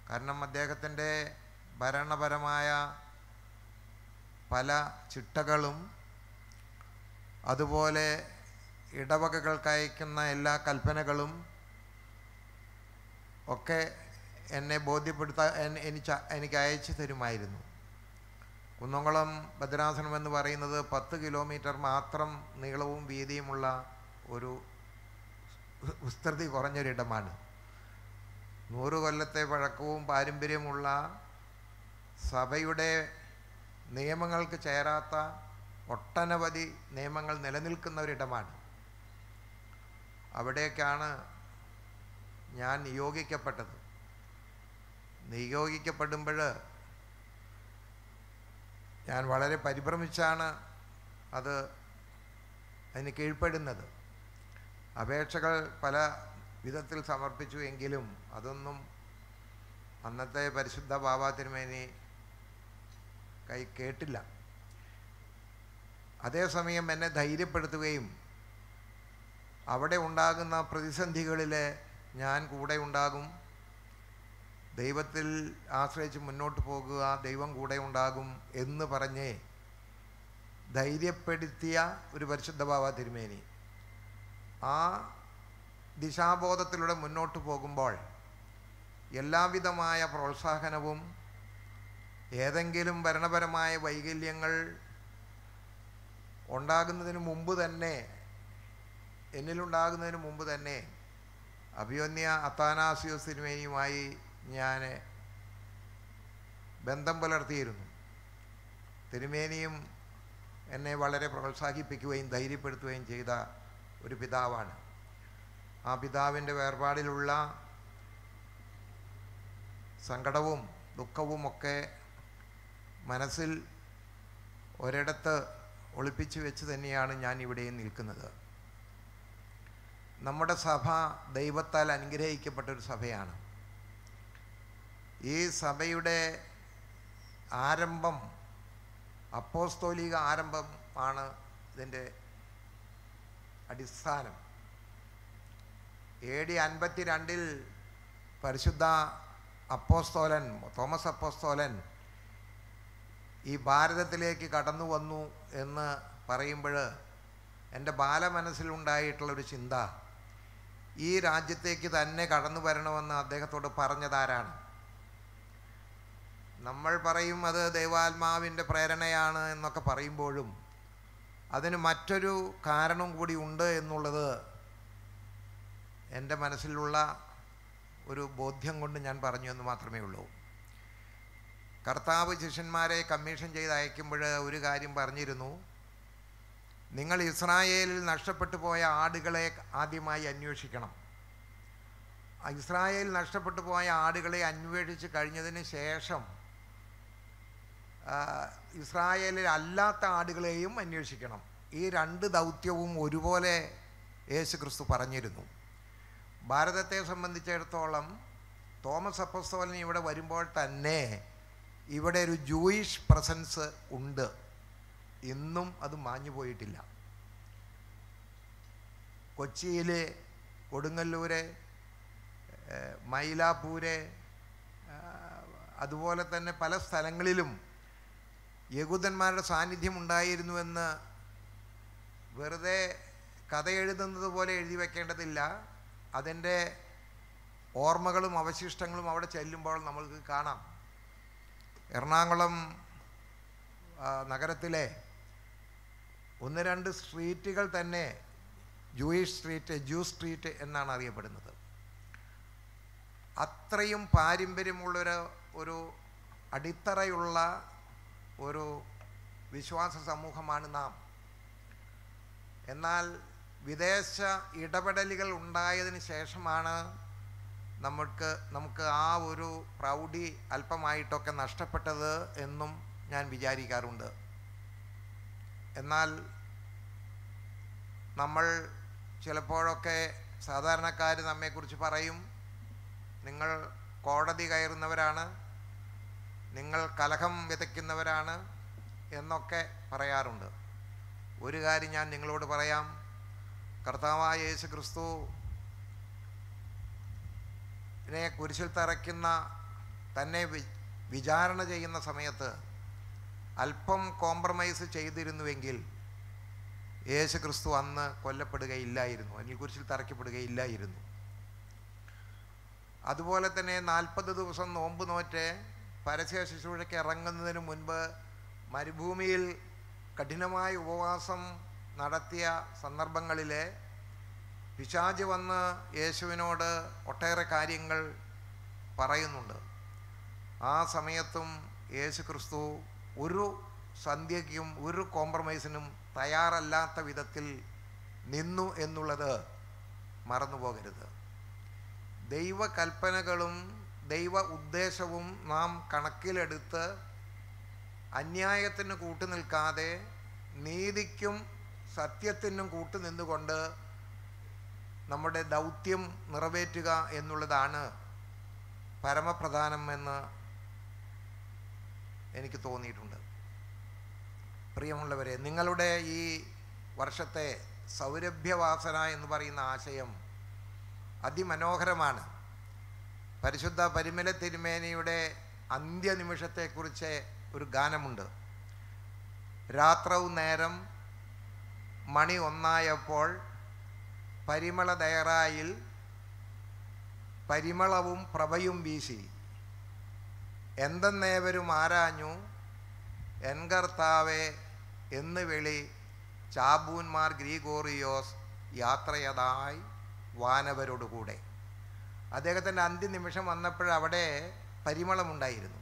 കാരണം അദ്ദേഹത്തിൻ്റെ ഭരണപരമായ പല ചിട്ടകളും അതുപോലെ ഇടവകകൾക്കയക്കുന്ന എല്ലാ കൽപ്പനകളും ഒക്കെ എന്നെ ബോധ്യപ്പെടുത്താൻ എനിക്ക് എനിക്ക് അയച്ചു തരുമായിരുന്നു കുന്നംകുളം ഭദ്രാസനം എന്ന് പറയുന്നത് പത്ത് കിലോമീറ്റർ മാത്രം നീളവും വീതിയുമുള്ള ഒരു വിസ്തൃതി കുറഞ്ഞൊരിടമാണ് നൂറ് കൊല്ലത്തെ പഴക്കവും പാരമ്പര്യമുള്ള സഭയുടെ നിയമങ്ങൾക്ക് ചേരാത്ത ഒട്ടനവധി നിയമങ്ങൾ നിലനിൽക്കുന്ന ഒരിടമാണ് അവിടേക്കാണ് ഞാൻ നിയോഗിക്കപ്പെട്ടത് നിയോഗിക്കപ്പെടുമ്പോൾ ഞാൻ വളരെ പരിഭ്രമിച്ചാണ് അത് അതിന് കീഴ്പ്പെടുന്നത് അപേക്ഷകൾ പല വിധത്തിൽ സമർപ്പിച്ചു എങ്കിലും അതൊന്നും അന്നത്തെ പരിശുദ്ധ ബാബാ തിരുമേനി കൈ കേട്ടില്ല അതേസമയം എന്നെ ധൈര്യപ്പെടുത്തുകയും അവിടെ ഉണ്ടാകുന്ന പ്രതിസന്ധികളിൽ ഞാൻ കൂടെ ഉണ്ടാകും ദൈവത്തിൽ ആശ്രയിച്ച് മുന്നോട്ട് പോകുക ദൈവം കൂടെ ഉണ്ടാകും എന്ന് പറഞ്ഞ് ധൈര്യപ്പെടുത്തിയ ഒരു പരിശുദ്ധ ബാബ തിരുമേനി ആ ദിശാബോധത്തിലൂടെ മുന്നോട്ട് പോകുമ്പോൾ എല്ലാവിധമായ പ്രോത്സാഹനവും ഏതെങ്കിലും ഭരണപരമായ വൈകല്യങ്ങൾ ഉണ്ടാകുന്നതിന് മുമ്പ് തന്നെ എന്നിലുണ്ടാകുന്നതിന് മുമ്പ് തന്നെ അഭിയോന്യ അത്താനാസിയോ സിനിമയുമായി ഞാൻ ബന്ധം പുലർത്തിയിരുന്നു തിരുമേനിയും എന്നെ വളരെ പ്രോത്സാഹിപ്പിക്കുകയും ധൈര്യപ്പെടുത്തുകയും ചെയ്ത ഒരു പിതാവാണ് ആ പിതാവിൻ്റെ വേർപാടിലുള്ള സങ്കടവും ദുഃഖവുമൊക്കെ മനസ്സിൽ ഒരിടത്ത് ഒളിപ്പിച്ചു വെച്ച് തന്നെയാണ് ഞാൻ ഇവിടെ നിൽക്കുന്നത് നമ്മുടെ സഭ ദൈവത്താൽ അനുഗ്രഹിക്കപ്പെട്ടൊരു സഭയാണ് ഈ സഭയുടെ ആരംഭം അപ്പോസ്തോലിക ആരംഭം ആണ് ഇതിൻ്റെ അടിസ്ഥാനം എ ഡി അൻപത്തി രണ്ടിൽ പരിശുദ്ധ അപ്പോസ്തോലൻ തോമസ് അപ്പോസ്തോലൻ ഈ ഭാരതത്തിലേക്ക് കടന്നു വന്നു എന്ന് പറയുമ്പോൾ എൻ്റെ ബാലമനസ്സിലുണ്ടായിട്ടുള്ളൊരു ചിന്ത ഈ രാജ്യത്തേക്ക് തന്നെ കടന്നു വരണമെന്ന് അദ്ദേഹത്തോട് പറഞ്ഞതാരാണ് നമ്മൾ പറയും അത് ദൈവാത്മാവിൻ്റെ പ്രേരണയാണ് എന്നൊക്കെ പറയുമ്പോഴും അതിന് മറ്റൊരു കാരണം കൂടി ഉണ്ട് എന്നുള്ളത് എൻ്റെ മനസ്സിലുള്ള ഒരു ബോധ്യം കൊണ്ട് ഞാൻ പറഞ്ഞു എന്ന് മാത്രമേ ഉള്ളൂ കർത്താവ് ശിഷ്യന്മാരെ കമ്മീഷൻ ചെയ്ത് അയക്കുമ്പോൾ ഒരു കാര്യം പറഞ്ഞിരുന്നു നിങ്ങൾ ഇസ്രായേലിൽ നഷ്ടപ്പെട്ടു പോയ ആടുകളെ ആദ്യമായി അന്വേഷിക്കണം ഇസ്രായേൽ നഷ്ടപ്പെട്ടു പോയ ആടുകളെ അന്വേഷിച്ച് കഴിഞ്ഞതിന് ശേഷം ഇസ്രായേലിൽ അല്ലാത്ത ആടുകളെയും അന്വേഷിക്കണം ഈ രണ്ട് ദൗത്യവും ഒരുപോലെ യേശു ക്രിസ്തു പറഞ്ഞിരുന്നു ഭാരതത്തെ സംബന്ധിച്ചിടത്തോളം തോമസ് അപ്പസ്തോലൻ ഇവിടെ വരുമ്പോൾ തന്നെ ഇവിടെ ഒരു ജൂയിഷ് പ്രസൻസ് ഉണ്ട് ഇന്നും അത് മാഞ്ഞു പോയിട്ടില്ല കൊച്ചിയിലെ കൊടുങ്ങല്ലൂര് മൈലാപ്പൂര് അതുപോലെ തന്നെ പല സ്ഥലങ്ങളിലും യഹൂദന്മാരുടെ സാന്നിധ്യം ഉണ്ടായിരുന്നുവെന്ന് വെറുതെ കഥ എഴുതുന്നത് പോലെ എഴുതി വയ്ക്കേണ്ടതില്ല അതിൻ്റെ ഓർമ്മകളും അവശിഷ്ടങ്ങളും അവിടെ ചെല്ലുമ്പോൾ നമ്മൾക്ക് കാണാം എറണാകുളം നഗരത്തിലെ ഒന്ന് രണ്ട് സ്ട്രീറ്റുകൾ തന്നെ ജൂയിഷ് സ്ട്രീറ്റ് ജൂ സ്ട്രീറ്റ് എന്നാണ് അറിയപ്പെടുന്നത് അത്രയും പാരമ്പര്യമുള്ളൊരു ഒരു അടിത്തറയുള്ള ഒരു വിശ്വാസ സമൂഹമാണ് നാം എന്നാൽ വിദേശ ഇടപെടലുകൾ ഉണ്ടായതിന് ശേഷമാണ് നമുക്ക് നമുക്ക് ആ ഒരു പ്രൗഢി അല്പമായിട്ടൊക്കെ നഷ്ടപ്പെട്ടത് എന്നും ഞാൻ വിചാരിക്കാറുണ്ട് എന്നാൽ നമ്മൾ ചിലപ്പോഴൊക്കെ സാധാരണക്കാർ നമ്മെക്കുറിച്ച് പറയും നിങ്ങൾ കോടതി കയറുന്നവരാണ് നിങ്ങൾ കലഹം വിതയ്ക്കുന്നവരാണ് എന്നൊക്കെ പറയാറുണ്ട് ഒരു കാര്യം ഞാൻ നിങ്ങളോട് പറയാം കർത്താവായ യേശു ക്രിസ്തു ഇതിനെ കുരിശിൽ തറയ്ക്കുന്ന തന്നെ വിചാരണ ചെയ്യുന്ന സമയത്ത് അല്പം കോംപ്രമൈസ് ചെയ്തിരുന്നുവെങ്കിൽ യേശു ക്രിസ്തു അന്ന് കൊല്ലപ്പെടുകയില്ലായിരുന്നു അല്ലെങ്കിൽ കുരിശിൽ തറയ്ക്കപ്പെടുകയില്ലായിരുന്നു അതുപോലെ തന്നെ നാൽപ്പത് ദിവസം നോമ്പ് നോറ്റ് പരസ്യ ശുശ്രൂഷയ്ക്ക് ഇറങ്ങുന്നതിന് മുൻപ് മരുഭൂമിയിൽ കഠിനമായ ഉപവാസം നടത്തിയ സന്ദർഭങ്ങളിലെ പിശാജ് വന്ന് യേശുവിനോട് ഒട്ടേറെ കാര്യങ്ങൾ പറയുന്നുണ്ട് ആ സമയത്തും യേശു ക്രിസ്തു ഒരു സന്ധ്യയ്ക്കും ഒരു കോംപ്രമൈസിനും തയ്യാറല്ലാത്ത വിധത്തിൽ നിന്നു എന്നുള്ളത് മറന്നുപോകരുത് ദൈവകൽപ്പനകളും ദൈവ ഉദ്ദേശവും നാം കണക്കിലെടുത്ത് അന്യായത്തിന് കൂട്ടുനിൽക്കാതെ നീതിക്കും സത്യത്തിനും കൂട്ടുനിന്നുകൊണ്ട് നമ്മുടെ ദൗത്യം നിറവേറ്റുക എന്നുള്ളതാണ് പരമപ്രധാനം എന്ന് എനിക്ക് തോന്നിയിട്ടുണ്ട് പ്രിയമുള്ളവരെ നിങ്ങളുടെ ഈ വർഷത്തെ സൗരഭ്യവാസന എന്ന് പറയുന്ന ആശയം അതിമനോഹരമാണ് പരിശുദ്ധ പരിമല തിരുമേനിയുടെ അന്ത്യനിമിഷത്തെക്കുറിച്ച് ഒരു ഗാനമുണ്ട് രാത്രവും നേരം മണി ഒന്നായപ്പോൾ പരിമള ദയറായിൽ പരിമളവും പ്രഭയും വീശി എന്തെന്നേവരും ആരാഞ്ഞു എൻ എന്ന് വിളി ചാബൂന്മാർ ഗ്രീഗോറിയോസ് യാത്രയതായി വാനവരോടുകൂടെ അദ്ദേഹത്തിൻ്റെ അന്ത്യനിമിഷം വന്നപ്പോഴവിടെ പരിമളമുണ്ടായിരുന്നു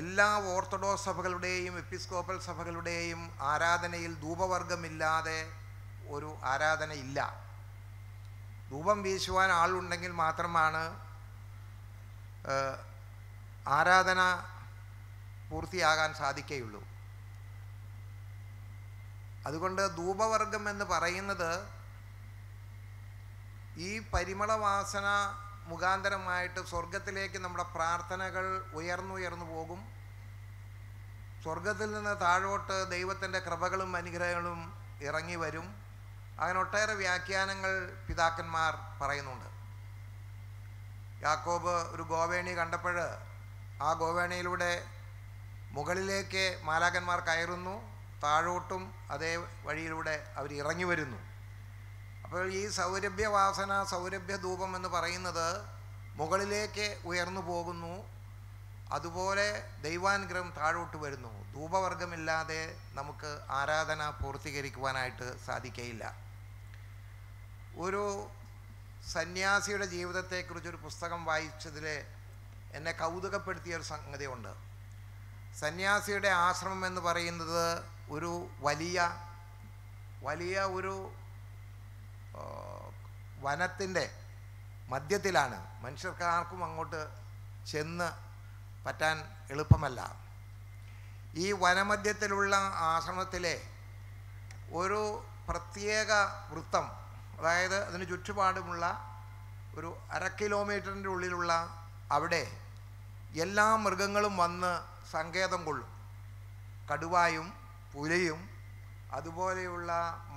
എല്ലാ ഓർത്തഡോക്സ് സഭകളുടെയും എപ്പിസ്കോപ്പൽ സഭകളുടെയും ആരാധനയിൽ ധൂപവർഗമില്ലാതെ ഒരു ആരാധന ഇല്ല ധൂപം വീശുവാൻ ആളുണ്ടെങ്കിൽ മാത്രമാണ് ആരാധന പൂർത്തിയാകാൻ സാധിക്കുകയുള്ളൂ അതുകൊണ്ട് ധൂപവർഗം എന്ന് പറയുന്നത് ഈ പരിമളവാസന മുഖാന്തരമായിട്ട് സ്വർഗത്തിലേക്ക് നമ്മുടെ പ്രാർത്ഥനകൾ ഉയർന്നുയർന്നു പോകും സ്വർഗത്തിൽ നിന്ന് താഴോട്ട് ദൈവത്തിൻ്റെ കൃപകളും അനുഗ്രഹങ്ങളും ഇറങ്ങി വരും അങ്ങനെ ഒട്ടേറെ വ്യാഖ്യാനങ്ങൾ പിതാക്കന്മാർ പറയുന്നുണ്ട് യാക്കോബ് ഒരു ഗോവേണി കണ്ടപ്പോൾ ആ ഗോവേണിയിലൂടെ മുകളിലേക്ക് മാലാകന്മാർ കയറുന്നു താഴോട്ടും അതേ വഴിയിലൂടെ അവർ ഇറങ്ങി വരുന്നു അപ്പോൾ ഈ സൗരഭ്യവാസന സൗരഭ്യധൂപം എന്ന് പറയുന്നത് മുകളിലേക്ക് ഉയർന്നു പോകുന്നു അതുപോലെ ദൈവാനുഗ്രഹം താഴോട്ട് വരുന്നു ധൂപവർഗമില്ലാതെ നമുക്ക് ആരാധന പൂർത്തീകരിക്കുവാനായിട്ട് സാധിക്കയില്ല ഒരു സന്യാസിയുടെ ജീവിതത്തെക്കുറിച്ചൊരു പുസ്തകം വായിച്ചതിൽ എന്നെ കൗതുകപ്പെടുത്തിയ ഒരു സംഗതിയുണ്ട് സന്യാസിയുടെ ആശ്രമം എന്ന് പറയുന്നത് ഒരു വലിയ വലിയ ഒരു വനത്തിൻ്റെ മധ്യത്തിലാണ് മനുഷ്യർക്ക് ആർക്കും അങ്ങോട്ട് ചെന്ന് പറ്റാൻ എളുപ്പമല്ല ഈ വനമധ്യത്തിലുള്ള ആശ്രമത്തിലെ ഒരു പ്രത്യേക വൃത്തം അതായത് അതിന് ചുറ്റുപാടുമുള്ള ഒരു അര കിലോമീറ്ററിൻ്റെ ഉള്ളിലുള്ള അവിടെ എല്ലാ മൃഗങ്ങളും വന്ന് സങ്കേതം കൊള്ളും കടുവായും പുലയും അതുപോലെയുള്ള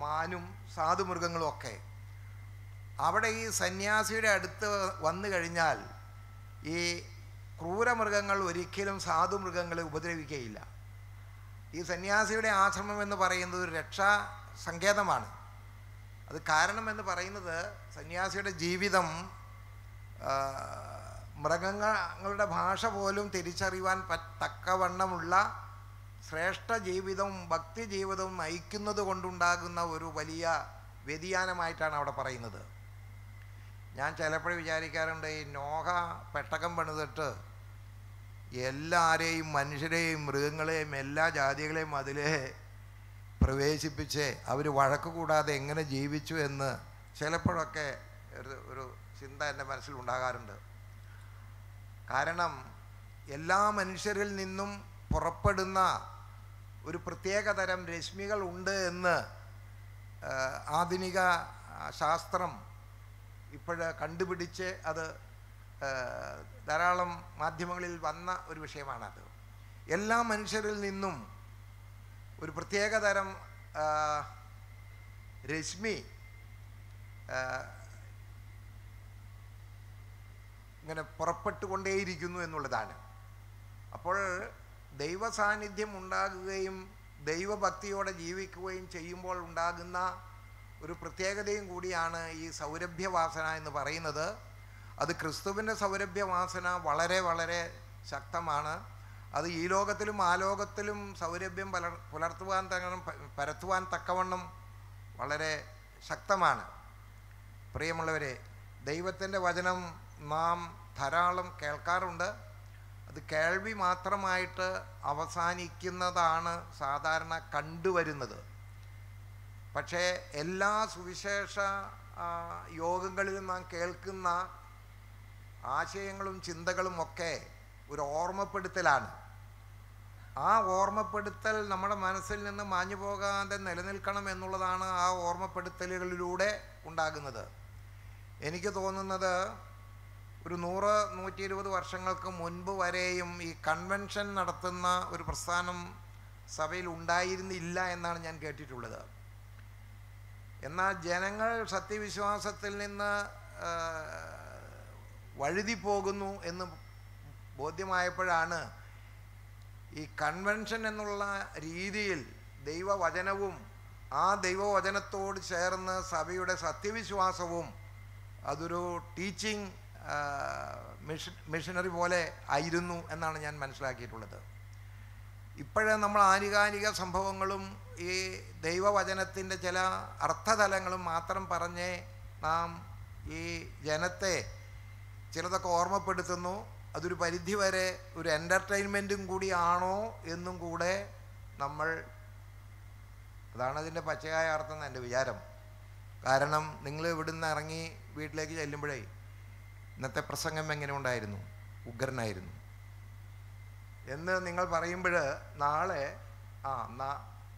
മാനും സാധുമൃഗങ്ങളും ഒക്കെ അവിടെ ഈ സന്യാസിയുടെ അടുത്ത് വന്നു കഴിഞ്ഞാൽ ഈ ക്രൂരമൃഗങ്ങൾ ഒരിക്കലും സാധുമൃഗങ്ങളെ ഉപദ്രവിക്കുകയില്ല ഈ സന്യാസിയുടെ ആശ്രമം എന്ന് പറയുന്നത് ഒരു രക്ഷാ സങ്കേതമാണ് അത് കാരണം എന്ന് പറയുന്നത് സന്യാസിയുടെ ജീവിതം മൃഗങ്ങളുടെ ഭാഷ പോലും തിരിച്ചറിയുവാൻ തക്കവണ്ണമുള്ള ശ്രേഷ്ഠ ജീവിതവും ഭക്തി ജീവിതവും നയിക്കുന്നത് കൊണ്ടുണ്ടാകുന്ന ഒരു വലിയ വ്യതിയാനമായിട്ടാണ് അവിടെ പറയുന്നത് ഞാൻ ചിലപ്പോഴും വിചാരിക്കാറുണ്ട് ഈ നോഹ പെട്ടകം പണിതിട്ട് എല്ലാവരെയും മനുഷ്യരെയും മൃഗങ്ങളെയും എല്ലാ ജാതികളെയും അതിലെ പ്രവേശിപ്പിച്ച് അവർ വഴക്ക് കൂടാതെ എങ്ങനെ ജീവിച്ചു എന്ന് ചിലപ്പോഴൊക്കെ ഒരു ഒരു ചിന്ത എൻ്റെ മനസ്സിലുണ്ടാകാറുണ്ട് കാരണം എല്ലാ മനുഷ്യരിൽ നിന്നും പുറപ്പെടുന്ന ഒരു പ്രത്യേക തരം രശ്മികൾ ഉണ്ട് എന്ന് ആധുനിക ശാസ്ത്രം ഇപ്പോഴ് കണ്ടുപിടിച്ച് അത് ധാരാളം മാധ്യമങ്ങളിൽ വന്ന ഒരു വിഷയമാണത് എല്ലാ മനുഷ്യരിൽ നിന്നും ഒരു പ്രത്യേക തരം രശ്മി ഇങ്ങനെ പുറപ്പെട്ടുകൊണ്ടേയിരിക്കുന്നു എന്നുള്ളതാണ് അപ്പോൾ ദൈവസാന്നിധ്യം ഉണ്ടാകുകയും ദൈവഭക്തിയോടെ ജീവിക്കുകയും ചെയ്യുമ്പോൾ ഉണ്ടാകുന്ന ഒരു പ്രത്യേകതയും കൂടിയാണ് ഈ സൗരഭ്യവാസന എന്ന് പറയുന്നത് അത് ക്രിസ്തുവിൻ്റെ സൗരഭ്യവാസന വളരെ വളരെ ശക്തമാണ് അത് ഈ ലോകത്തിലും ആ ലോകത്തിലും സൗരഭ്യം പലർ പുലർത്തുവാൻ തക്കണം പരത്തുവാൻ തക്കവണ്ണം വളരെ ശക്തമാണ് പ്രിയമുള്ളവരെ ദൈവത്തിൻ്റെ വചനം നാം ധാരാളം കേൾക്കാറുണ്ട് അത് കേൾവി മാത്രമായിട്ട് അവസാനിക്കുന്നതാണ് സാധാരണ കണ്ടുവരുന്നത് പക്ഷേ എല്ലാ സുവിശേഷ യോഗങ്ങളിലും നാം കേൾക്കുന്ന ആശയങ്ങളും ചിന്തകളും ഒക്കെ ഒരു ഓർമ്മപ്പെടുത്തലാണ് ആ ഓർമ്മപ്പെടുത്തൽ നമ്മുടെ മനസ്സിൽ നിന്ന് മാഞ്ഞു പോകാതെ നിലനിൽക്കണം എന്നുള്ളതാണ് ആ ഓർമ്മപ്പെടുത്തലുകളിലൂടെ ഉണ്ടാകുന്നത് എനിക്ക് തോന്നുന്നത് ഒരു നൂറ് നൂറ്റി ഇരുപത് വർഷങ്ങൾക്ക് മുൻപ് വരെയും ഈ കൺവെൻഷൻ നടത്തുന്ന ഒരു പ്രസ്ഥാനം സഭയിൽ ഉണ്ടായിരുന്നില്ല എന്നാണ് ഞാൻ കേട്ടിട്ടുള്ളത് എന്നാൽ ജനങ്ങൾ സത്യവിശ്വാസത്തിൽ നിന്ന് പോകുന്നു എന്ന് ബോധ്യമായപ്പോഴാണ് ഈ കൺവെൻഷൻ എന്നുള്ള രീതിയിൽ ദൈവവചനവും ആ ദൈവവചനത്തോട് ചേർന്ന് സഭയുടെ സത്യവിശ്വാസവും അതൊരു ടീച്ചിങ് മിഷ മിഷനറി പോലെ ആയിരുന്നു എന്നാണ് ഞാൻ മനസ്സിലാക്കിയിട്ടുള്ളത് ഇപ്പോഴേ നമ്മൾ ആനുകാലിക സംഭവങ്ങളും ഈ ദൈവവചനത്തിൻ്റെ ചില അർത്ഥതലങ്ങളും മാത്രം പറഞ്ഞ് നാം ഈ ജനത്തെ ചിലതൊക്കെ ഓർമ്മപ്പെടുത്തുന്നു അതൊരു പരിധിവരെ ഒരു എൻ്റർടൈൻമെൻറ്റും കൂടിയാണോ എന്നും കൂടെ നമ്മൾ അതാണ് അതിൻ്റെ പച്ചയായ അർത്ഥം എൻ്റെ വിചാരം കാരണം നിങ്ങൾ ഇവിടുന്ന് ഇറങ്ങി വീട്ടിലേക്ക് ചെല്ലുമ്പോഴേ ഇന്നത്തെ പ്രസംഗം എങ്ങനെ ഉണ്ടായിരുന്നു ഉഗ്രനായിരുന്നു എന്ന് നിങ്ങൾ പറയുമ്പോൾ നാളെ ആ എന്നാ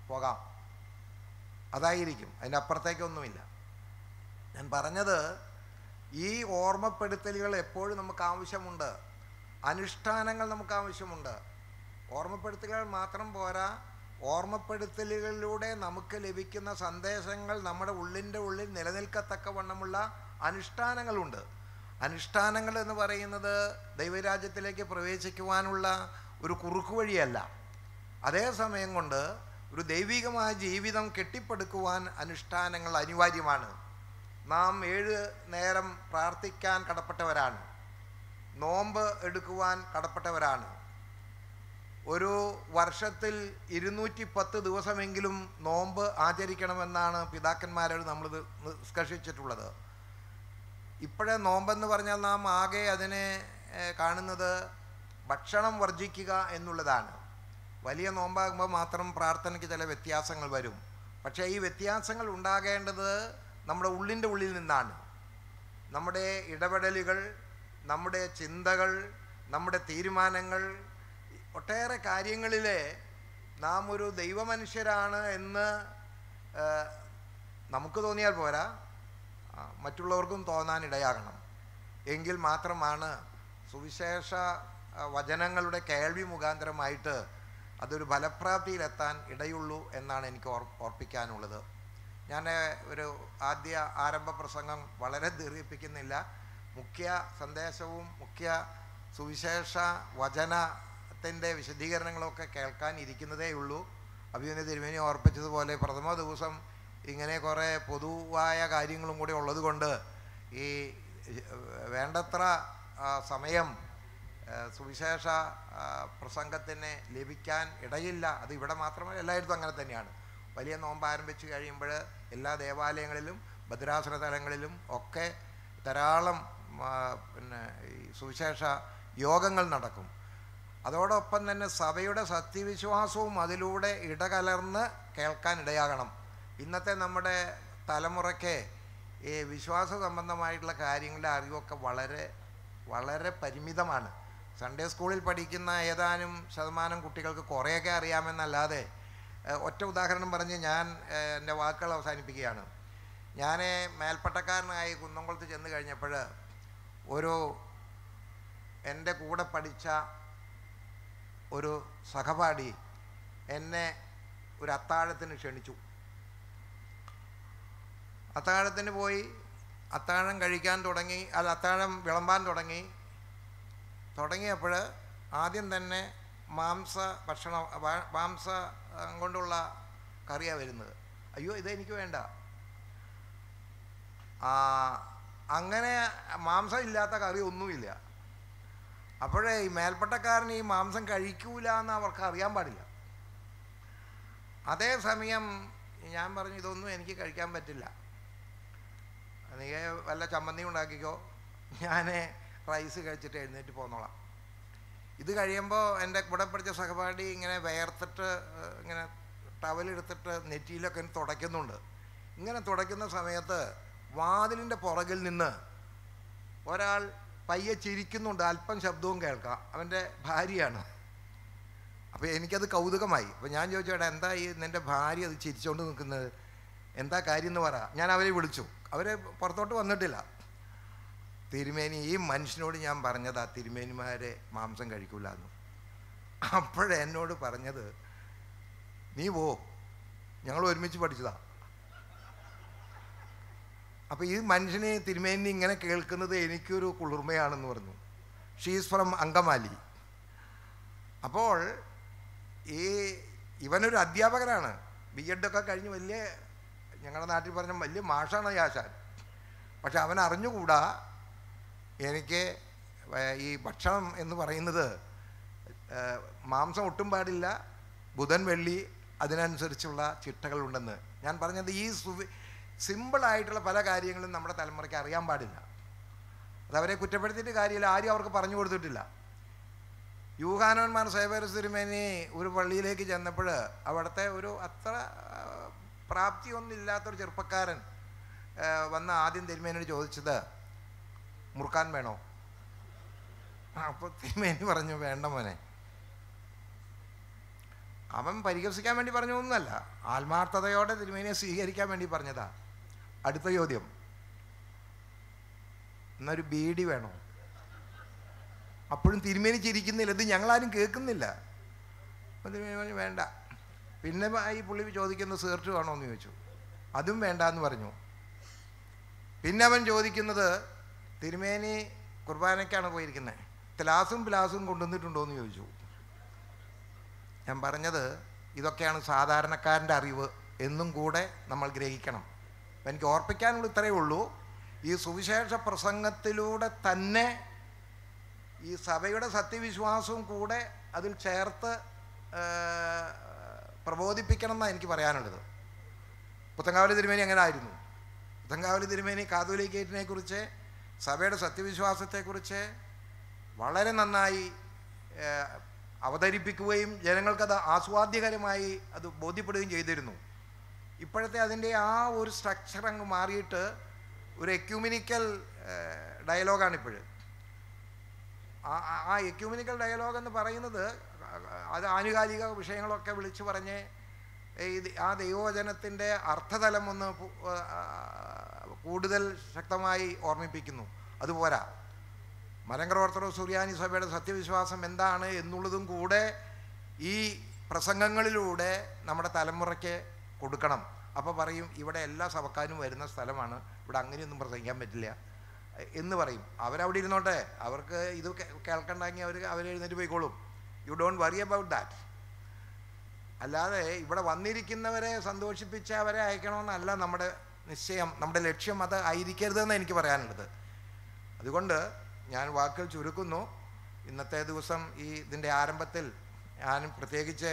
പോകാം അതായിരിക്കും അതിനപ്പുറത്തേക്കൊന്നുമില്ല അപ്പുറത്തേക്കൊന്നുമില്ല ഞാൻ പറഞ്ഞത് ഈ ഓർമ്മപ്പെടുത്തലുകൾ എപ്പോഴും നമുക്ക് ആവശ്യമുണ്ട് അനുഷ്ഠാനങ്ങൾ നമുക്ക് ആവശ്യമുണ്ട് ഓർമ്മപ്പെടുത്തലുകൾ മാത്രം പോരാ ഓർമ്മപ്പെടുത്തലുകളിലൂടെ നമുക്ക് ലഭിക്കുന്ന സന്ദേശങ്ങൾ നമ്മുടെ ഉള്ളിൻ്റെ ഉള്ളിൽ നിലനിൽക്കത്തക്ക വണ്ണമുള്ള അനുഷ്ഠാനങ്ങളുണ്ട് അനുഷ്ഠാനങ്ങൾ എന്ന് പറയുന്നത് ദൈവരാജ്യത്തിലേക്ക് പ്രവേശിക്കുവാനുള്ള ഒരു കുറുക്കു വഴിയല്ല അതേസമയം കൊണ്ട് ഒരു ദൈവികമായ ജീവിതം കെട്ടിപ്പടുക്കുവാൻ അനുഷ്ഠാനങ്ങൾ അനിവാര്യമാണ് നാം ഏഴ് നേരം പ്രാർത്ഥിക്കാൻ കടപ്പെട്ടവരാണ് നോമ്പ് എടുക്കുവാൻ കടപ്പെട്ടവരാണ് ഒരു വർഷത്തിൽ ഇരുന്നൂറ്റി പത്ത് ദിവസമെങ്കിലും നോമ്പ് ആചരിക്കണമെന്നാണ് പിതാക്കന്മാരോട് നമ്മൾ നിഷ്കർഷിച്ചിട്ടുള്ളത് ഇപ്പോഴേ നോമ്പെന്ന് പറഞ്ഞാൽ നാം ആകെ അതിനെ കാണുന്നത് ഭക്ഷണം വർജിക്കുക എന്നുള്ളതാണ് വലിയ നോമ്പാകുമ്പോൾ മാത്രം പ്രാർത്ഥനയ്ക്ക് ചില വ്യത്യാസങ്ങൾ വരും പക്ഷേ ഈ വ്യത്യാസങ്ങൾ ഉണ്ടാകേണ്ടത് നമ്മുടെ ഉള്ളിൻ്റെ ഉള്ളിൽ നിന്നാണ് നമ്മുടെ ഇടപെടലുകൾ നമ്മുടെ ചിന്തകൾ നമ്മുടെ തീരുമാനങ്ങൾ ഒട്ടേറെ കാര്യങ്ങളിൽ നാം ഒരു ദൈവമനുഷ്യരാണ് എന്ന് നമുക്ക് തോന്നിയാൽ പോരാ മറ്റുള്ളവർക്കും തോന്നാനിടയാകണം എങ്കിൽ മാത്രമാണ് സുവിശേഷ വചനങ്ങളുടെ കേൾവി മുഖാന്തരമായിട്ട് അതൊരു ഫലപ്രാപ്തിയിലെത്താൻ ഇടയുള്ളൂ എന്നാണ് എനിക്ക് ഓർപ്പിക്കാനുള്ളത് ഞാൻ ഒരു ആദ്യ ആരംഭ പ്രസംഗം വളരെ ദീർഘിപ്പിക്കുന്നില്ല മുഖ്യ സന്ദേശവും മുഖ്യ സുവിശേഷ വചനത്തിൻ്റെ വിശദീകരണങ്ങളൊക്കെ കേൾക്കാൻ ഇരിക്കുന്നതേ ഉള്ളൂ അഭിമന്യ തിരുമേനി ഓർപ്പിച്ചതുപോലെ പ്രഥമ ദിവസം ഇങ്ങനെ കുറേ പൊതുവായ കാര്യങ്ങളും കൂടി ഉള്ളതുകൊണ്ട് ഈ വേണ്ടത്ര സമയം സുവിശേഷ പ്രസംഗത്തിന് ലഭിക്കാൻ ഇടയില്ല അത് ഇവിടെ മാത്രമല്ല എല്ലായിടത്തും അങ്ങനെ തന്നെയാണ് വലിയ നോമ്പ് ആരംഭിച്ചു കഴിയുമ്പോൾ എല്ലാ ദേവാലയങ്ങളിലും ഭദ്രാസന തലങ്ങളിലും ഒക്കെ ധാരാളം പിന്നെ ഈ സുവിശേഷ യോഗങ്ങൾ നടക്കും അതോടൊപ്പം തന്നെ സഭയുടെ സത്യവിശ്വാസവും അതിലൂടെ ഇടകലർന്ന് കേൾക്കാൻ ഇടയാകണം ഇന്നത്തെ നമ്മുടെ തലമുറയ്ക്ക് ഈ വിശ്വാസ സംബന്ധമായിട്ടുള്ള കാര്യങ്ങളുടെ അറിവൊക്കെ വളരെ വളരെ പരിമിതമാണ് സൺഡേ സ്കൂളിൽ പഠിക്കുന്ന ഏതാനും ശതമാനം കുട്ടികൾക്ക് കുറേയൊക്കെ അറിയാമെന്നല്ലാതെ ഒറ്റ ഉദാഹരണം പറഞ്ഞ് ഞാൻ എൻ്റെ വാക്കുകൾ അവസാനിപ്പിക്കുകയാണ് ഞാൻ മേൽപ്പട്ടക്കാരനായി കുന്നംകുളത്ത് ചെന്ന് കഴിഞ്ഞപ്പോൾ ഒരു എൻ്റെ കൂടെ പഠിച്ച ഒരു സഹപാഠി എന്നെ ഒരു അത്താഴത്തിന് ക്ഷണിച്ചു അത്താഴത്തിന് പോയി അത്താഴം കഴിക്കാൻ തുടങ്ങി അത് അത്താഴം വിളമ്പാൻ തുടങ്ങി തുടങ്ങിയപ്പോൾ ആദ്യം തന്നെ മാംസ ഭക്ഷണം മാംസ കൊണ്ടുള്ള കറിയാണ് വരുന്നത് അയ്യോ ഇതെനിക്ക് വേണ്ട അങ്ങനെ മാംസം ഇല്ലാത്ത കറി ഒന്നുമില്ല അപ്പോഴേ ഈ മേൽപ്പട്ടക്കാരൻ ഈ മാംസം കഴിക്കൂല എന്ന് അവർക്ക് അറിയാൻ പാടില്ല അതേസമയം ഞാൻ പറഞ്ഞു ഇതൊന്നും എനിക്ക് കഴിക്കാൻ പറ്റില്ല നീ വല്ല ചമ്മന്തി ഉണ്ടാക്കിക്കോ ഞാൻ റൈസ് കഴിച്ചിട്ട് എഴുന്നേറ്റ് പോന്നോളാം ഇത് കഴിയുമ്പോൾ എൻ്റെ കൂടെ പഠിച്ച സഹപാഠി ഇങ്ങനെ വേർത്തിട്ട് ഇങ്ങനെ ടവലെടുത്തിട്ട് നെറ്റിയിലൊക്കെ തുടയ്ക്കുന്നുണ്ട് ഇങ്ങനെ തുടയ്ക്കുന്ന സമയത്ത് വാതിലിൻ്റെ പുറകിൽ നിന്ന് ഒരാൾ പയ്യെ ചിരിക്കുന്നുണ്ട് അല്പം ശബ്ദവും കേൾക്കാം അവൻ്റെ ഭാര്യയാണ് അപ്പോൾ എനിക്കത് കൗതുകമായി അപ്പോൾ ഞാൻ ചോദിച്ചു എന്താ ഈ നിൻ്റെ ഭാര്യ അത് ചിരിച്ചുകൊണ്ട് നിൽക്കുന്നത് എന്താ കാര്യം എന്ന് പറ ഞാൻ അവരെ വിളിച്ചു അവർ പുറത്തോട്ട് വന്നിട്ടില്ല തിരുമേനി ഈ മനുഷ്യനോട് ഞാൻ പറഞ്ഞതാ തിരുമേനിമാരെ മാംസം കഴിക്കൂല എന്ന് അപ്പോഴെന്നോട് പറഞ്ഞത് നീ പോ ഞങ്ങൾ ഒരുമിച്ച് പഠിച്ചതാ അപ്പോൾ ഈ മനുഷ്യനെ തിരുമേനി ഇങ്ങനെ കേൾക്കുന്നത് എനിക്കൊരു കുളിർമയാണെന്ന് പറഞ്ഞു ഷീസ് ഫ്രം അങ്കമാലി അപ്പോൾ ഈ ഇവനൊരു അധ്യാപകനാണ് ബി എഡൊക്കെ കഴിഞ്ഞ് വലിയ ഞങ്ങളുടെ നാട്ടിൽ പറഞ്ഞ വലിയ മാഷാണ് യാശാൻ പക്ഷെ അവൻ അറിഞ്ഞുകൂടാ എനിക്ക് ഈ ഭക്ഷണം എന്ന് പറയുന്നത് മാംസം ഒട്ടും പാടില്ല ബുധൻ വെള്ളി അതിനനുസരിച്ചുള്ള ചിട്ടകളുണ്ടെന്ന് ഞാൻ പറഞ്ഞത് ഈ സുവി സിമ്പിളായിട്ടുള്ള പല കാര്യങ്ങളും നമ്മുടെ തലമുറയ്ക്ക് അറിയാൻ പാടില്ല അതവരെ കുറ്റപ്പെടുത്തിയിട്ട് കാര്യമില്ല ആരും അവർക്ക് പറഞ്ഞു കൊടുത്തിട്ടില്ല യൂഹാനോന്മാർ സൈബേർ സുരുമേനി ഒരു പള്ളിയിലേക്ക് ചെന്നപ്പോൾ അവിടുത്തെ ഒരു അത്ര പ്രാപ്തിയൊന്നുമില്ലാത്തൊരു ചെറുപ്പക്കാരൻ വന്ന് ആദ്യം തിരുമേനോട് ചോദിച്ചത് മുറുക്കാൻ വേണോ അപ്പോൾ തിരുമേനി പറഞ്ഞു വേണ്ട മോനെ അവൻ പരിഹസിക്കാൻ വേണ്ടി ഒന്നല്ല ആത്മാർത്ഥതയോടെ തിരുമേനിയെ സ്വീകരിക്കാൻ വേണ്ടി പറഞ്ഞതാ അടുത്ത ചോദ്യം എന്നൊരു ബീഡി വേണോ അപ്പോഴും തിരുമേനി ചിരിക്കുന്നില്ല ഇത് ഞങ്ങളാരും കേൾക്കുന്നില്ല തിരുമേനി വേണ്ട പിന്നെ ഈ പുള്ളി ചോദിക്കുന്ന സിഗരറ്റ് വേണോ എന്ന് ചോദിച്ചു അതും വേണ്ട എന്ന് പറഞ്ഞു പിന്നെ അവൻ ചോദിക്കുന്നത് തിരുമേനി കുർബാനയ്ക്കാണ് പോയിരിക്കുന്നത് ത്ലാസും പിലാസും കൊണ്ടുവന്നിട്ടുണ്ടോ എന്ന് ചോദിച്ചു ഞാൻ പറഞ്ഞത് ഇതൊക്കെയാണ് സാധാരണക്കാരൻ്റെ അറിവ് എന്നും കൂടെ നമ്മൾ ഗ്രഹിക്കണം എനിക്ക് ഓർപ്പിക്കാനുള്ള ഇത്രയേ ഉള്ളൂ ഈ സുവിശേഷ പ്രസംഗത്തിലൂടെ തന്നെ ഈ സഭയുടെ സത്യവിശ്വാസവും കൂടെ അതിൽ ചേർത്ത് പ്രബോധിപ്പിക്കണം എന്നാണ് എനിക്ക് പറയാനുള്ളത് പുത്തങ്കാവലി തിരുമേനി അങ്ങനെ ആയിരുന്നു പുത്തങ്കാവലി തിരുമേനി കാതോലിക്കേറ്റിനെ കുറിച്ച് സഭയുടെ സത്യവിശ്വാസത്തെക്കുറിച്ച് വളരെ നന്നായി അവതരിപ്പിക്കുകയും ജനങ്ങൾക്കത് ആസ്വാദ്യകരമായി അത് ബോധ്യപ്പെടുകയും ചെയ്തിരുന്നു ഇപ്പോഴത്തെ അതിൻ്റെ ആ ഒരു സ്ട്രക്ചർ അങ്ങ് മാറിയിട്ട് ഒരു എക്യൂമിനിക്കൽ ഡയലോഗാണ് ഇപ്പോഴും ആ എക്യൂമിനിക്കൽ ഡയലോഗ് എന്ന് പറയുന്നത് അത് ആനുകാലിക വിഷയങ്ങളൊക്കെ വിളിച്ചു പറഞ്ഞ് ആ ദൈവവചനത്തിൻ്റെ അർത്ഥതലം ഒന്ന് കൂടുതൽ ശക്തമായി ഓർമ്മിപ്പിക്കുന്നു അതുപോരാ മലങ്കര സുറിയാനി സഭയുടെ സത്യവിശ്വാസം എന്താണ് എന്നുള്ളതും കൂടെ ഈ പ്രസംഗങ്ങളിലൂടെ നമ്മുടെ തലമുറയ്ക്ക് കൊടുക്കണം അപ്പോൾ പറയും ഇവിടെ എല്ലാ സഭക്കാരും വരുന്ന സ്ഥലമാണ് ഇവിടെ അങ്ങനെയൊന്നും പ്രസംഗിക്കാൻ പറ്റില്ല എന്ന് പറയും അവരവിടെ ഇരുന്നോട്ടെ അവർക്ക് ഇത് കേൾക്കണ്ടെങ്കിൽ അവർ അവരെഴുന്നേറ്റ് പോയിക്കോളും you don't worry about that അല്ലാതെ ഇവിടെ വന്നിരിക്കുന്നവരെ സന്തോഷിപ്പിച്ച അവരെ അയക്കണമെന്നല്ല നമ്മുടെ നിശ്ചയം നമ്മുടെ ലക്ഷ്യം അത് ആയിരിക്കരുതെന്ന് എനിക്ക് പറയാനുള്ളത് അതുകൊണ്ട് ഞാൻ വാക്കുകൾ ചുരുക്കുന്നു ഇന്നത്തെ ദിവസം ഈ ഇതിൻ്റെ ആരംഭത്തിൽ ഞാൻ പ്രത്യേകിച്ച്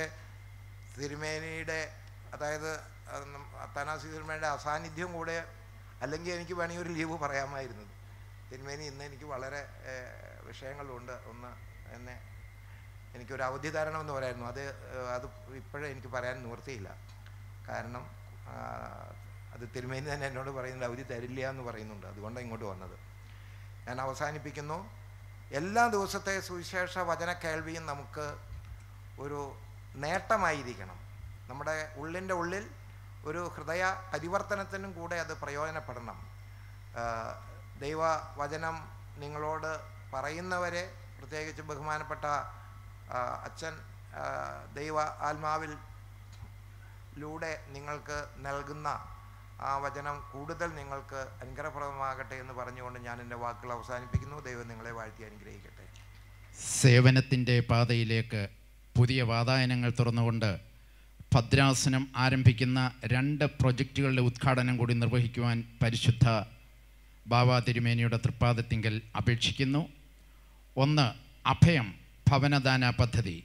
തിരുമേനിയുടെ അതായത് അത്താനാസി തിരുമേനിയുടെ അസാന്നിധ്യം കൂടെ അല്ലെങ്കിൽ എനിക്ക് വേണമെങ്കിൽ ഒരു ലീവ് പറയാമായിരുന്നത് തിരുമേനി ഇന്ന് എനിക്ക് വളരെ വിഷയങ്ങളുണ്ട് ഒന്ന് എന്നെ എനിക്കൊരു അവധി എന്ന് പറയായിരുന്നു അത് അത് ഇപ്പോഴും എനിക്ക് പറയാൻ നിവൃത്തിയില്ല കാരണം അത് തിരുമേനി തന്നെ എന്നോട് പറയുന്നുണ്ട് അവധി തരില്ല എന്ന് പറയുന്നുണ്ട് അതുകൊണ്ടാണ് ഇങ്ങോട്ട് വന്നത് ഞാൻ അവസാനിപ്പിക്കുന്നു എല്ലാ ദിവസത്തെ സുവിശേഷ വചന കേൾവിയും നമുക്ക് ഒരു നേട്ടമായിരിക്കണം നമ്മുടെ ഉള്ളിൻ്റെ ഉള്ളിൽ ഒരു ഹൃദയ പരിവർത്തനത്തിനും കൂടെ അത് പ്രയോജനപ്പെടണം ദൈവവചനം നിങ്ങളോട് പറയുന്നവരെ പ്രത്യേകിച്ച് ബഹുമാനപ്പെട്ട അച്ഛൻ ദൈവ ആത്മാവിൽ ലൂടെ നിങ്ങൾക്ക് നൽകുന്ന ആ വചനം കൂടുതൽ നിങ്ങൾക്ക് അനുഗ്രഹപ്രദമാകട്ടെ എന്ന് പറഞ്ഞുകൊണ്ട് ഞാൻ എൻ്റെ വാക്കുകൾ അവസാനിപ്പിക്കുന്നു ദൈവം നിങ്ങളെ വാഴ്ത്തി അനുഗ്രഹിക്കട്ടെ സേവനത്തിൻ്റെ പാതയിലേക്ക് പുതിയ വാതായനങ്ങൾ തുറന്നുകൊണ്ട് ഭദ്രാസനം ആരംഭിക്കുന്ന രണ്ട് പ്രൊജക്റ്റുകളുടെ ഉദ്ഘാടനം കൂടി നിർവഹിക്കുവാൻ പരിശുദ്ധ ബാബ തിരുമേനിയുടെ തൃപ്പാദത്തിങ്കൽ അപേക്ഷിക്കുന്നു ഒന്ന് അഭയം ഭവനദാന പദ്ധതി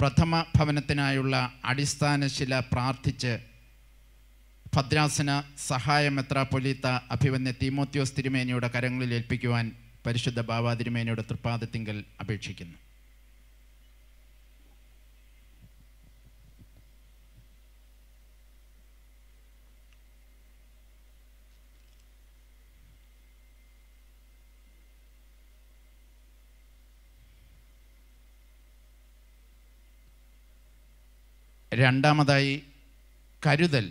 പ്രഥമ ഭവനത്തിനായുള്ള ശില പ്രാർത്ഥിച്ച് ഭദ്രാസന സഹായ മെത്രാപൊലീത്ത അഭിവന്യ തീമോത്യോസ് തിരുമേനിയുടെ കരങ്ങളിൽ ഏൽപ്പിക്കുവാൻ പരിശുദ്ധ ബാബാ തിരുമേനിയുടെ തൃപ്പാദത്തിങ്കൽ അപേക്ഷിക്കുന്നു രണ്ടാമതായി കരുതൽ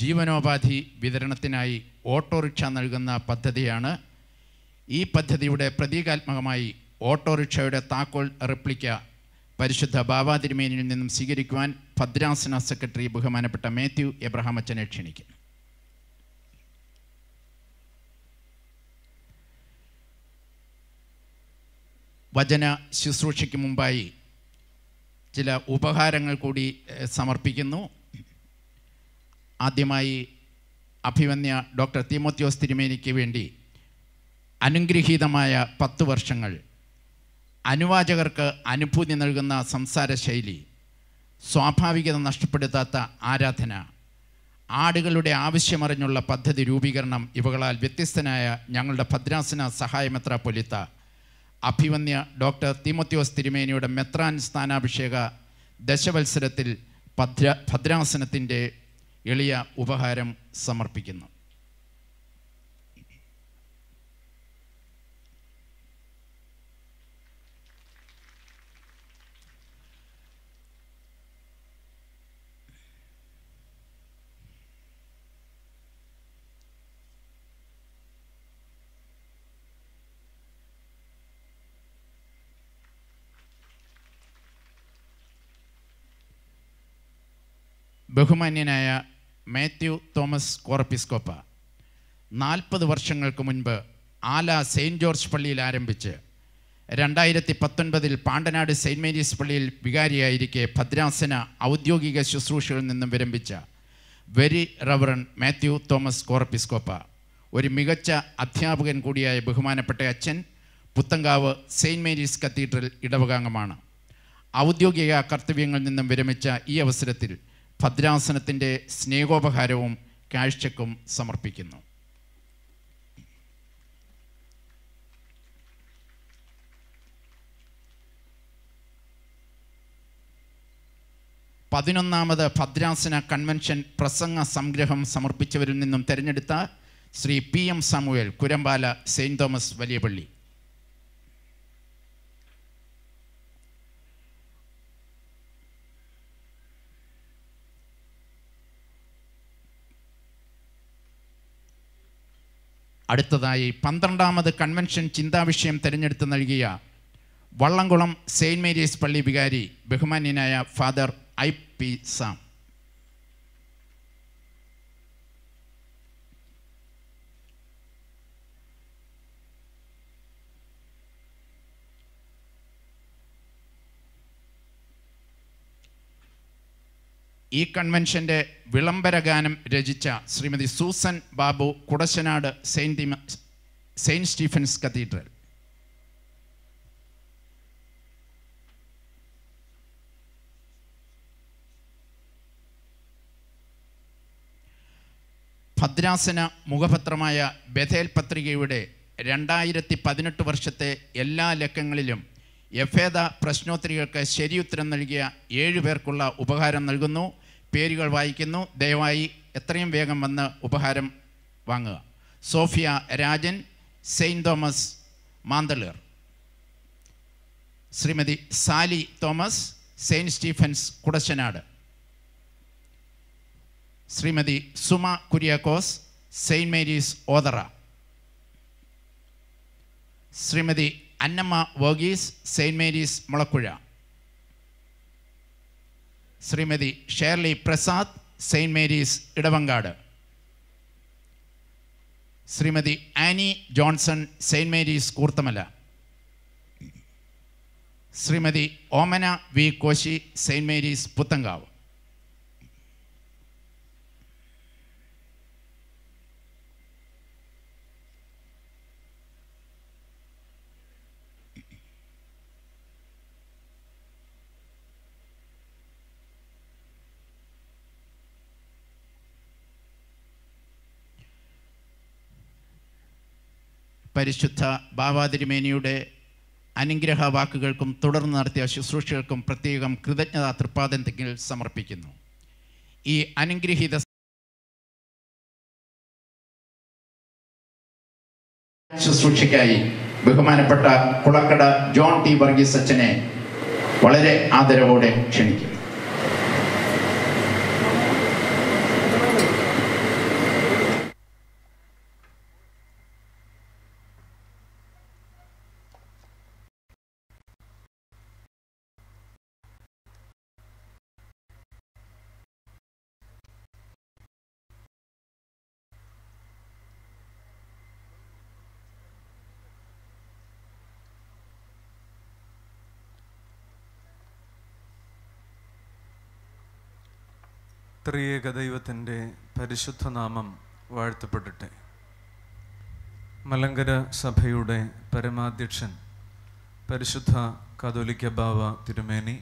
ജീവനോപാധി വിതരണത്തിനായി ഓട്ടോറിക്ഷ നൽകുന്ന പദ്ധതിയാണ് ഈ പദ്ധതിയുടെ പ്രതീകാത്മകമായി ഓട്ടോറിക്ഷയുടെ താക്കോൽ റിപ്ലിക്ക പരിശുദ്ധ ബാബാതിരുമേനിയിൽ നിന്നും സ്വീകരിക്കുവാൻ ഭദ്രാസന സെക്രട്ടറി ബഹുമാനപ്പെട്ട മാത്യു എബ്രഹാം അച്ഛനെ ക്ഷണിക്കുന്നു വചന ശുശ്രൂഷയ്ക്ക് മുമ്പായി ചില ഉപഹാരങ്ങൾ കൂടി സമർപ്പിക്കുന്നു ആദ്യമായി അഭിമന്യ ഡോക്ടർ തീമോത്യോസ് തിരുമേനിക്ക് വേണ്ടി അനുഗ്രഹീതമായ പത്ത് വർഷങ്ങൾ അനുവാചകർക്ക് അനുഭൂതി നൽകുന്ന സംസാര ശൈലി സ്വാഭാവികത നഷ്ടപ്പെടുത്താത്ത ആരാധന ആടുകളുടെ ആവശ്യമറിഞ്ഞുള്ള പദ്ധതി രൂപീകരണം ഇവകളാൽ വ്യത്യസ്തനായ ഞങ്ങളുടെ ഭദ്രാസന സഹായമെത്ര പൊലിത്ത അഭിമന്യ ഡോക്ടർ തീമത്യോസ് തിരുമേനിയുടെ മെത്രാൻ സ്ഥാനാഭിഷേക ദശവത്സരത്തിൽ ഭദ്ര ഭദ്രാസനത്തിൻ്റെ എളിയ ഉപഹാരം സമർപ്പിക്കുന്നു ബഹുമാന്യനായ മാത്യു തോമസ് കോർപ്പിസ്കോപ്പ നാൽപ്പത് വർഷങ്ങൾക്ക് മുൻപ് ആല സെയിൻറ്റ് ജോർജ് പള്ളിയിൽ ആരംഭിച്ച് രണ്ടായിരത്തി പത്തൊൻപതിൽ പാണ്ടനാട് സെയിൻറ്റ് മേരീസ് പള്ളിയിൽ വികാരിയായിരിക്കെ ഭദ്രാസന ഔദ്യോഗിക ശുശ്രൂഷകളിൽ നിന്നും വിരമിച്ച വെരി റവറൻ മാത്യു തോമസ് കോർപ്പിസ്കോപ്പ ഒരു മികച്ച അധ്യാപകൻ കൂടിയായ ബഹുമാനപ്പെട്ട അച്ഛൻ പുത്തങ്കാവ് സെയിൻറ്റ് മേരീസ് കത്തീഡ്രൽ ഇടവകാംഗമാണ് ഔദ്യോഗിക കർത്തവ്യങ്ങളിൽ നിന്നും വിരമിച്ച ഈ അവസരത്തിൽ ഭദ്രാസനത്തിൻ്റെ സ്നേഹോപഹാരവും കാഴ്ചക്കും സമർപ്പിക്കുന്നു പതിനൊന്നാമത് ഭദ്രാസന കൺവെൻഷൻ പ്രസംഗ സംഗ്രഹം സമർപ്പിച്ചവരിൽ നിന്നും തിരഞ്ഞെടുത്ത Shri P M Samuel Kurambala saint Thomas വലിയപള്ളി അടുത്തതായി പന്ത്രണ്ടാമത് കൺവെൻഷൻ ചിന്താവിഷയം തിരഞ്ഞെടുത്ത് നൽകിയ വള്ളംകുളം സെയിൻറ് മേരീസ് പള്ളി വികാരി ബഹുമാന്യനായ ഫാദർ ഐ പി സാം ഈ കൺവെൻഷൻ്റെ വിളംബര ഗാനം രചിച്ച Shrimati Susan Babu Kudassanad saint saint Stephen's cathedral ഭദ്രാസന മുഖപത്രമായ ബഥേൽ പത്രികയുടെ രണ്ടായിരത്തി പതിനെട്ട് വർഷത്തെ എല്ലാ ലക്കങ്ങളിലും യഫേദ പ്രശ്നോത്തരികൾക്ക് ശരിയുത്തരം നൽകിയ ഏഴ് പേർക്കുള്ള ഉപഹാരം നൽകുന്നു പേരുകൾ വായിക്കുന്നു ദയവായി എത്രയും വേഗം വന്ന് ഉപഹാരം വാങ്ങുക Sophia Rajan saint Thomas Manthalir Shrimati Sally Thomas saint Stephen's Kudassanad Shrimati Suma Kuriakose saint Mary's Othera Shrimati Annamma Varghese saint Mary's Mulakuzha Shrimati Shirley Prasad saint Mary's Edavankad Shrimati Annie Johnson saint Mary's Koorthamala Shrimati Omana V Koshy saint Mary's Puthenkavu പരിശുദ്ധ ബാബാതിരിമേനിയുടെ അനുഗ്രഹ വാക്കുകൾക്കും തുടർന്ന് നടത്തിയ ശുശ്രൂഷകൾക്കും പ്രത്യേകം കൃതജ്ഞത തൃപ്പാദന്തെങ്കിൽ സമർപ്പിക്കുന്നു ഈ അനുഗ്രഹീത ശുശ്രൂഷയ്ക്കായി ബഹുമാനപ്പെട്ട കുളക്കട ജോൺ ടി വർഗീസ് അച്ഛനെ വളരെ ആദരവോടെ ക്ഷണിക്കുന്നു ത്രിയേക ദൈവത്തിൻ്റെ പരിശുദ്ധനാമം വാഴ്ത്തപ്പെട്ടെ മലങ്കര സഭയുടെ പരമാധ്യക്ഷൻ പരിശുദ്ധ കാതോലിക്ക ബാവ തിരുമേനി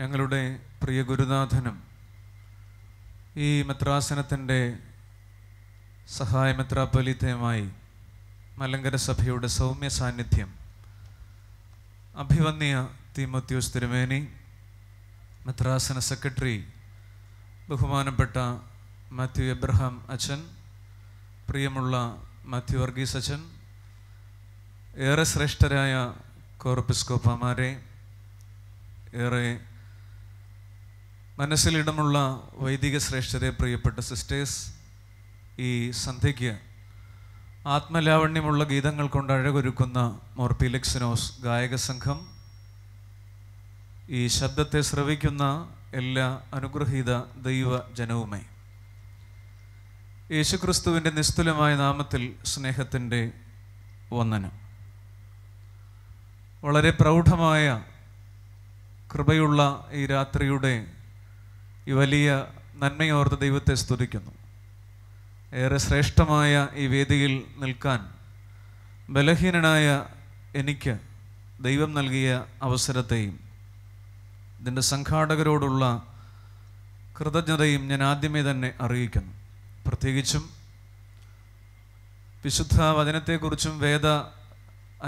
ഞങ്ങളുടെ പ്രിയ ഗുരുനാഥനും ഈ മെത്രാസനത്തിൻ്റെ സഹായ മെത്രാപൊലിത്തയുമായി മലങ്കര സഭയുടെ സൗമ്യ സാന്നിധ്യം അഭിവന്യ തീമത്യൂസ് തിരുമേനി മദ്രാസന സെക്രട്ടറി ബഹുമാനപ്പെട്ട മാത്യു എബ്രഹാം അച്ഛൻ പ്രിയമുള്ള മാത്യു വർഗീസ് അച്ഛൻ ഏറെ ശ്രേഷ്ഠരായ കോർപ്പിസ്കോപ്പമാരെ ഏറെ മനസ്സിലിടമുള്ള വൈദിക ശ്രേഷ്ഠരെ പ്രിയപ്പെട്ട സിസ്റ്റേഴ്സ് ഈ സന്ധ്യയ്ക്ക് ആത്മലാവണ്യമുള്ള ഗീതങ്ങൾ കൊണ്ട് അഴകൊരുക്കുന്ന മോർപ്പിലക്സിനോസ് ഗായക സംഘം ഈ ശബ്ദത്തെ ശ്രവിക്കുന്ന എല്ലാ അനുഗ്രഹീത ദൈവ ജനവുമേ യേശുക്രിസ്തുവിൻ്റെ നിസ്തുലമായ നാമത്തിൽ സ്നേഹത്തിൻ്റെ വന്ദനം വളരെ പ്രൗഢമായ കൃപയുള്ള ഈ രാത്രിയുടെ ഈ വലിയ നന്മയോർത്ത് ദൈവത്തെ സ്തുതിക്കുന്നു ഏറെ ശ്രേഷ്ഠമായ ഈ വേദിയിൽ നിൽക്കാൻ ബലഹീനനായ എനിക്ക് ദൈവം നൽകിയ അവസരത്തെയും ഇതിൻ്റെ സംഘാടകരോടുള്ള കൃതജ്ഞതയും ഞാൻ ആദ്യമേ തന്നെ അറിയിക്കുന്നു പ്രത്യേകിച്ചും വിശുദ്ധ വചനത്തെക്കുറിച്ചും വേദ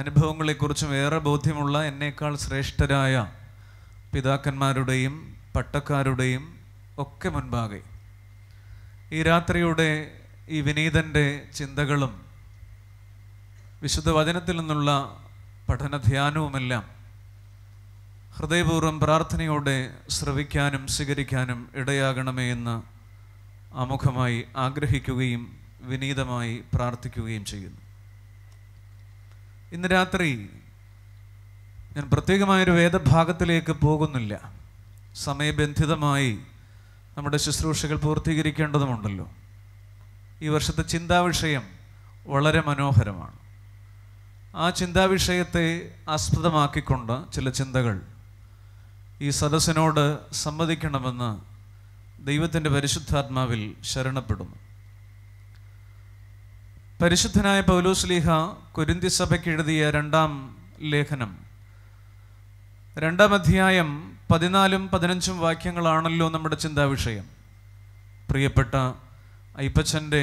അനുഭവങ്ങളെക്കുറിച്ചും ഏറെ ബോധ്യമുള്ള എന്നേക്കാൾ ശ്രേഷ്ഠരായ പിതാക്കന്മാരുടെയും പട്ടക്കാരുടെയും ഒക്കെ മുൻപാകെ ഈ രാത്രിയുടെ ഈ വിനീതൻ്റെ ചിന്തകളും വിശുദ്ധ വചനത്തിൽ നിന്നുള്ള പഠനധ്യാനവുമെല്ലാം ഹൃദയപൂർവ്വം പ്രാർത്ഥനയോടെ ശ്രവിക്കാനും സ്വീകരിക്കാനും ഇടയാകണമേ എന്ന് ആമുഖമായി ആഗ്രഹിക്കുകയും വിനീതമായി പ്രാർത്ഥിക്കുകയും ചെയ്യുന്നു ഇന്ന് രാത്രി ഞാൻ പ്രത്യേകമായൊരു വേദഭാഗത്തിലേക്ക് പോകുന്നില്ല സമയബന്ധിതമായി നമ്മുടെ ശുശ്രൂഷകൾ പൂർത്തീകരിക്കേണ്ടതുമുണ്ടല്ലോ ഈ വർഷത്തെ ചിന്താവിഷയം വളരെ മനോഹരമാണ് ആ ചിന്താവിഷയത്തെ ആസ്പദമാക്കിക്കൊണ്ട് ചില ചിന്തകൾ ഈ സദസ്സിനോട് സമ്മതിക്കണമെന്ന് ദൈവത്തിൻ്റെ പരിശുദ്ധാത്മാവിൽ ശരണപ്പെടുന്നു പരിശുദ്ധനായ പൗലോസ്ലീഹ കൊരിന്തി സഭയ്ക്ക് എഴുതിയ രണ്ടാം ലേഖനം രണ്ടാം അധ്യായം പതിനാലും പതിനഞ്ചും വാക്യങ്ങളാണല്ലോ നമ്മുടെ ചിന്താവിഷയം പ്രിയപ്പെട്ട അയ്പ്പച്ചൻ്റെ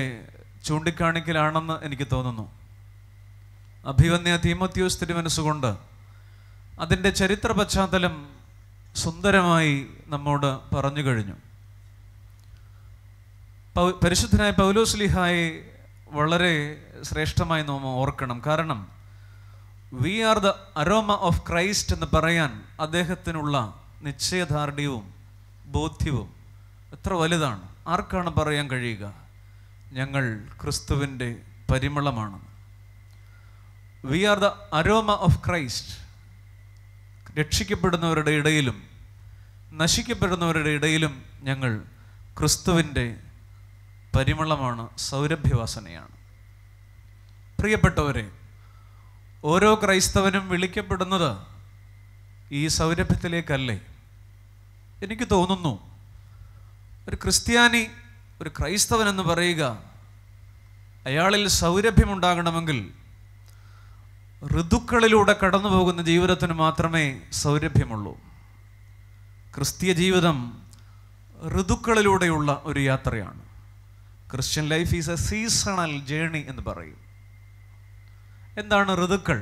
ചൂണ്ടിക്കാണിക്കലാണെന്ന് എനിക്ക് തോന്നുന്നു അഭിവന്യ തീമത്യോസ് തിരുമനസ്സുകൊണ്ട് അതിൻ്റെ ചരിത്ര പശ്ചാത്തലം സുന്ദരമായി നമ്മോട് പറഞ്ഞു കഴിഞ്ഞു പരിശുദ്ധനായ പൗലോസ്ലിഹായെ വളരെ ശ്രേഷ്ഠമായി നാം ഓർക്കണം കാരണം we are the aroma of Christ എന്ന് പറയാൻ അദ്ദേഹത്തിനുള്ള നിശ്ചയദാർഢ്യവും ബോധ്യവും എത്ര വലുതാണ് ആർക്കാണ് പറയാൻ കഴിയുക ഞങ്ങൾ ക്രിസ്തുവിൻ്റെ പരിമളമാണ് we are the aroma of Christ രക്ഷിക്കപ്പെടുന്നവരുടെ ഇടയിലും നശിക്കപ്പെടുന്നവരുടെ ഇടയിലും ഞങ്ങൾ ക്രിസ്തുവിൻ്റെ പരിമളമാണ് സൗരഭ്യവാസനയാണ് പ്രിയപ്പെട്ടവരെ ഓരോ ക്രൈസ്തവനും വിളിക്കപ്പെടുന്നത് ഈ സൗരഭ്യത്തിലേക്കല്ലേ എനിക്ക് തോന്നുന്നു ഒരു ക്രിസ്ത്യാനി ഒരു ക്രൈസ്തവനെന്ന് പറയുക അയാളിൽ സൗരഭ്യമുണ്ടാകണമെങ്കിൽ ഋതുക്കളിലൂടെ കടന്നു പോകുന്ന ജീവിതത്തിന് മാത്രമേ സൗരഭ്യമുള്ളൂ ക്രിസ്തീയ ജീവിതം ഋതുക്കളിലൂടെയുള്ള ഒരു യാത്രയാണ് Christian life is a seasonal journey എന്ന് പറയും എന്താണ് ഋതുക്കൾ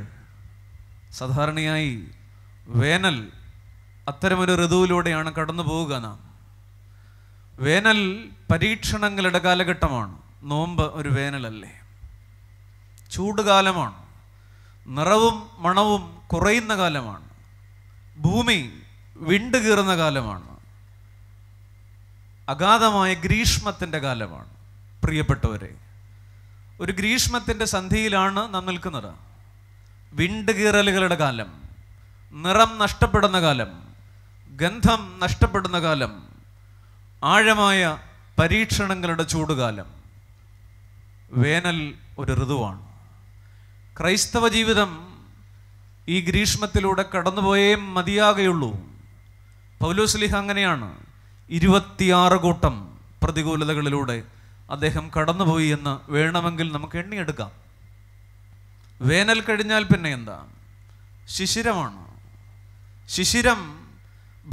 സാധാരണയായി വേനൽ അത്തരമൊരു ഋതുവിലൂടെയാണ് കടന്നു പോവുക നാം വേനൽ പരീക്ഷണങ്ങളുടെ കാലഘട്ടമാണ് നോമ്പ് ഒരു വേനലല്ലേ ചൂടുകാലമാണ് നിറവും മണവും കുറയുന്ന കാലമാണ് ഭൂമി വിണ്ടു കീറുന്ന കാലമാണ് അഗാധമായ ഗ്രീഷ്മത്തിൻ്റെ കാലമാണ് പ്രിയപ്പെട്ടവരെ ഒരു ഗ്രീഷ്മത്തിൻ്റെ സന്ധിയിലാണ് നാം നിൽക്കുന്നത് വിണ്ടുകീറലുകളുടെ കീറലുകളുടെ കാലം നിറം നഷ്ടപ്പെടുന്ന കാലം ഗന്ധം നഷ്ടപ്പെടുന്ന കാലം ആഴമായ പരീക്ഷണങ്ങളുടെ ചൂടുകാലം വേനൽ ഒരു ഋതുവാണ് ക്രൈസ്തവ ജീവിതം ഈ ഗ്രീഷ്മത്തിലൂടെ കടന്നുപോയേ മതിയാകയുള്ളൂ പൗലോസ്ലിഹ അങ്ങനെയാണ് ഇരുപത്തിയാറ് കൂട്ടം പ്രതികൂലതകളിലൂടെ അദ്ദേഹം കടന്നുപോയി എന്ന് വേണമെങ്കിൽ നമുക്ക് എണ്ണിയെടുക്കാം വേനൽ കഴിഞ്ഞാൽ പിന്നെ എന്താ ശിശിരമാണ് ശിശിരം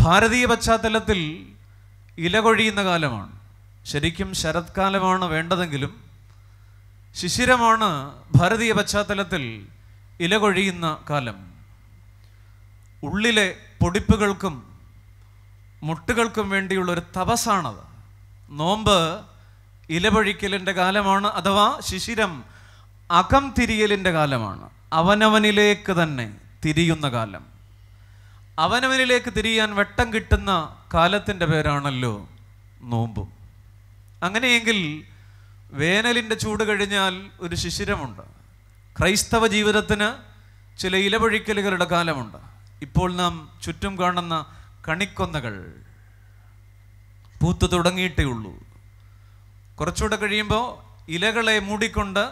ഭാരതീയ പശ്ചാത്തലത്തിൽ ഇലകൊഴിയുന്ന കാലമാണ് ശരിക്കും ശരത്കാലമാണ് വേണ്ടതെങ്കിലും ശിശിരമാണ് ഭാരതീയ പശ്ചാത്തലത്തിൽ ഇലകൊഴിയുന്ന കാലം ഉള്ളിലെ പൊടിപ്പുകൾക്കും മുട്ടുകൾക്കും വേണ്ടിയുള്ളൊരു തപസ്സാണത് നോമ്പ് ഇലപൊഴിക്കലിൻ്റെ കാലമാണ് അഥവാ ശിശിരം അകം തിരിയലിൻ്റെ കാലമാണ് അവനവനിലേക്ക് തന്നെ തിരിയുന്ന കാലം അവനവനിലേക്ക് തിരിയാൻ വെട്ടം കിട്ടുന്ന കാലത്തിൻ്റെ പേരാണല്ലോ നോമ്പും അങ്ങനെയെങ്കിൽ വേനലിൻ്റെ ചൂട് കഴിഞ്ഞാൽ ഒരു ശിശിരമുണ്ട് ക്രൈസ്തവ ജീവിതത്തിന് ചില ഇലപൊഴിക്കലുകളുടെ കാലമുണ്ട് ഇപ്പോൾ നാം ചുറ്റും കാണുന്ന കണിക്കൊന്നകൾ പൂത്തു തുടങ്ങിയിട്ടേ ഉള്ളൂ കുറച്ചുകൂടെ കഴിയുമ്പോൾ ഇലകളെ മൂടിക്കൊണ്ട്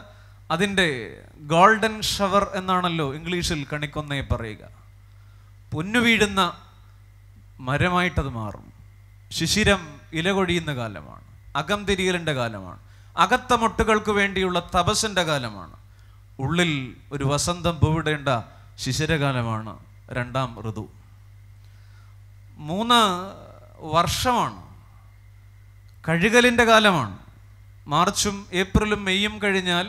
അതിൻ്റെ ഗോൾഡൻ ഷവർ എന്നാണല്ലോ ഇംഗ്ലീഷിൽ കണിക്കൊന്നയെ പറയുക പൊന്നു വീഴുന്ന മരമായിട്ടത് മാറും ശിശിരം ഇലകൊഴിയുന്ന കാലമാണ് തിരികലിൻ്റെ കാലമാണ് അകത്ത മൊട്ടുകൾക്ക് വേണ്ടിയുള്ള തപസ്സിൻ്റെ കാലമാണ് ഉള്ളിൽ ഒരു വസന്തം പൂവിടേണ്ട ശിശിരകാലമാണ് രണ്ടാം ഋതു മൂന്ന് വർഷമാണ് കഴുകലിൻ്റെ കാലമാണ് മാർച്ചും ഏപ്രിലും മെയ്യും കഴിഞ്ഞാൽ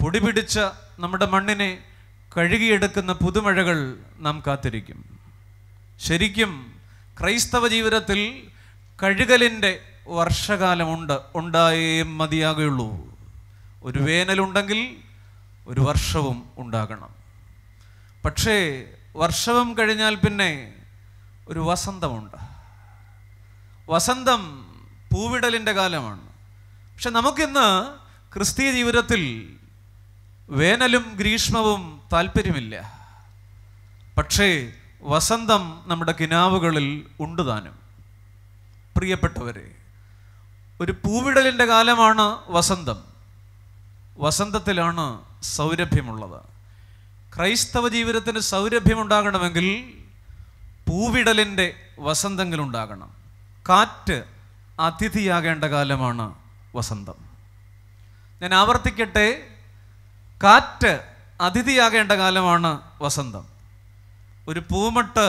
പൊടി പിടിച്ച നമ്മുടെ മണ്ണിനെ കഴുകിയെടുക്കുന്ന പുതുമഴകൾ നാം കാത്തിരിക്കും ശരിക്കും ക്രൈസ്തവ ജീവിതത്തിൽ കഴുകലിൻ്റെ വർഷകാലമുണ്ട് ഉണ്ടായേ മതിയാകുള്ളൂ ഒരു വേനലുണ്ടെങ്കിൽ ഒരു വർഷവും ഉണ്ടാകണം പക്ഷേ വർഷവും കഴിഞ്ഞാൽ പിന്നെ ഒരു വസന്തമുണ്ട് വസന്തം പൂവിടലിൻ്റെ കാലമാണ് പക്ഷെ നമുക്കിന്ന് ക്രിസ്തീയ ജീവിതത്തിൽ വേനലും ഗ്രീഷ്മവും താല്പര്യമില്ല പക്ഷേ വസന്തം നമ്മുടെ കിനാവുകളിൽ ഉണ്ട് താനും പ്രിയപ്പെട്ടവരെ ഒരു പൂവിടലിൻ്റെ കാലമാണ് വസന്തം വസന്തത്തിലാണ് സൗരഭ്യമുള്ളത് ക്രൈസ്തവ ജീവിതത്തിന് സൗരഭ്യമുണ്ടാകണമെങ്കിൽ പൂവിടലിൻ്റെ വസന്തങ്ങളുണ്ടാകണം കാറ്റ് അതിഥിയാകേണ്ട കാലമാണ് വസന്തം ഞാൻ ആവർത്തിക്കട്ടെ കാറ്റ് അതിഥിയാകേണ്ട കാലമാണ് വസന്തം ഒരു പൂമട്ട്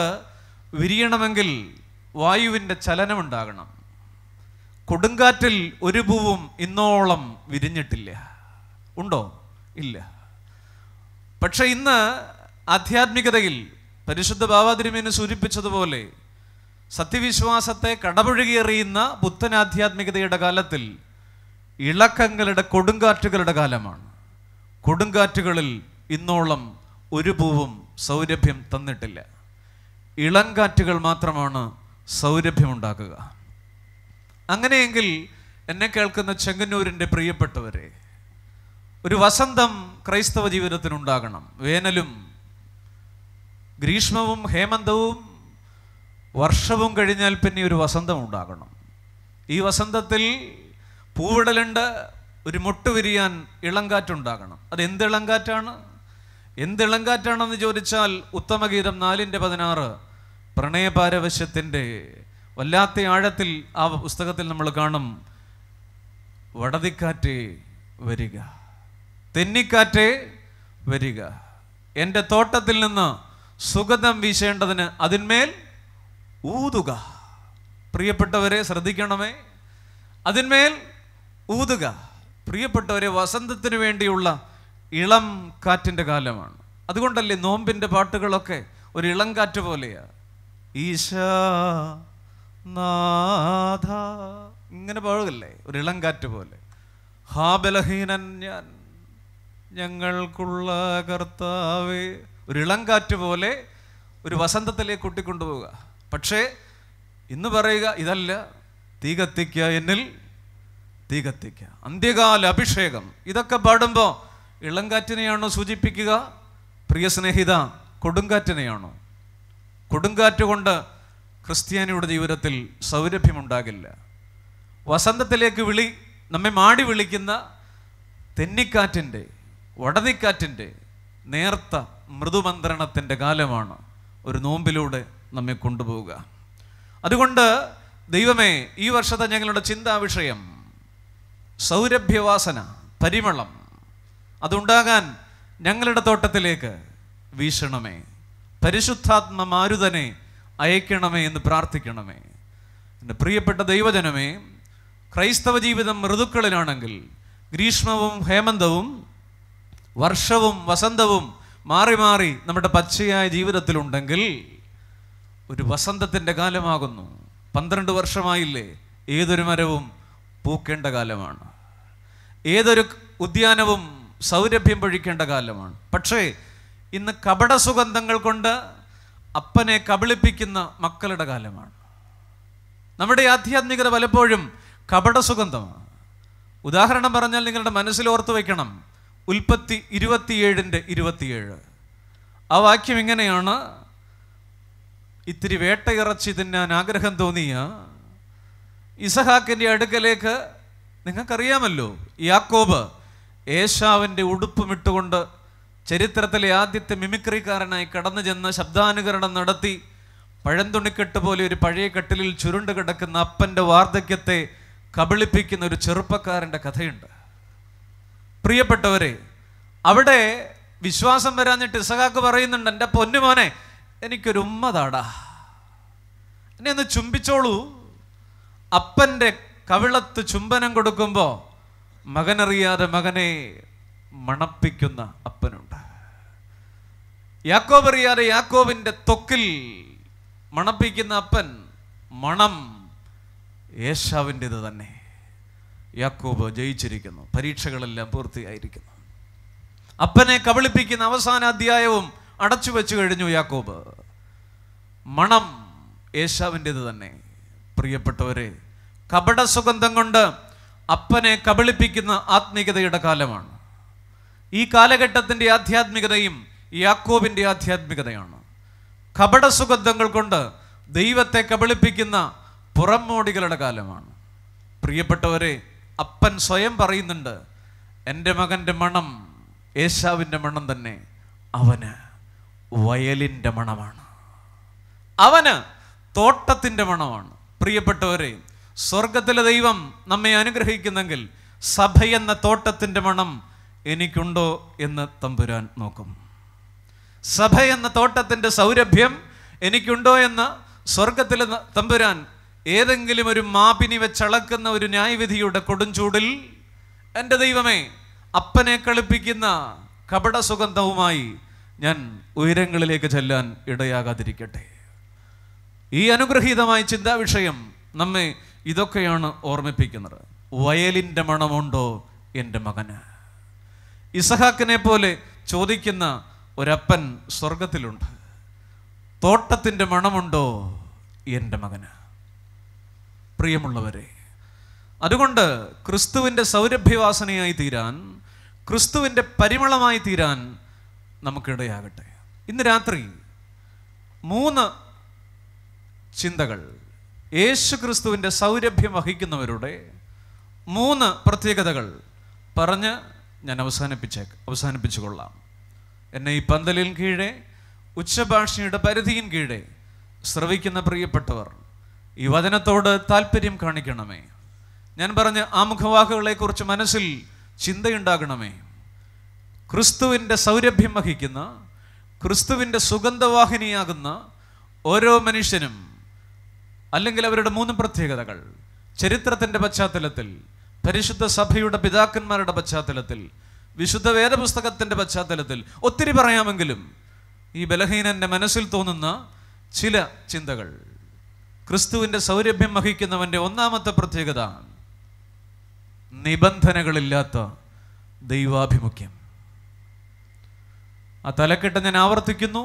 വിരിയണമെങ്കിൽ വായുവിൻ്റെ ചലനമുണ്ടാകണം കൊടുങ്കാറ്റിൽ ഒരു പൂവും ഇന്നോളം വിരിഞ്ഞിട്ടില്ല ഉണ്ടോ ഇല്ല പക്ഷെ ഇന്ന് ആധ്യാത്മികതയിൽ പരിശുദ്ധ ബാബാതിരുമേന് സൂചിപ്പിച്ചതുപോലെ സത്യവിശ്വാസത്തെ കടപുഴകിയെറിയുന്ന ബുദ്ധൻ ആധ്യാത്മികതയുടെ കാലത്തിൽ ഇളക്കങ്ങളുടെ കൊടുങ്കാറ്റുകളുടെ കാലമാണ് കൊടുങ്കാറ്റുകളിൽ ഇന്നോളം ഒരു പൂവും സൗരഭ്യം തന്നിട്ടില്ല ഇളങ്കാറ്റുകൾ മാത്രമാണ് സൗരഭ്യമുണ്ടാക്കുക അങ്ങനെയെങ്കിൽ എന്നെ കേൾക്കുന്ന ചെങ്ങന്നൂരിൻ്റെ പ്രിയപ്പെട്ടവരെ ഒരു വസന്തം ക്രൈസ്തവ ജീവിതത്തിനുണ്ടാകണം വേനലും ഗ്രീഷ്മവും ഹേമന്തവും വർഷവും കഴിഞ്ഞാൽ പിന്നെ ഒരു വസന്തം ഉണ്ടാകണം ഈ വസന്തത്തിൽ പൂവിടലുണ്ട് ഒരു മുട്ട് വിരിയാൻ ഇളങ്കാറ്റുണ്ടാകണം അത് എന്ത് ഇളങ്കാറ്റാണ് എന്ത് ഇളങ്കാറ്റാണെന്ന് ചോദിച്ചാൽ ഉത്തമഗീതം നാലിൻ്റെ പതിനാറ് പ്രണയപാരവശ്യത്തിൻ്റെ വല്ലാത്ത ആഴത്തിൽ ആ പുസ്തകത്തിൽ നമ്മൾ കാണും വടതിക്കാറ്റ് വരിക തെന്നിക്കാറ്റ് വരിക എൻ്റെ തോട്ടത്തിൽ നിന്ന് സുഗന്ധം വീശേണ്ടതിന് അതിന്മേൽ ഊതുക പ്രിയപ്പെട്ടവരെ ശ്രദ്ധിക്കണമേ അതിന്മേൽ ഊതുക പ്രിയപ്പെട്ടവരെ വസന്തത്തിന് വേണ്ടിയുള്ള ഇളം കാറ്റിൻ്റെ കാലമാണ് അതുകൊണ്ടല്ലേ നോമ്പിൻ്റെ പാട്ടുകളൊക്കെ ഒരു ഇളം കാറ്റ് പോലെയാണ് ഈശാ നാഥ ഇങ്ങനെ പോകല്ലേ ഒരു ഇളം കാറ്റ് പോലെ ഹാ ബലഹീനൻ ഞാൻ ഞങ്ങൾക്കുള്ള കർത്താവ് ഒരു ഇളം കാറ്റ് പോലെ ഒരു വസന്തത്തിലേക്ക് കൂട്ടിക്കൊണ്ടുപോവുക പക്ഷേ ഇന്ന് പറയുക ഇതല്ല തീ കത്തിക്കുക എന്നിൽ തീ കത്തിക്കുക അന്ത്യകാല അഭിഷേകം ഇതൊക്കെ പാടുമ്പോൾ ഇളങ്കാറ്റിനെയാണോ സൂചിപ്പിക്കുക പ്രിയ സ്നേഹിത കൊടുങ്കാറ്റിനെയാണോ കൊടുങ്കാറ്റ് കൊണ്ട് ക്രിസ്ത്യാനിയുടെ ജീവിതത്തിൽ സൗരഭ്യമുണ്ടാകില്ല വസന്തത്തിലേക്ക് വിളി നമ്മെ മാടി വിളിക്കുന്ന തെന്നിക്കാറ്റിൻ്റെ വടതിക്കാറ്റിൻ്റെ നേർത്ത മൃദുമന്ത്രണത്തിൻ്റെ കാലമാണ് ഒരു നോമ്പിലൂടെ നമ്മെ കൊണ്ടുപോവുക അതുകൊണ്ട് ദൈവമേ ഈ വർഷത്തെ ഞങ്ങളുടെ ചിന്താവിഷയം സൗരഭ്യവാസന പരിമളം അതുണ്ടാകാൻ ഞങ്ങളുടെ തോട്ടത്തിലേക്ക് വീശണമേ പരിശുദ്ധാത്മ മാരുതനെ അയക്കണമേ എന്ന് പ്രാർത്ഥിക്കണമേ എൻ്റെ പ്രിയപ്പെട്ട ദൈവജനമേ ക്രൈസ്തവ ജീവിതം ഋതുക്കളിലാണെങ്കിൽ ഗ്രീഷ്മവും ഹേമന്തവും വർഷവും വസന്തവും മാറി മാറി നമ്മുടെ പച്ചയായ ജീവിതത്തിലുണ്ടെങ്കിൽ ഒരു വസന്തത്തിൻ്റെ കാലമാകുന്നു പന്ത്രണ്ട് വർഷമായില്ലേ ഏതൊരു മരവും പൂക്കേണ്ട കാലമാണ് ഏതൊരു ഉദ്യാനവും സൗരഭ്യം പൊഴിക്കേണ്ട കാലമാണ് പക്ഷേ ഇന്ന് കപട സുഗന്ധങ്ങൾ കൊണ്ട് അപ്പനെ കബളിപ്പിക്കുന്ന മക്കളുടെ കാലമാണ് നമ്മുടെ ആധ്യാത്മികത പലപ്പോഴും കപട സുഗന്ധമാണ് ഉദാഹരണം പറഞ്ഞാൽ നിങ്ങളുടെ മനസ്സിൽ ഓർത്തു വയ്ക്കണം ഉൽപ്പത്തി ഇരുപത്തിയേഴിൻ്റെ ഇരുപത്തിയേഴ് ആ വാക്യം ഇങ്ങനെയാണ് ഇത്തിരി വേട്ടയിറച്ചി തിന്നാൻ ആഗ്രഹം തോന്നിയ ഇസഹാക്കിൻ്റെ അടുക്കലേക്ക് നിങ്ങൾക്കറിയാമല്ലോ യാക്കോബ് ഏശാവിൻ്റെ ഉടുപ്പുമിട്ടുകൊണ്ട് ചരിത്രത്തിലെ ആദ്യത്തെ മിമിക്രിക്കാരനായി കടന്നു ചെന്ന് ശബ്ദാനുകരണം നടത്തി പഴന്തുണിക്കെട്ട് പോലെ ഒരു പഴയ കെട്ടിലിൽ ചുരുണ്ട് കിടക്കുന്ന അപ്പൻ്റെ വാർദ്ധക്യത്തെ കബളിപ്പിക്കുന്ന ഒരു ചെറുപ്പക്കാരൻ്റെ കഥയുണ്ട് പ്രിയപ്പെട്ടവരെ അവിടെ വിശ്വാസം വരാഞ്ഞിട്ട് ഇസഹാക്ക് പറയുന്നുണ്ട് എൻ്റെ പൊന്നുമോനെ എനിക്കൊരു ഉമ്മ താടാ എന്നെ ഒന്ന് ചുംബിച്ചോളൂ അപ്പൻ്റെ കവിളത്ത് ചുംബനം കൊടുക്കുമ്പോൾ മകനറിയാതെ മകനെ മണപ്പിക്കുന്ന അപ്പനുണ്ട് യാക്കോബ് അറിയാതെ യാക്കോബിൻ്റെ തൊക്കിൽ മണപ്പിക്കുന്ന അപ്പൻ മണം ഇത് തന്നെ യാക്കോബ് ജയിച്ചിരിക്കുന്നു പരീക്ഷകളെല്ലാം പൂർത്തിയായിരിക്കുന്നു അപ്പനെ കബളിപ്പിക്കുന്ന അവസാന അധ്യായവും അടച്ചു വെച്ചു കഴിഞ്ഞു യാക്കോബ് മണം ഇത് തന്നെ പ്രിയപ്പെട്ടവരെ കപട സുഗന്ധം കൊണ്ട് അപ്പനെ കബളിപ്പിക്കുന്ന ആത്മീകതയുടെ കാലമാണ് ഈ കാലഘട്ടത്തിൻ്റെ ആധ്യാത്മികതയും യാക്കോബിൻ്റെ ആധ്യാത്മികതയാണ് കപടസുഗന്ധങ്ങൾ കൊണ്ട് ദൈവത്തെ കബളിപ്പിക്കുന്ന പുറമോടികളുടെ കാലമാണ് പ്രിയപ്പെട്ടവരെ അപ്പൻ സ്വയം പറയുന്നുണ്ട് എൻ്റെ മകൻ്റെ മണം യേശാവിൻ്റെ മണം തന്നെ അവന് വയലിൻ്റെ മണമാണ് അവന് തോട്ടത്തിൻ്റെ മണമാണ് പ്രിയപ്പെട്ടവരെ സ്വർഗത്തിലെ ദൈവം നമ്മെ അനുഗ്രഹിക്കുന്നെങ്കിൽ സഭയെന്ന തോട്ടത്തിൻ്റെ മണം എനിക്കുണ്ടോ എന്ന് തമ്പുരാൻ നോക്കും സഭ എന്ന തോട്ടത്തിൻ്റെ സൗരഭ്യം എനിക്കുണ്ടോ എന്ന് സ്വർഗത്തിൽ തമ്പുരാൻ ഏതെങ്കിലും ഒരു മാപിനി വെച്ചളക്കുന്ന ഒരു ന്യായവിധിയുടെ കൊടുംചൂടിൽ എൻ്റെ ദൈവമേ അപ്പനെ കളിപ്പിക്കുന്ന കപട സുഗന്ധവുമായി ഞാൻ ഉയരങ്ങളിലേക്ക് ചെല്ലാൻ ഇടയാകാതിരിക്കട്ടെ ഈ അനുഗ്രഹീതമായ ചിന്താവിഷയം നമ്മെ ഇതൊക്കെയാണ് ഓർമ്മിപ്പിക്കുന്നത് വയലിൻ്റെ മണമുണ്ടോ എൻ്റെ മകന് ഇസഹാക്കിനെ പോലെ ചോദിക്കുന്ന ഒരപ്പൻ സ്വർഗത്തിലുണ്ട് തോട്ടത്തിൻ്റെ മണമുണ്ടോ എൻ്റെ മകന് പ്രിയമുള്ളവരെ അതുകൊണ്ട് ക്രിസ്തുവിൻ്റെ സൗരഭ്യവാസനയായി തീരാൻ ക്രിസ്തുവിൻ്റെ പരിമളമായി തീരാൻ നമുക്കിടയാകട്ടെ ഇന്ന് രാത്രി മൂന്ന് ചിന്തകൾ യേശു ക്രിസ്തുവിൻ്റെ സൗരഭ്യം വഹിക്കുന്നവരുടെ മൂന്ന് പ്രത്യേകതകൾ പറഞ്ഞ് ഞാൻ അവസാനിപ്പിച്ചേക്ക് അവസാനിപ്പിച്ചു കൊള്ളാം എന്നെ ഈ പന്തലിൽ കീഴെ ഉച്ചഭാഷയുടെ പരിധിയിൻ കീഴെ ശ്രവിക്കുന്ന പ്രിയപ്പെട്ടവർ ഈ വചനത്തോട് താല്പര്യം കാണിക്കണമേ ഞാൻ പറഞ്ഞ ആമുഖവാക്കുകളെക്കുറിച്ച് മനസ്സിൽ ചിന്തയുണ്ടാകണമേ ക്രിസ്തുവിൻ്റെ സൗരഭ്യം വഹിക്കുന്ന ക്രിസ്തുവിൻ്റെ സുഗന്ധവാഹിനിയാകുന്ന ഓരോ മനുഷ്യനും അല്ലെങ്കിൽ അവരുടെ മൂന്ന് പ്രത്യേകതകൾ ചരിത്രത്തിൻ്റെ പശ്ചാത്തലത്തിൽ പരിശുദ്ധ സഭയുടെ പിതാക്കന്മാരുടെ പശ്ചാത്തലത്തിൽ വിശുദ്ധ വേദപുസ്തകത്തിൻ്റെ പശ്ചാത്തലത്തിൽ ഒത്തിരി പറയാമെങ്കിലും ഈ ബലഹീനൻ്റെ മനസ്സിൽ തോന്നുന്ന ചില ചിന്തകൾ ക്രിസ്തുവിൻ്റെ സൗരഭ്യം വഹിക്കുന്നവൻ്റെ ഒന്നാമത്തെ പ്രത്യേകത നിബന്ധനകളില്ലാത്ത ദൈവാഭിമുഖ്യം ആ തലക്കെട്ട് ഞാൻ ആവർത്തിക്കുന്നു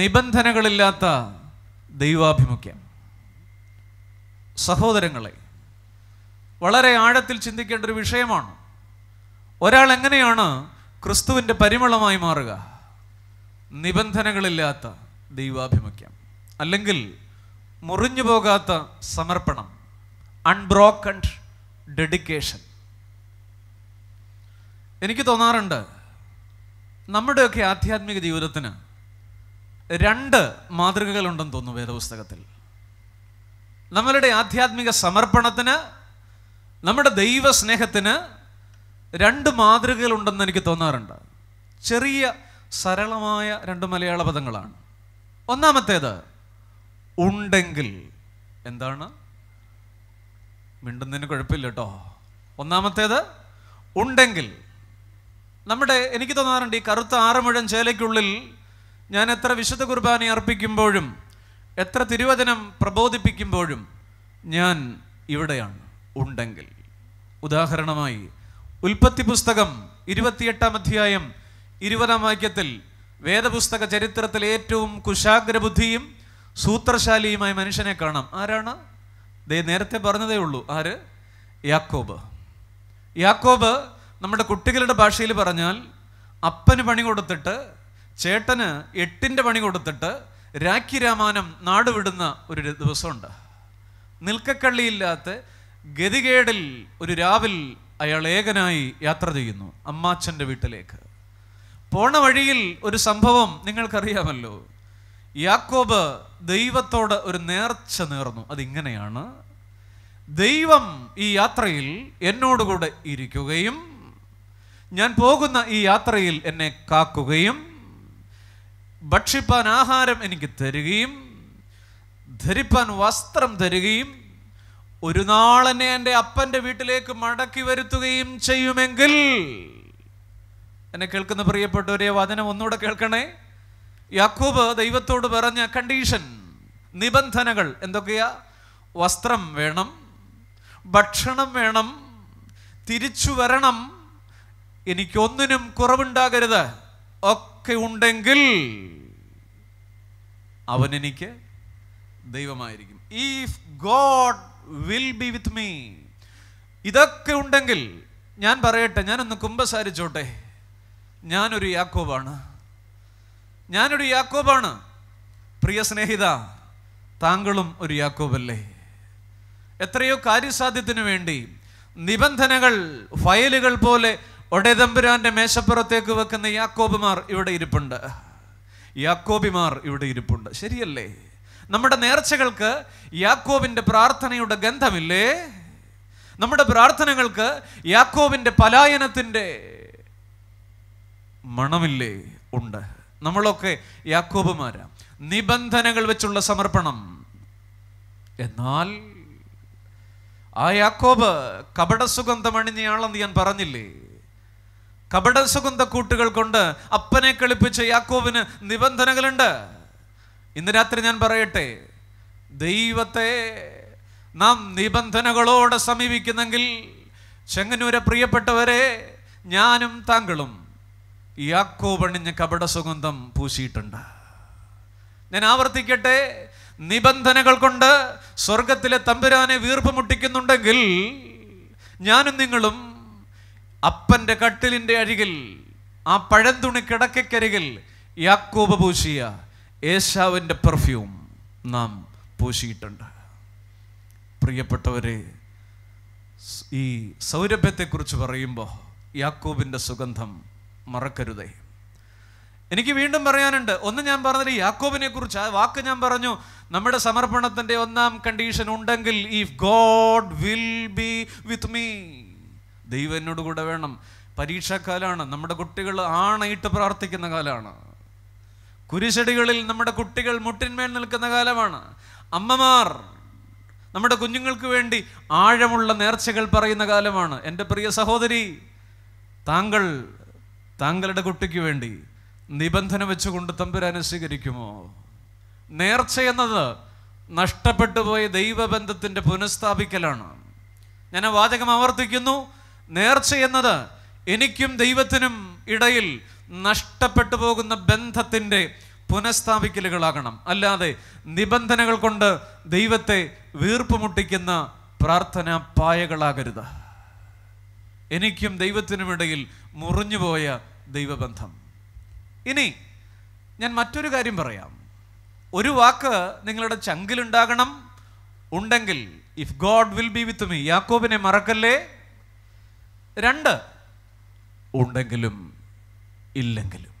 നിബന്ധനകളില്ലാത്ത ദൈവാഭിമുഖ്യം സഹോദരങ്ങളെ വളരെ ആഴത്തിൽ ചിന്തിക്കേണ്ട ഒരു വിഷയമാണ് ഒരാൾ എങ്ങനെയാണ് ക്രിസ്തുവിൻ്റെ പരിമളമായി മാറുക നിബന്ധനകളില്ലാത്ത ദൈവാഭിമുഖ്യം അല്ലെങ്കിൽ മുറിഞ്ഞു പോകാത്ത സമർപ്പണം അൺബ്രോക്കൺ ഡെഡിക്കേഷൻ എനിക്ക് തോന്നാറുണ്ട് നമ്മുടെയൊക്കെ ആധ്യാത്മിക ജീവിതത്തിന് രണ്ട് മാതൃകകളുണ്ടെന്ന് തോന്നുന്നു വേദപുസ്തകത്തിൽ നമ്മളുടെ ആധ്യാത്മിക സമർപ്പണത്തിന് നമ്മുടെ ദൈവസ്നേഹത്തിന് രണ്ട് മാതൃകകളുണ്ടെന്ന് എനിക്ക് തോന്നാറുണ്ട് ചെറിയ സരളമായ രണ്ട് മലയാള പദങ്ങളാണ് ഒന്നാമത്തേത് ഉണ്ടെങ്കിൽ എന്താണ് മിണ്ടുന്നതിന് കുഴപ്പമില്ല കേട്ടോ ഒന്നാമത്തേത് ഉണ്ടെങ്കിൽ നമ്മുടെ എനിക്ക് തോന്നാറുണ്ട് ഈ കറുത്ത ആറുമുഴം ചേലയ്ക്കുള്ളിൽ ഞാൻ എത്ര വിശുദ്ധ കുർബാന അർപ്പിക്കുമ്പോഴും എത്ര തിരുവചനം പ്രബോധിപ്പിക്കുമ്പോഴും ഞാൻ ഇവിടെയാണ് ഉണ്ടെങ്കിൽ ഉദാഹരണമായി ഉൽപ്പത്തി പുസ്തകം ഇരുപത്തിയെട്ടാം അധ്യായം ഇരുപതാം വാക്യത്തിൽ വേദപുസ്തക ചരിത്രത്തിൽ ഏറ്റവും കുശാഗ്രബുദ്ധിയും സൂത്രശാലിയുമായ മനുഷ്യനെ കാണാം ആരാണ് ദേ നേരത്തെ പറഞ്ഞതേ ഉള്ളൂ ആര് യാക്കോബ് യാക്കോബ് നമ്മുടെ കുട്ടികളുടെ ഭാഷയിൽ പറഞ്ഞാൽ അപ്പന് പണി കൊടുത്തിട്ട് ചേട്ടന് എട്ടിൻ്റെ പണി കൊടുത്തിട്ട് രാഖി രാമാനം നാടുവിടുന്ന ഒരു ദിവസമുണ്ട് നിൽക്കക്കള്ളിയില്ലാത്ത ഗതികേടിൽ ഒരു രാവിൽ അയാൾ ഏകനായി യാത്ര ചെയ്യുന്നു അമ്മാച്ചൻ്റെ വീട്ടിലേക്ക് പോണ വഴിയിൽ ഒരു സംഭവം നിങ്ങൾക്കറിയാമല്ലോ യാക്കോബ് ദൈവത്തോട് ഒരു നേർച്ച നേർന്നു അതിങ്ങനെയാണ് ദൈവം ഈ യാത്രയിൽ എന്നോടുകൂടെ ഇരിക്കുകയും ഞാൻ പോകുന്ന ഈ യാത്രയിൽ എന്നെ കാക്കുകയും ഭക്ഷിപ്പാൻ ആഹാരം എനിക്ക് തരികയും ധരിപ്പാൻ വസ്ത്രം തരികയും ഒരു നാളെന്നെ എൻ്റെ അപ്പൻ്റെ വീട്ടിലേക്ക് മടക്കി വരുത്തുകയും ചെയ്യുമെങ്കിൽ എന്നെ കേൾക്കുന്ന പ്രിയപ്പെട്ടവരെ വചനം ഒന്നുകൂടെ കേൾക്കണേ യാക്കോബ് ദൈവത്തോട് പറഞ്ഞ കണ്ടീഷൻ നിബന്ധനകൾ എന്തൊക്കെയാ വസ്ത്രം വേണം ഭക്ഷണം വേണം തിരിച്ചു വരണം എനിക്കൊന്നിനും കുറവുണ്ടാകരുത് ഒക്കെ ഉണ്ടെങ്കിൽ അവൻ എനിക്ക് ദൈവമായിരിക്കും ഈ God will be with me ഇതൊക്കെ ഉണ്ടെങ്കിൽ ഞാൻ പറയട്ടെ ഞാനൊന്ന് കുമ്പസാരിച്ചോട്ടെ ഞാനൊരു യാക്കോബാണ് ഞാനൊരു യാക്കോബാണ് പ്രിയ സ്നേഹിത താങ്കളും ഒരു യാക്കോബല്ലേ എത്രയോ കാര്യസാധ്യത്തിനു വേണ്ടി നിബന്ധനകൾ ഫയലുകൾ പോലെ ഒടേതമ്പുരാന്റെ മേശപ്പുറത്തേക്ക് വെക്കുന്ന യാക്കോബിമാർ ഇവിടെ ഇരിപ്പുണ്ട് യാക്കോബിമാർ ഇവിടെ ഇരിപ്പുണ്ട് ശരിയല്ലേ നമ്മുടെ നേർച്ചകൾക്ക് യാക്കോവിൻ്റെ പ്രാർത്ഥനയുടെ ഗന്ധമില്ലേ നമ്മുടെ പ്രാർത്ഥനകൾക്ക് യാക്കോവിൻ്റെ പലായനത്തിൻ്റെ മണമില്ലേ ഉണ്ട് നമ്മളൊക്കെ യാക്കോബുമാരാ നിബന്ധനകൾ വെച്ചുള്ള സമർപ്പണം എന്നാൽ ആ യാക്കോബ് കപടസുഗന്ധം അണിഞ്ഞയാളെന്ന് ഞാൻ പറഞ്ഞില്ലേ കപടസുഗന്ധ കൂട്ടുകൾ കൊണ്ട് അപ്പനെ കളിപ്പിച്ച യാക്കോബിന് നിബന്ധനകളുണ്ട് ഇന്ന് രാത്രി ഞാൻ പറയട്ടെ ദൈവത്തെ നാം നിബന്ധനകളോടെ സമീപിക്കുന്നെങ്കിൽ ചെങ്ങന്നൂരെ പ്രിയപ്പെട്ടവരെ ഞാനും താങ്കളും പണിഞ്ഞ കപട സുഗന്ധം പൂശിയിട്ടുണ്ട് ഞാൻ ആവർത്തിക്കട്ടെ നിബന്ധനകൾ കൊണ്ട് സ്വർഗത്തിലെ തമ്പുരാനെ വീർപ്പ് മുട്ടിക്കുന്നുണ്ടെങ്കിൽ ഞാനും നിങ്ങളും അപ്പൻ്റെ കട്ടിലിൻ്റെ അരികിൽ ആ പഴന്തുണി കിടക്കയ്ക്കരികിൽ യാക്കോബ പൂശിയ യേശാവിൻ്റെ പെർഫ്യൂം നാം പൂശിയിട്ടുണ്ട് പ്രിയപ്പെട്ടവരെ ഈ സൗരഭ്യത്തെക്കുറിച്ച് പറയുമ്പോൾ യാക്കോബിൻ്റെ സുഗന്ധം മറക്കരുതേ എനിക്ക് വീണ്ടും പറയാനുണ്ട് ഒന്ന് ഞാൻ പറഞ്ഞത് യാക്കോബിനെ കുറിച്ച് ആ വാക്ക് ഞാൻ പറഞ്ഞു നമ്മുടെ സമർപ്പണത്തിൻ്റെ ഒന്നാം കണ്ടീഷൻ ഉണ്ടെങ്കിൽ if God will be with me ദൈവനോട് കൂടെ വേണം പരീക്ഷാക്കാലമാണ് നമ്മുടെ കുട്ടികൾ ആണയിട്ട് പ്രാർത്ഥിക്കുന്ന കാലമാണ് കുരിശടികളിൽ നമ്മുടെ കുട്ടികൾ മുട്ടിന്മേൽ നിൽക്കുന്ന കാലമാണ് അമ്മമാർ നമ്മുടെ കുഞ്ഞുങ്ങൾക്ക് വേണ്ടി ആഴമുള്ള നേർച്ചകൾ പറയുന്ന കാലമാണ് എൻ്റെ പ്രിയ സഹോദരി താങ്കൾ താങ്കളുടെ കുട്ടിക്ക് വേണ്ടി നിബന്ധന വെച്ചുകൊണ്ട് തമ്പുരാനെ സ്വീകരിക്കുമോ നേർച്ച എന്നത് നഷ്ടപ്പെട്ടു പോയ ദൈവബന്ധത്തിൻ്റെ പുനഃസ്ഥാപിക്കലാണ് ഞാൻ വാചകം ആവർത്തിക്കുന്നു നേർച്ച എന്നത് എനിക്കും ദൈവത്തിനും ഇടയിൽ നഷ്ടപ്പെട്ടു പോകുന്ന ബന്ധത്തിൻ്റെ പുനഃസ്ഥാപിക്കലുകളാകണം അല്ലാതെ നിബന്ധനകൾ കൊണ്ട് ദൈവത്തെ വീർപ്പുമുട്ടിക്കുന്ന പ്രാർത്ഥന പായകളാകരുത് എനിക്കും ദൈവത്തിനുമിടയിൽ മുറിഞ്ഞുപോയ ദൈവബന്ധം ഇനി ഞാൻ മറ്റൊരു കാര്യം പറയാം ഒരു വാക്ക് നിങ്ങളുടെ ചങ്കിലുണ്ടാകണം ഉണ്ടെങ്കിൽ if God will be with me യാക്കോബിനെ മറക്കല്ലേ രണ്ട് ഉണ്ടെങ്കിലും ഇല്ലെങ്കിലും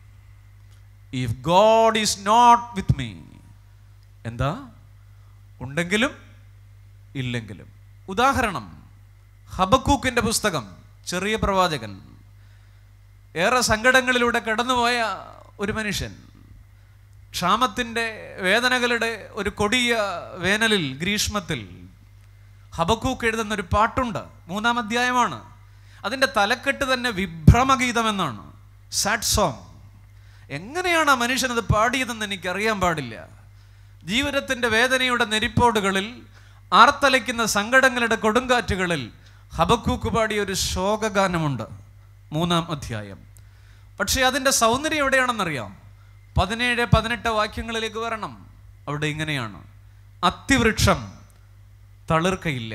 if God is not with me എന്താ ഉണ്ടെങ്കിലും ഇല്ലെങ്കിലും ഉദാഹരണം ഹബക്കൂക്കിൻ്റെ പുസ്തകം ചെറിയ പ്രവാചകൻ ഏറെ സങ്കടങ്ങളിലൂടെ കടന്നുപോയ ഒരു മനുഷ്യൻ ക്ഷാമത്തിൻ്റെ വേദനകളുടെ ഒരു കൊടിയ വേനലിൽ ഗ്രീഷ്മത്തിൽ ഹബക്കൂക്ക് എഴുതുന്നൊരു പാട്ടുണ്ട് മൂന്നാം അധ്യായമാണ് അതിൻ്റെ തലക്കെട്ട് തന്നെ വിഭ്രമഗീതമെന്നാണ് സാഡ് സോങ് എങ്ങനെയാണ് ആ മനുഷ്യനത് പാടിയതെന്ന് എനിക്കറിയാൻ പാടില്ല ജീവിതത്തിൻ്റെ വേദനയുടെ നെരിപ്പോടുകളിൽ ആർത്തലയ്ക്കുന്ന സങ്കടങ്ങളുടെ കൊടുങ്കാറ്റുകളിൽ ഹബക്കൂക്ക് പാടിയ ഒരു ശോകഗാനമുണ്ട് മൂന്നാം അധ്യായം പക്ഷേ അതിൻ്റെ സൗന്ദര്യം എവിടെയാണെന്നറിയാം പതിനേഴ് പതിനെട്ട് വാക്യങ്ങളിലേക്ക് വരണം അവിടെ ഇങ്ങനെയാണ് അത്തിവൃക്ഷം തളിർക്കയില്ല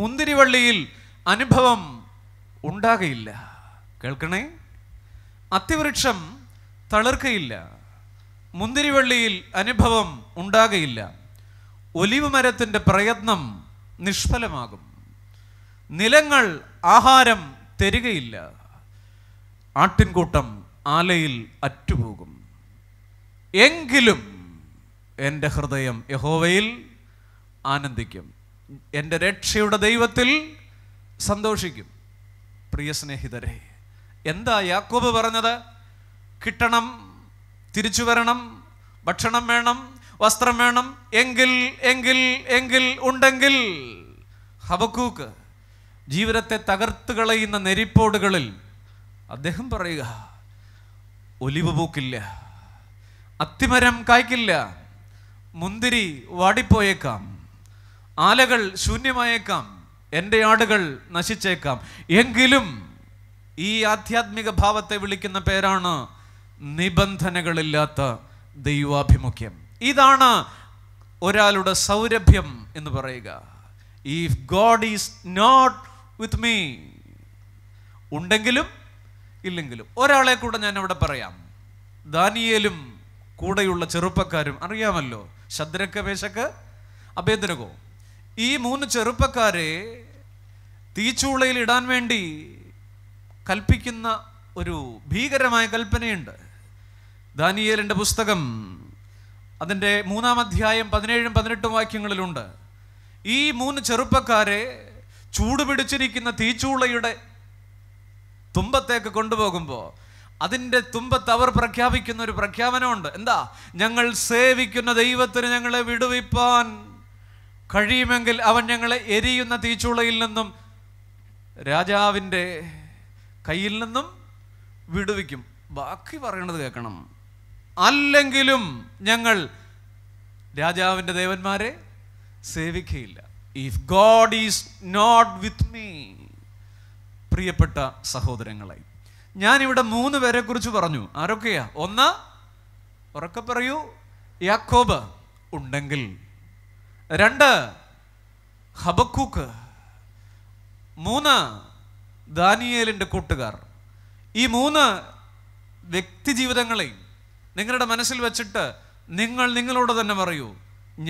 മുന്തിരിവള്ളിയിൽ അനുഭവം ഉണ്ടാകയില്ല കേൾക്കണേ അത്തിവൃക്ഷം തളർക്കയില്ല മുന്തിരിവള്ളിയിൽ അനുഭവം ഉണ്ടാകയില്ല ഒലിവ് മരത്തിൻ്റെ പ്രയത്നം നിഷ്ഫലമാകും നിലങ്ങൾ ആഹാരം തരികയില്ല ആട്ടിൻകൂട്ടം ആലയിൽ അറ്റുപോകും എങ്കിലും എൻ്റെ ഹൃദയം യഹോവയിൽ ആനന്ദിക്കും എൻ്റെ രക്ഷയുടെ ദൈവത്തിൽ സന്തോഷിക്കും പ്രിയ സ്നേഹിതരെ എന്താ യാക്കോബ് പറഞ്ഞത് കിട്ടണം തിരിച്ചു വരണം ഭക്ഷണം വേണം വസ്ത്രം വേണം എങ്കിൽ എങ്കിൽ എങ്കിൽ ഉണ്ടെങ്കിൽ ഹബക്കൂക്ക് ജീവിതത്തെ തകർത്ത് കളയുന്ന നെരിപ്പോടുകളിൽ അദ്ദേഹം പറയുക ഒലിവ് പൂക്കില്ല അത്തിമരം കായ്ക്കില്ല മുന്തിരി വാടിപ്പോയേക്കാം ആലകൾ ശൂന്യമായേക്കാം എൻ്റെ ആടുകൾ നശിച്ചേക്കാം എങ്കിലും ഈ ആധ്യാത്മിക ഭാവത്തെ വിളിക്കുന്ന പേരാണ് നിബന്ധനകളില്ലാത്ത ദൈവാഭിമുഖ്യം ഇതാണ് ഒരാളുടെ സൗരഭ്യം എന്ന് പറയുക if God is not with me ഉണ്ടെങ്കിലും ഇല്ലെങ്കിലും ഒരാളെ കൂടെ ഞാൻ അവിടെ പറയാം ദാനിയേലും കൂടെയുള്ള ചെറുപ്പക്കാരും അറിയാമല്ലോ ശദ്രക്ക വേശക്ക് അഭേദനകോ ഈ മൂന്ന് ചെറുപ്പക്കാരെ തീച്ചൂളയിൽ ഇടാൻ വേണ്ടി കൽപ്പിക്കുന്ന ഒരു ഭീകരമായ കൽപ്പനയുണ്ട് ദാനിയേലിൻ്റെ പുസ്തകം അതിൻ്റെ മൂന്നാം അധ്യായം പതിനേഴും പതിനെട്ടും വാക്യങ്ങളിലുണ്ട് ഈ മൂന്ന് ചെറുപ്പക്കാരെ ചൂടുപിടിച്ചിരിക്കുന്ന തീച്ചൂളയുടെ തുമ്പത്തേക്ക് കൊണ്ടുപോകുമ്പോൾ അതിൻ്റെ തുമ്പത്ത് അവർ പ്രഖ്യാപിക്കുന്ന ഒരു പ്രഖ്യാപനമുണ്ട് എന്താ ഞങ്ങൾ സേവിക്കുന്ന ദൈവത്തിന് ഞങ്ങളെ വിടുവിപ്പാൻ കഴിയുമെങ്കിൽ അവൻ ഞങ്ങളെ എരിയുന്ന തീച്ചുളയിൽ നിന്നും രാജാവിൻ്റെ കയ്യിൽ നിന്നും വിടുവിക്കും ബാക്കി പറയണത് കേൾക്കണം അല്ലെങ്കിലും ഞങ്ങൾ രാജാവിൻ്റെ ദേവന്മാരെ സേവിക്കുകയില്ല if God is not with me പ്രിയപ്പെട്ട സഹോദരങ്ങളെ ഞാനിവിടെ മൂന്ന് പേരെ കുറിച്ച് പറഞ്ഞു ആരൊക്കെയാ ഒന്ന് ഉറക്കെ പറയൂ യാക്കോബ് ഉണ്ടെങ്കിൽ രണ്ട് ഹബക്കൂക്ക് മൂന്ന് ദാനിയേലിൻ്റെ കൂട്ടുകാർ ഈ മൂന്ന് വ്യക്തി ജീവിതങ്ങളെയും നിങ്ങളുടെ മനസ്സിൽ വച്ചിട്ട് നിങ്ങൾ നിങ്ങളോട് തന്നെ പറയൂ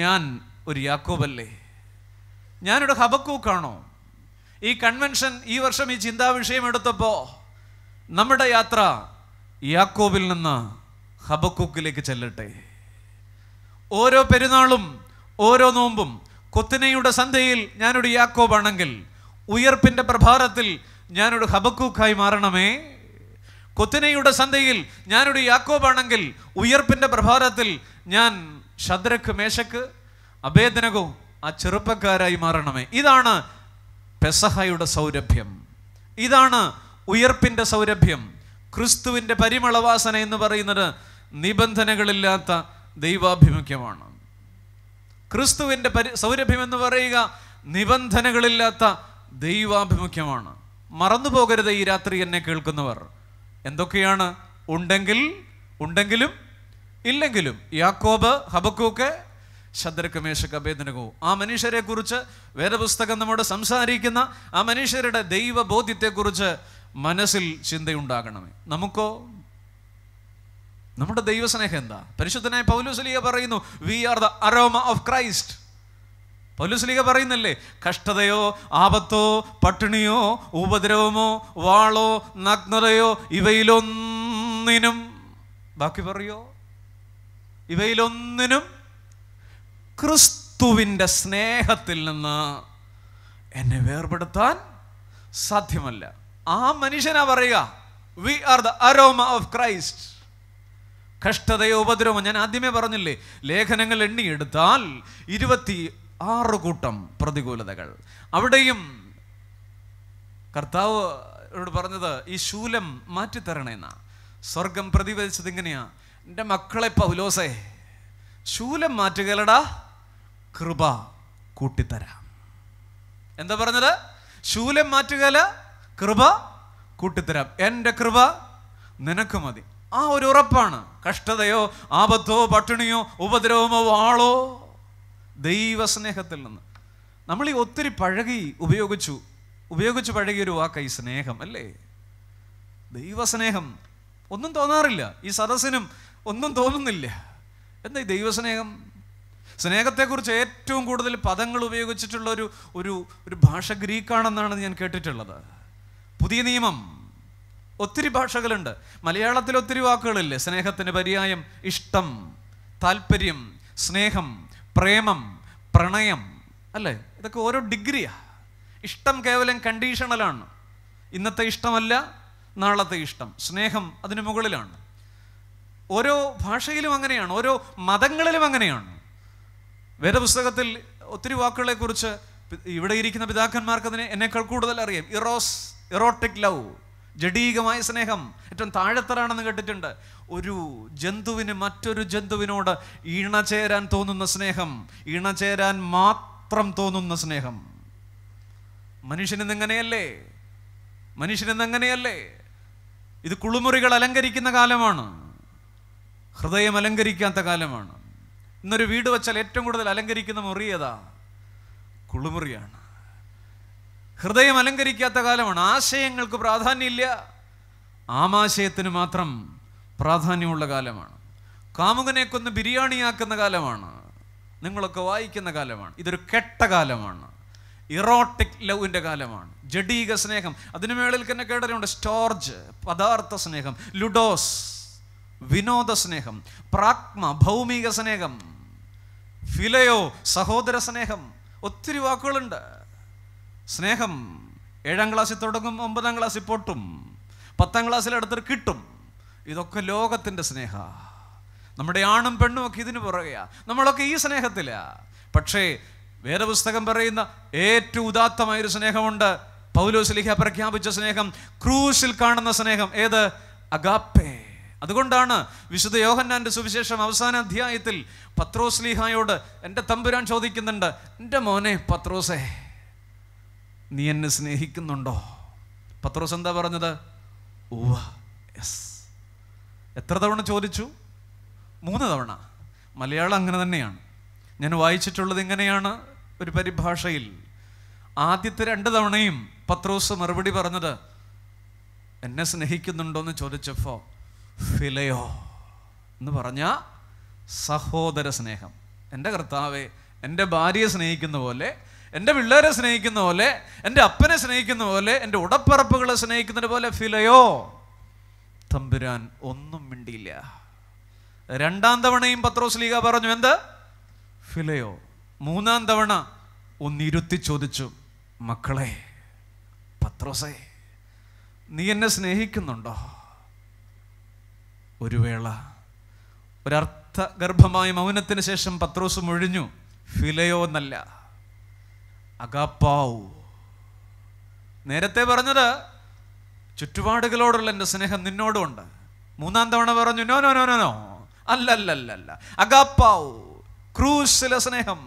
ഞാൻ ഒരു യാക്കോബല്ലേ ഞാനൊരു ഹബക്കൂക്കാണോ ഈ കൺവെൻഷൻ ഈ വർഷം ഈ ചിന്താ വിഷയം എടുത്തപ്പോൾ നമ്മുടെ യാത്ര യാക്കോബിൽ നിന്ന് ഹബക്കൂക്കിലേക്ക് ചെല്ലട്ടെ ഓരോ പെരുന്നാളും ഓരോ നോമ്പും കൊത്തിനയുടെ സന്ധ്യയിൽ ഞാനൊരു യാക്കോബാണെങ്കിൽ ഉയർപ്പിൻ്റെ പ്രഭാതത്തിൽ ഞാനൊരു ഹബക്കൂക്കായി മാറണമേ കൊത്തിനയുടെ സന്ധ്യയിൽ ഞാനൊരു യാക്കോബാണെങ്കിൽ ഉയർപ്പിൻ്റെ പ്രഭാതത്തിൽ ഞാൻ ശദ്രക്ക് മേശക്ക് അഭേദനകോ ആ ചെറുപ്പക്കാരായി മാറണമേ ഇതാണ് പെസഹയുടെ സൗരഭ്യം ഇതാണ് ഉയർപ്പിൻ്റെ സൗരഭ്യം ക്രിസ്തുവിൻ്റെ പരിമളവാസന എന്ന് പറയുന്നത് നിബന്ധനകളില്ലാത്ത ദൈവാഭിമുഖ്യമാണ് ക്രിസ്തുവിൻ്റെ പരി സൗരഭ്യം എന്ന് പറയുക നിബന്ധനകളില്ലാത്ത ദൈവാഭിമുഖ്യമാണ് മറന്നു പോകരുത് ഈ രാത്രി എന്നെ കേൾക്കുന്നവർ എന്തൊക്കെയാണ് ഉണ്ടെങ്കിൽ ഉണ്ടെങ്കിലും ഇല്ലെങ്കിലും യാക്കോബ് ഹബക്കൂക്ക് ശദ്രക്കമേശക്ക് അഭേദനകവും ആ മനുഷ്യരെ കുറിച്ച് വേദപുസ്തകം നമ്മോട് സംസാരിക്കുന്ന ആ മനുഷ്യരുടെ ദൈവബോധ്യത്തെക്കുറിച്ച് മനസ്സിൽ ചിന്തയുണ്ടാകണമേ നമുക്കോ നമ്മുടെ ദൈവസ്നേഹം എന്താ പരിശുദ്ധനായ പൗലുസലിയ പറയുന്നു we are the aroma of Christ പൗലുസ്ലിക പറയുന്നല്ലേ കഷ്ടതയോ ആപത്തോ പട്ടിണിയോ ഉപദ്രവമോ വാളോ നഗ്നതയോ ഇവയിലൊന്നിനും ബാക്കി പറയോ ഇവയിലൊന്നിനും ക്രിസ്തുവിൻ്റെ സ്നേഹത്തിൽ നിന്ന് എന്നെ വേർപെടുത്താൻ സാധ്യമല്ല ആ മനുഷ്യനാ പറയുക we are the aroma of Christ കഷ്ടതയോ ഉപദ്രവമോ ഞാൻ ആദ്യമേ പറഞ്ഞില്ലേ ലേഖനങ്ങൾ എണ്ണിയെടുത്താൽ ഇരുപത്തി ആറ് കൂട്ടം പ്രതികൂലതകൾ അവിടെയും കർത്താവ് അവരോട് പറഞ്ഞത് ഈ ശൂലം മാറ്റിത്തരണേന്നാ സ്വർഗം പ്രതിഫലിച്ചത് ഇങ്ങനെയാ എൻ്റെ മക്കളെ പൗലോസേ ശൂലം മാറ്റുകയല്ലടാ കൃപ കൂട്ടിത്തരാം എന്താ പറഞ്ഞത് ശൂലം മാറ്റുകയല്ല കൃപ കൂട്ടിത്തരാം എൻ്റെ കൃപ നിനക്ക് മതി ആ ഒരു ഉറപ്പാണ് കഷ്ടതയോ ആപത്തോ പട്ടിണിയോ ഉപദ്രവമോ വാളോ ദൈവസ്നേഹത്തിൽ നിന്ന് നമ്മൾ ഈ ഒത്തിരി പഴകി ഉപയോഗിച്ചു ഉപയോഗിച്ച് പഴകിയൊരു ഈ സ്നേഹം അല്ലേ ദൈവസ്നേഹം ഒന്നും തോന്നാറില്ല ഈ സദസ്സിനും ഒന്നും തോന്നുന്നില്ല എന്താ ഈ ദൈവസ്നേഹം സ്നേഹത്തെക്കുറിച്ച് ഏറ്റവും കൂടുതൽ പദങ്ങൾ ഉപയോഗിച്ചിട്ടുള്ള ഒരു ഒരു ഒരു ഭാഷ ഗ്രീക്കാണെന്നാണ് ഞാൻ കേട്ടിട്ടുള്ളത് പുതിയ നിയമം ഒത്തിരി ഭാഷകളുണ്ട് മലയാളത്തിൽ ഒത്തിരി വാക്കുകളില്ലേ സ്നേഹത്തിന് പര്യായം ഇഷ്ടം താല്പര്യം സ്നേഹം പ്രേമം പ്രണയം അല്ലേ ഇതൊക്കെ ഓരോ ഡിഗ്രിയാണ് ഇഷ്ടം കേവലം കണ്ടീഷണലാണ് ഇന്നത്തെ ഇഷ്ടമല്ല നാളത്തെ ഇഷ്ടം സ്നേഹം അതിന് മുകളിലാണ് ഓരോ ഭാഷയിലും അങ്ങനെയാണ് ഓരോ മതങ്ങളിലും അങ്ങനെയാണ് വേദപുസ്തകത്തിൽ ഒത്തിരി വാക്കുകളെക്കുറിച്ച് ഇവിടെ ഇരിക്കുന്ന പിതാക്കന്മാർക്ക് അതിനെ എന്നേക്കാൾ കൂടുതൽ അറിയാം ഇറോസ് ഇറോട്ടിക് ലവ് ജഡീകമായ സ്നേഹം ഏറ്റവും താഴെത്തറാണെന്ന് കേട്ടിട്ടുണ്ട് ഒരു ജന്തുവിന് മറ്റൊരു ജന്തുവിനോട് ഇണചേരാൻ തോന്നുന്ന സ്നേഹം ഇണചേരാൻ മാത്രം തോന്നുന്ന സ്നേഹം മനുഷ്യനിന്ന് എങ്ങനെയല്ലേ മനുഷ്യനിന്ന് എങ്ങനെയല്ലേ ഇത് കുളിമുറികൾ അലങ്കരിക്കുന്ന കാലമാണ് ഹൃദയം അലങ്കരിക്കാത്ത കാലമാണ് ഇന്നൊരു വീട് വെച്ചാൽ ഏറ്റവും കൂടുതൽ അലങ്കരിക്കുന്ന മുറി ഏതാ കുളിമുറിയാണ് ഹൃദയം അലങ്കരിക്കാത്ത കാലമാണ് ആശയങ്ങൾക്ക് പ്രാധാന്യമില്ല ആമാശയത്തിന് മാത്രം പ്രാധാന്യമുള്ള കാലമാണ് കാമുകനെ കൊന്ന് ബിരിയാണിയാക്കുന്ന കാലമാണ് നിങ്ങളൊക്കെ വായിക്കുന്ന കാലമാണ് ഇതൊരു കെട്ട കാലമാണ് ഇറോട്ടിക് ലവിൻ്റെ കാലമാണ് ജഡീക സ്നേഹം അതിന് മേളിൽ തന്നെ കേടലുണ്ട് സ്റ്റോർജ് പദാർത്ഥ സ്നേഹം ലുഡോസ് വിനോദ സ്നേഹം പ്രാക്മ ഭൗമിക സ്നേഹം ഫിലയോ സഹോദര സ്നേഹം ഒത്തിരി വാക്കുകളുണ്ട് സ്നേഹം ഏഴാം ക്ലാസ്സിൽ തുടങ്ങും ഒമ്പതാം ക്ലാസ്സിൽ പൊട്ടും പത്താം ക്ലാസ്സിലെടുത്തിട്ട് കിട്ടും ഇതൊക്കെ ലോകത്തിൻ്റെ സ്നേഹ നമ്മുടെ ആണും പെണ്ണും ഒക്കെ ഇതിന് പുറകെയാണ് നമ്മളൊക്കെ ഈ സ്നേഹത്തിലാ പക്ഷേ വേദപുസ്തകം പറയുന്ന ഏറ്റവും ഉദാത്തമായൊരു സ്നേഹമുണ്ട് പൗലോസ്ലിഹ പ്രഖ്യാപിച്ച സ്നേഹം ക്രൂശിൽ കാണുന്ന സ്നേഹം ഏത് അഗാപ്പേ അതുകൊണ്ടാണ് വിശുദ്ധ യോഹന്നാൻ്റെ സുവിശേഷം അവസാന അധ്യായത്തിൽ പത്രോസ്ലിഹായോട് എൻ്റെ തമ്പുരാൻ ചോദിക്കുന്നുണ്ട് എൻ്റെ മോനെ പത്രോസേ നീ എന്നെ സ്നേഹിക്കുന്നുണ്ടോ പത്രോസ് എന്താ പറഞ്ഞത് ഓവ യെസ് എത്ര തവണ ചോദിച്ചു മൂന്ന് തവണ മലയാളം അങ്ങനെ തന്നെയാണ് ഞാൻ വായിച്ചിട്ടുള്ളത് ഇങ്ങനെയാണ് ഒരു പരിഭാഷയിൽ ആദ്യത്തെ രണ്ട് തവണയും പത്രോസ് മറുപടി പറഞ്ഞത് എന്നെ സ്നേഹിക്കുന്നുണ്ടോ എന്ന് ചോദിച്ചപ്പോൾ ഫിലയോ എന്ന് പറഞ്ഞ സഹോദര സ്നേഹം എൻ്റെ കർത്താവെ എൻ്റെ ഭാര്യയെ സ്നേഹിക്കുന്ന പോലെ എൻ്റെ പിള്ളേരെ സ്നേഹിക്കുന്ന പോലെ എൻ്റെ അപ്പനെ സ്നേഹിക്കുന്ന പോലെ എൻ്റെ ഉടപ്പറപ്പുകളെ സ്നേഹിക്കുന്നത് പോലെ ഫിലയോ തമ്പുരാൻ ഒന്നും മിണ്ടിയില്ല രണ്ടാം തവണയും പത്രോസ് ലീഗ പറഞ്ഞു എന്ത് ഫിലയോ മൂന്നാം തവണ ഒന്നിരുത്തി ചോദിച്ചു മക്കളെ പത്രോസേ നീ എന്നെ സ്നേഹിക്കുന്നുണ്ടോ ഒരു വേള ഒരർത്ഥഗർഭമായ മൗനത്തിന് ശേഷം പത്രോസ് മൊഴിഞ്ഞു ഫിലയോ എന്നല്ല അഗാപ്പാവു നേരത്തെ പറഞ്ഞത് ചുറ്റുപാടുകളോടുള്ള എൻ്റെ സ്നേഹം നിന്നോടുമുണ്ട് മൂന്നാം തവണ പറഞ്ഞു no no no no no അല്ലല്ലല്ല അഗാപ്പാവു ക്രൂസിലെ സ്നേഹം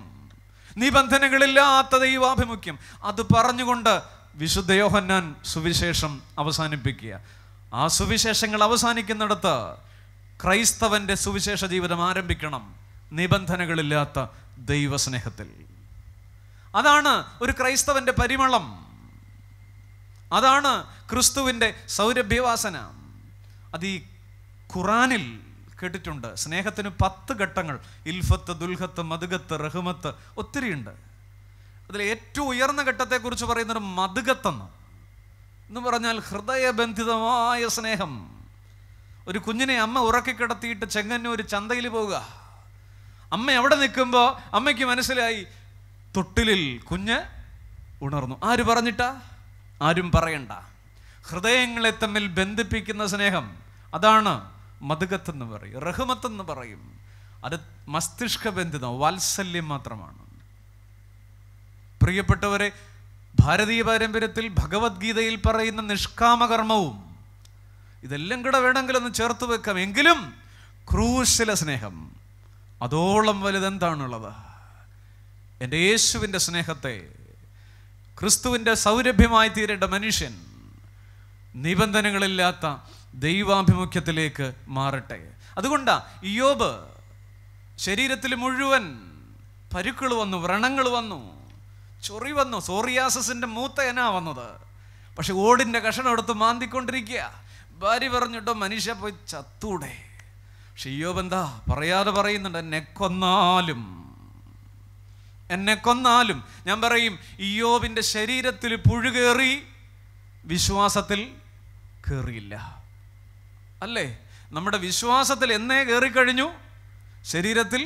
നിബന്ധനകളില്ലാത്ത ദൈവാഭിമുഖ്യം അത് പറഞ്ഞുകൊണ്ട് വിശുദ്ധ യോഹന്നാൻ സുവിശേഷം അവസാനിപ്പിക്കുക ആ സുവിശേഷങ്ങൾ അവസാനിക്കുന്നിടത്ത് ക്രൈസ്തവന്റെ സുവിശേഷ ജീവിതം ആരംഭിക്കണം നിബന്ധനകളില്ലാത്ത ദൈവസ്നേഹത്തിൽ അതാണ് ഒരു ക്രൈസ്തവന്റെ പരിമളം അതാണ് ക്രിസ്തുവിൻ്റെ സൗരഭ്യവാസന അത് ഈ ഖുറാനിൽ കേട്ടിട്ടുണ്ട് സ്നേഹത്തിന് പത്ത് ഘട്ടങ്ങൾ ഇൽഫത്ത് ദുൽഹത്ത് മതുകത്ത് റഹ്മത്ത് ഒത്തിരിയുണ്ട് അതിൽ ഏറ്റവും ഉയർന്ന ഘട്ടത്തെക്കുറിച്ച് പറയുന്നൊരു മതുകത്തെന്ന് എന്ന് പറഞ്ഞാൽ ഹൃദയബന്ധിതമായ സ്നേഹം ഒരു കുഞ്ഞിനെ അമ്മ ഉറക്കിക്കിടത്തിയിട്ട് ചെങ്ങന്നൂർ ചന്തയിൽ പോവുക അമ്മ എവിടെ നിൽക്കുമ്പോൾ അമ്മയ്ക്ക് മനസ്സിലായി തൊട്ടിലിൽ കുഞ്ഞ് ഉണർന്നു ആര് പറഞ്ഞിട്ട ആരും പറയണ്ട ഹൃദയങ്ങളെ തമ്മിൽ ബന്ധിപ്പിക്കുന്ന സ്നേഹം അതാണ് മതുകത്ത് പറയും റഹ്മത്തെന്ന് പറയും അത് മസ്തിഷ്ക ബന്ധിതം വാത്സല്യം മാത്രമാണ് പ്രിയപ്പെട്ടവരെ ഭാരതീയ പാരമ്പര്യത്തിൽ ഭഗവത്ഗീതയിൽ പറയുന്ന നിഷ്കാമകർമ്മവും ഇതെല്ലാം കൂടെ വേണമെങ്കിൽ ഒന്ന് ചേർത്ത് വെക്കാം എങ്കിലും ക്രൂശില സ്നേഹം അതോളം വലുതെന്താണുള്ളത് എൻ്റെ യേശുവിൻ്റെ സ്നേഹത്തെ ക്രിസ്തുവിൻ്റെ സൗരഭ്യമായി തീരേണ്ട മനുഷ്യൻ നിബന്ധനകളില്ലാത്ത ദൈവാഭിമുഖ്യത്തിലേക്ക് മാറട്ടെ അതുകൊണ്ടാണ് ഇയോബ് ശരീരത്തിൽ മുഴുവൻ പരുക്കൾ വന്നു വ്രണങ്ങൾ വന്നു ചൊറി വന്നു സോറിയാസസിൻ്റെ മൂത്ത എനാ വന്നത് പക്ഷെ ഓടിൻ്റെ കഷണം എടുത്ത് മാന്തിക്കൊണ്ടിരിക്കുക ഭാര്യ പറഞ്ഞിട്ടോ മനുഷ്യ പോയി ചത്തൂടെ പക്ഷെ ഇയോബ് എന്താ പറയാതെ പറയുന്നുണ്ട് എന്നെ കൊന്നാലും എന്നെ കൊന്നാലും ഞാൻ പറയും ഇയോബിൻ്റെ ശരീരത്തിൽ പുഴുകേറി വിശ്വാസത്തിൽ കയറിയില്ല അല്ലേ നമ്മുടെ വിശ്വാസത്തിൽ എന്നേ കയറിക്കഴിഞ്ഞു ശരീരത്തിൽ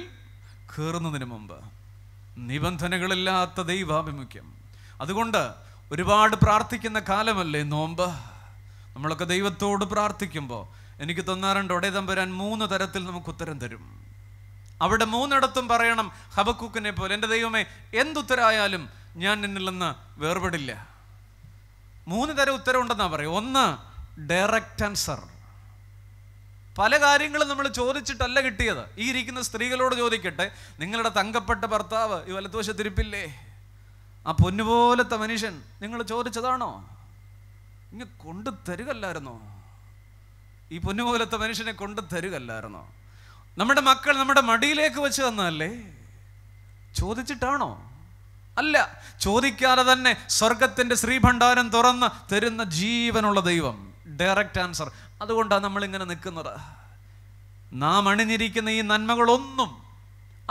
കയറുന്നതിന് മുമ്പ് നിബന്ധനകളില്ലാത്ത ദൈവാഭിമുഖ്യം അതുകൊണ്ട് ഒരുപാട് പ്രാർത്ഥിക്കുന്ന കാലമല്ലേ നോമ്പ് നമ്മളൊക്കെ ദൈവത്തോട് പ്രാർത്ഥിക്കുമ്പോൾ എനിക്ക് തന്നാറുണ്ട് ഒടേതമ്പരാൻ തമ്പുരാൻ മൂന്ന് തരത്തിൽ നമുക്ക് ഉത്തരം തരും അവിടെ മൂന്നിടത്തും പറയണം ഹബക്കൂക്കിനെ പോലെ എൻ്റെ ദൈവമേ എന്തുത്തരായാലും ഞാൻ നിന്നിൽ നിന്ന് വേർപെടില്ല മൂന്ന് തരം ഉത്തരവുണ്ടെന്നാണ് പറയും ഒന്ന് ഡയറക്റ്റ് ആൻസർ പല കാര്യങ്ങളും നമ്മൾ ചോദിച്ചിട്ടല്ല കിട്ടിയത് ഈ ഇരിക്കുന്ന സ്ത്രീകളോട് ചോദിക്കട്ടെ നിങ്ങളുടെ തങ്കപ്പെട്ട ഭർത്താവ് ഈ വലത്തുവശത്തിരിപ്പില്ലേ ആ പൊന്നുപോലത്തെ മനുഷ്യൻ നിങ്ങൾ ചോദിച്ചതാണോ ഇങ്ങ് കൊണ്ടു തരുകല്ലായിരുന്നോ ഈ പൊന്നുപോലത്തെ മനുഷ്യനെ കൊണ്ടു തരുകല്ലായിരുന്നോ നമ്മുടെ മക്കൾ നമ്മുടെ മടിയിലേക്ക് വെച്ച് തന്നതല്ലേ ചോദിച്ചിട്ടാണോ അല്ല ചോദിക്കാതെ തന്നെ സ്വർഗത്തിൻ്റെ ശ്രീഭണ്ഡാരം തുറന്ന് തരുന്ന ജീവനുള്ള ദൈവം ഡയറക്റ്റ് ആൻസർ അതുകൊണ്ടാണ് നമ്മളിങ്ങനെ നിൽക്കുന്നത് നാം അണിഞ്ഞിരിക്കുന്ന ഈ നന്മകളൊന്നും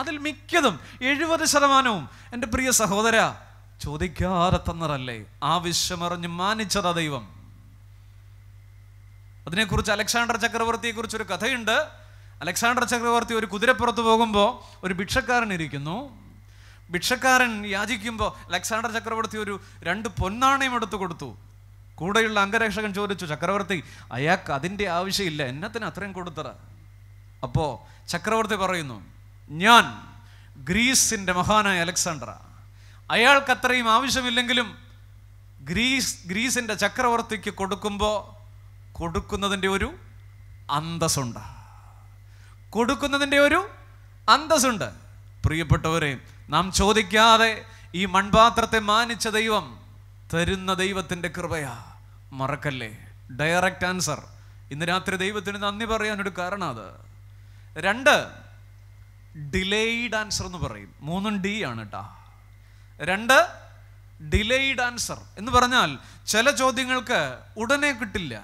അതിൽ മിക്കതും എഴുപത് ശതമാനവും എൻ്റെ പ്രിയ സഹോദര ചോദിക്കാതെ തന്നതല്ലേ ആവശ്യമറിഞ്ഞ് മാനിച്ചതാ ദൈവം അതിനെക്കുറിച്ച് അലക്സാണ്ടർ ചക്രവർത്തിയെക്കുറിച്ചൊരു കഥയുണ്ട് അലക്സാണ്ടർ ചക്രവർത്തി ഒരു കുതിരപ്പുറത്ത് പോകുമ്പോൾ ഒരു ഭിക്ഷക്കാരൻ ഇരിക്കുന്നു ഭിക്ഷക്കാരൻ യാചിക്കുമ്പോൾ അലക്സാണ്ടർ ചക്രവർത്തി ഒരു രണ്ട് പൊന്നാണയം എടുത്തു കൊടുത്തു കൂടെയുള്ള അംഗരക്ഷകൻ ചോദിച്ചു ചക്രവർത്തി അയാൾക്ക് അതിൻ്റെ ആവശ്യമില്ല എന്നത്തിന് അത്രയും കൊടുത്തറ അപ്പോൾ ചക്രവർത്തി പറയുന്നു ഞാൻ ഗ്രീസിൻ്റെ മഹാനായ അലക്സാണ്ടറ അയാൾക്ക് അത്രയും ആവശ്യമില്ലെങ്കിലും ഗ്രീസ് ഗ്രീസിൻ്റെ ചക്രവർത്തിക്ക് കൊടുക്കുമ്പോൾ കൊടുക്കുന്നതിൻ്റെ ഒരു അന്തസ്സുണ്ടാണ് കൊടുക്കുന്നതിൻ്റെ ഒരു അന്തസ്സുണ്ട് പ്രിയപ്പെട്ടവരെ നാം ചോദിക്കാതെ ഈ മൺപാത്രത്തെ മാനിച്ച ദൈവം തരുന്ന ദൈവത്തിൻ്റെ കൃപയാ മറക്കല്ലേ ഡയറക്റ്റ് ആൻസർ ഇന്ന് രാത്രി ദൈവത്തിന് നന്ദി പറയാനൊരു കാരണം അത് രണ്ട് ഡിലേയ്ഡ് ആൻസർ എന്ന് പറയും മൂന്നും ഡി ആണ് കേട്ടാ രണ്ട് ഡിലേയ്ഡ് ആൻസർ എന്ന് പറഞ്ഞാൽ ചില ചോദ്യങ്ങൾക്ക് ഉടനെ കിട്ടില്ല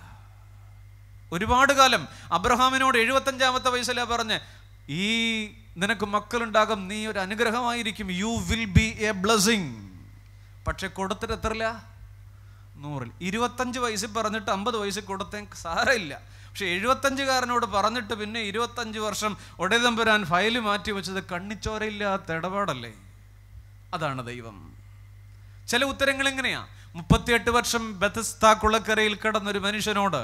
ഒരുപാട് കാലം അബ്രഹാമിനോട് എഴുപത്തഞ്ചാമത്തെ വയസ്സിലാ പറഞ്ഞ് ഈ നിനക്ക് മക്കളുണ്ടാകും നീ ഒരു അനുഗ്രഹമായിരിക്കും you will be a blessing പക്ഷെ കൊടുത്തിട്ട് എത്രല്ല നൂറിൽ ഇരുപത്തഞ്ച് വയസ്സിൽ പറഞ്ഞിട്ട് അമ്പത് വയസ്സിൽ കൊടുത്തേ സാരമില്ല പക്ഷെ എഴുപത്തഞ്ചുകാരനോട് പറഞ്ഞിട്ട് പിന്നെ ഇരുപത്തഞ്ച് വർഷം ഒടേതമ്പുരാൻ ഫയൽ മാറ്റി വെച്ചത് കണ്ണിച്ചോരയില്ലാത്ത ഇടപാടല്ലേ അതാണ് ദൈവം ചില ഉത്തരങ്ങൾ എങ്ങനെയാ മുപ്പത്തിയെട്ട് വർഷം ബെത്തസ്ത കുളക്കരയിൽ കിടന്നൊരു മനുഷ്യനോട്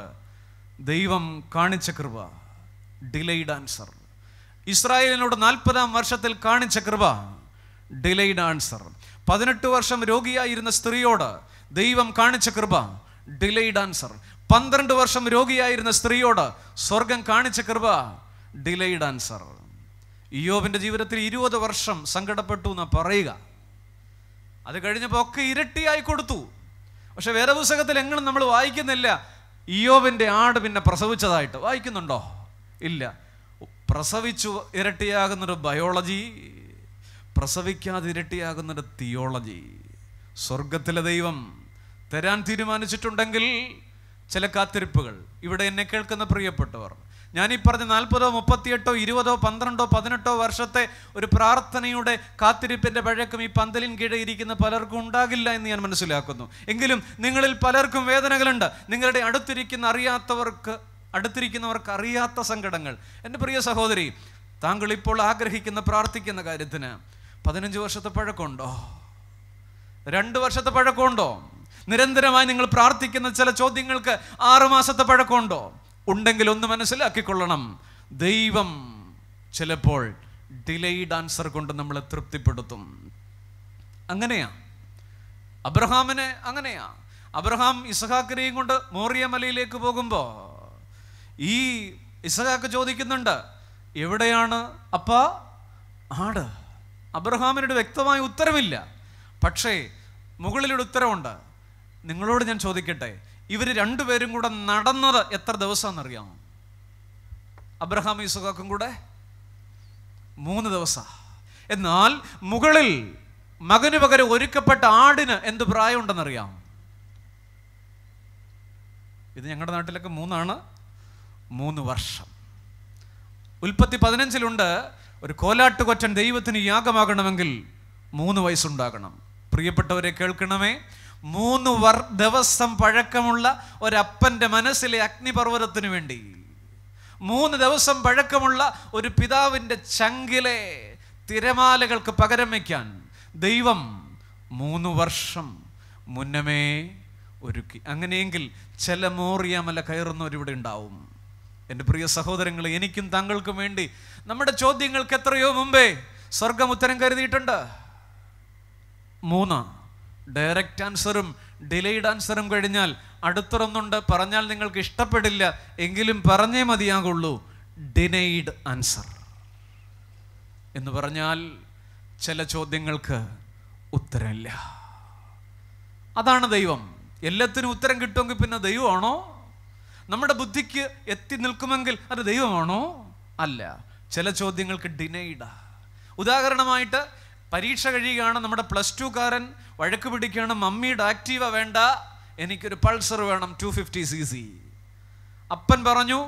ദൈവം കാണിച്ച കൃപ ഡിലൈഡ് ആൻസർ ഇസ്രായേലിനോട് നാൽപ്പതാം വർഷത്തിൽ കാണിച്ച കൃപ ഡിലൈഡ് ആൻസർ പതിനെട്ട് വർഷം രോഗിയായിരുന്ന സ്ത്രീയോട് ദൈവം കാണിച്ച കൃപ ഡിലൈഡ് ആൻസർ പന്ത്രണ്ട് വർഷം രോഗിയായിരുന്ന സ്ത്രീയോട് സ്വർഗം കാണിച്ച കൃപ ഡിലൈഡ് ആൻസർ ഇയോബിൻ്റെ ജീവിതത്തിൽ ഇരുപത് വർഷം സങ്കടപ്പെട്ടു എന്ന് പറയുക അത് കഴിഞ്ഞപ്പോൾ ഒക്കെ ഇരട്ടിയായി കൊടുത്തു പക്ഷെ വേദപുസ്തകത്തിൽ എങ്ങനെ നമ്മൾ വായിക്കുന്നില്ല ഇയോവിൻ്റെ ആട് പിന്നെ പ്രസവിച്ചതായിട്ട് വായിക്കുന്നുണ്ടോ ഇല്ല പ്രസവിച്ചു ഇരട്ടിയാകുന്നൊരു ബയോളജി പ്രസവിക്കാതെ ഇരട്ടിയാകുന്നൊരു തിയോളജി സ്വർഗത്തിലെ ദൈവം തരാൻ തീരുമാനിച്ചിട്ടുണ്ടെങ്കിൽ ചില കാത്തിരിപ്പുകൾ ഇവിടെ എന്നെ കേൾക്കുന്ന പ്രിയപ്പെട്ടവർ ഞാൻ ഈ പറഞ്ഞ നാൽപ്പതോ മുപ്പത്തിയെട്ടോ ഇരുപതോ പന്ത്രണ്ടോ പതിനെട്ടോ വർഷത്തെ ഒരു പ്രാർത്ഥനയുടെ കാത്തിരിപ്പിൻ്റെ പഴക്കം ഈ പന്തലിൻ കീഴെ ഇരിക്കുന്ന പലർക്കും ഉണ്ടാകില്ല എന്ന് ഞാൻ മനസ്സിലാക്കുന്നു എങ്കിലും നിങ്ങളിൽ പലർക്കും വേദനകളുണ്ട് നിങ്ങളുടെ അടുത്തിരിക്കുന്ന അറിയാത്തവർക്ക് അടുത്തിരിക്കുന്നവർക്ക് അറിയാത്ത സങ്കടങ്ങൾ എൻ്റെ പ്രിയ സഹോദരി താങ്കൾ ഇപ്പോൾ ആഗ്രഹിക്കുന്ന പ്രാർത്ഥിക്കുന്ന കാര്യത്തിന് പതിനഞ്ച് വർഷത്തെ പഴക്കമുണ്ടോ രണ്ട് വർഷത്തെ പഴക്കമുണ്ടോ നിരന്തരമായി നിങ്ങൾ പ്രാർത്ഥിക്കുന്ന ചില ചോദ്യങ്ങൾക്ക് ആറുമാസത്തെ പഴക്കമുണ്ടോ ഉണ്ടെങ്കിൽ ഒന്ന് മനസ്സിലാക്കിക്കൊള്ളണം ദൈവം ചിലപ്പോൾ ഡിലേഡ് ആൻസർ കൊണ്ട് നമ്മളെ തൃപ്തിപ്പെടുത്തും അങ്ങനെയാ അബ്രഹാമിനെ അങ്ങനെയാ അബ്രഹാം ഇസഹാക്കിനെയും കൊണ്ട് മോറിയ മലയിലേക്ക് പോകുമ്പോൾ ഈ ഇസഹാക്ക് ചോദിക്കുന്നുണ്ട് എവിടെയാണ് അപ്പ ആട് അബ്രഹാമിനോട് വ്യക്തമായ ഉത്തരവില്ല പക്ഷേ മുകളിലൊരു ഉത്തരവുണ്ട് നിങ്ങളോട് ഞാൻ ചോദിക്കട്ടെ ഇവർ രണ്ടുപേരും കൂടെ നടന്നത് എത്ര ദിവസമാണെന്നറിയാമോ അബ്രഹാം ഈസുഖാക്കും കൂടെ മൂന്ന് ദിവസം എന്നാൽ മുകളിൽ മകന് പകരം ഒരുക്കപ്പെട്ട ആടിന് എന്ത് പ്രായമുണ്ടെന്നറിയാം ഇത് ഞങ്ങളുടെ നാട്ടിലൊക്കെ മൂന്നാണ് മൂന്ന് വർഷം ഉൽപ്പത്തി പതിനഞ്ചിലുണ്ട് ഒരു കൊറ്റൻ ദൈവത്തിന് യാഗമാകണമെങ്കിൽ മൂന്ന് വയസ്സുണ്ടാകണം പ്രിയപ്പെട്ടവരെ കേൾക്കണമേ മൂന്ന് വർ ദിവസം പഴക്കമുള്ള ഒരപ്പൻ്റെ മനസ്സിലെ അഗ്നിപർവ്വതത്തിനു വേണ്ടി മൂന്ന് ദിവസം പഴക്കമുള്ള ഒരു പിതാവിൻ്റെ ചങ്കിലെ തിരമാലകൾക്ക് പകരം വയ്ക്കാൻ ദൈവം മൂന്ന് വർഷം മുന്നമേ ഒരുക്കി അങ്ങനെയെങ്കിൽ ചില മോറിയാമല കയറുന്നവരിവിടെ ഉണ്ടാവും എൻ്റെ പ്രിയ സഹോദരങ്ങൾ എനിക്കും താങ്കൾക്കും വേണ്ടി നമ്മുടെ ചോദ്യങ്ങൾക്ക് എത്രയോ മുമ്പേ സ്വർഗം ഉത്തരം കരുതിയിട്ടുണ്ട് മൂന്നാണ് ഡയറക്റ്റ് ആൻസറും ഡിലേഡ് ആൻസറും കഴിഞ്ഞാൽ അടുത്തൊരൊന്നുണ്ട് പറഞ്ഞാൽ നിങ്ങൾക്ക് ഇഷ്ടപ്പെടില്ല എങ്കിലും പറഞ്ഞേ മതിയാകുള്ളൂ ഡിനൈഡ് ആൻസർ എന്ന് പറഞ്ഞാൽ ചില ചോദ്യങ്ങൾക്ക് ഉത്തരമില്ല അതാണ് ദൈവം എല്ലാത്തിനും ഉത്തരം കിട്ടുമെങ്കിൽ പിന്നെ ദൈവമാണോ നമ്മുടെ ബുദ്ധിക്ക് എത്തി നിൽക്കുമെങ്കിൽ അത് ദൈവമാണോ അല്ല ചില ചോദ്യങ്ങൾക്ക് ഡിനൈഡാ ഉദാഹരണമായിട്ട് പരീക്ഷ കഴിയുകയാണ് നമ്മുടെ പ്ലസ് ടുക്കാരൻ വഴക്ക് പിടിക്കുകയാണ് മമ്മിയുടെ ആക്റ്റീവ വേണ്ട എനിക്കൊരു പൾസർ വേണം ടു ഫിഫ്റ്റി സി സി അപ്പൻ പറഞ്ഞു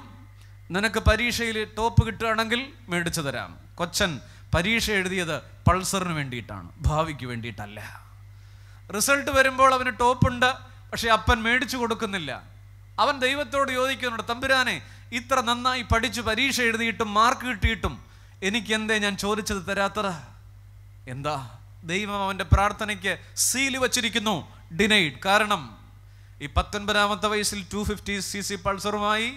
നിനക്ക് പരീക്ഷയിൽ ടോപ്പ് കിട്ടുകയാണെങ്കിൽ മേടിച്ചു തരാം കൊച്ചൻ പരീക്ഷ എഴുതിയത് പൾസറിന് വേണ്ടിയിട്ടാണ് ഭാവിക്ക് വേണ്ടിയിട്ടല്ല റിസൾട്ട് വരുമ്പോൾ അവന് ടോപ്പുണ്ട് പക്ഷെ അപ്പൻ മേടിച്ചു കൊടുക്കുന്നില്ല അവൻ ദൈവത്തോട് യോജിക്കുന്നുണ്ട് തമ്പുരാനെ ഇത്ര നന്നായി പഠിച്ചു പരീക്ഷ എഴുതിയിട്ടും മാർക്ക് കിട്ടിയിട്ടും എനിക്ക് എന്തേ ഞാൻ ചോദിച്ചത് തരാത്തത് എന്താ ദൈവം അവൻ്റെ പ്രാർത്ഥനയ്ക്ക് സീല് വച്ചിരിക്കുന്നു ഡിനൈഡ് കാരണം ഈ പത്തൊൻപതാമത്തെ വയസ്സിൽ ടു ഫിഫ്റ്റി സി സി പൾസറുമായി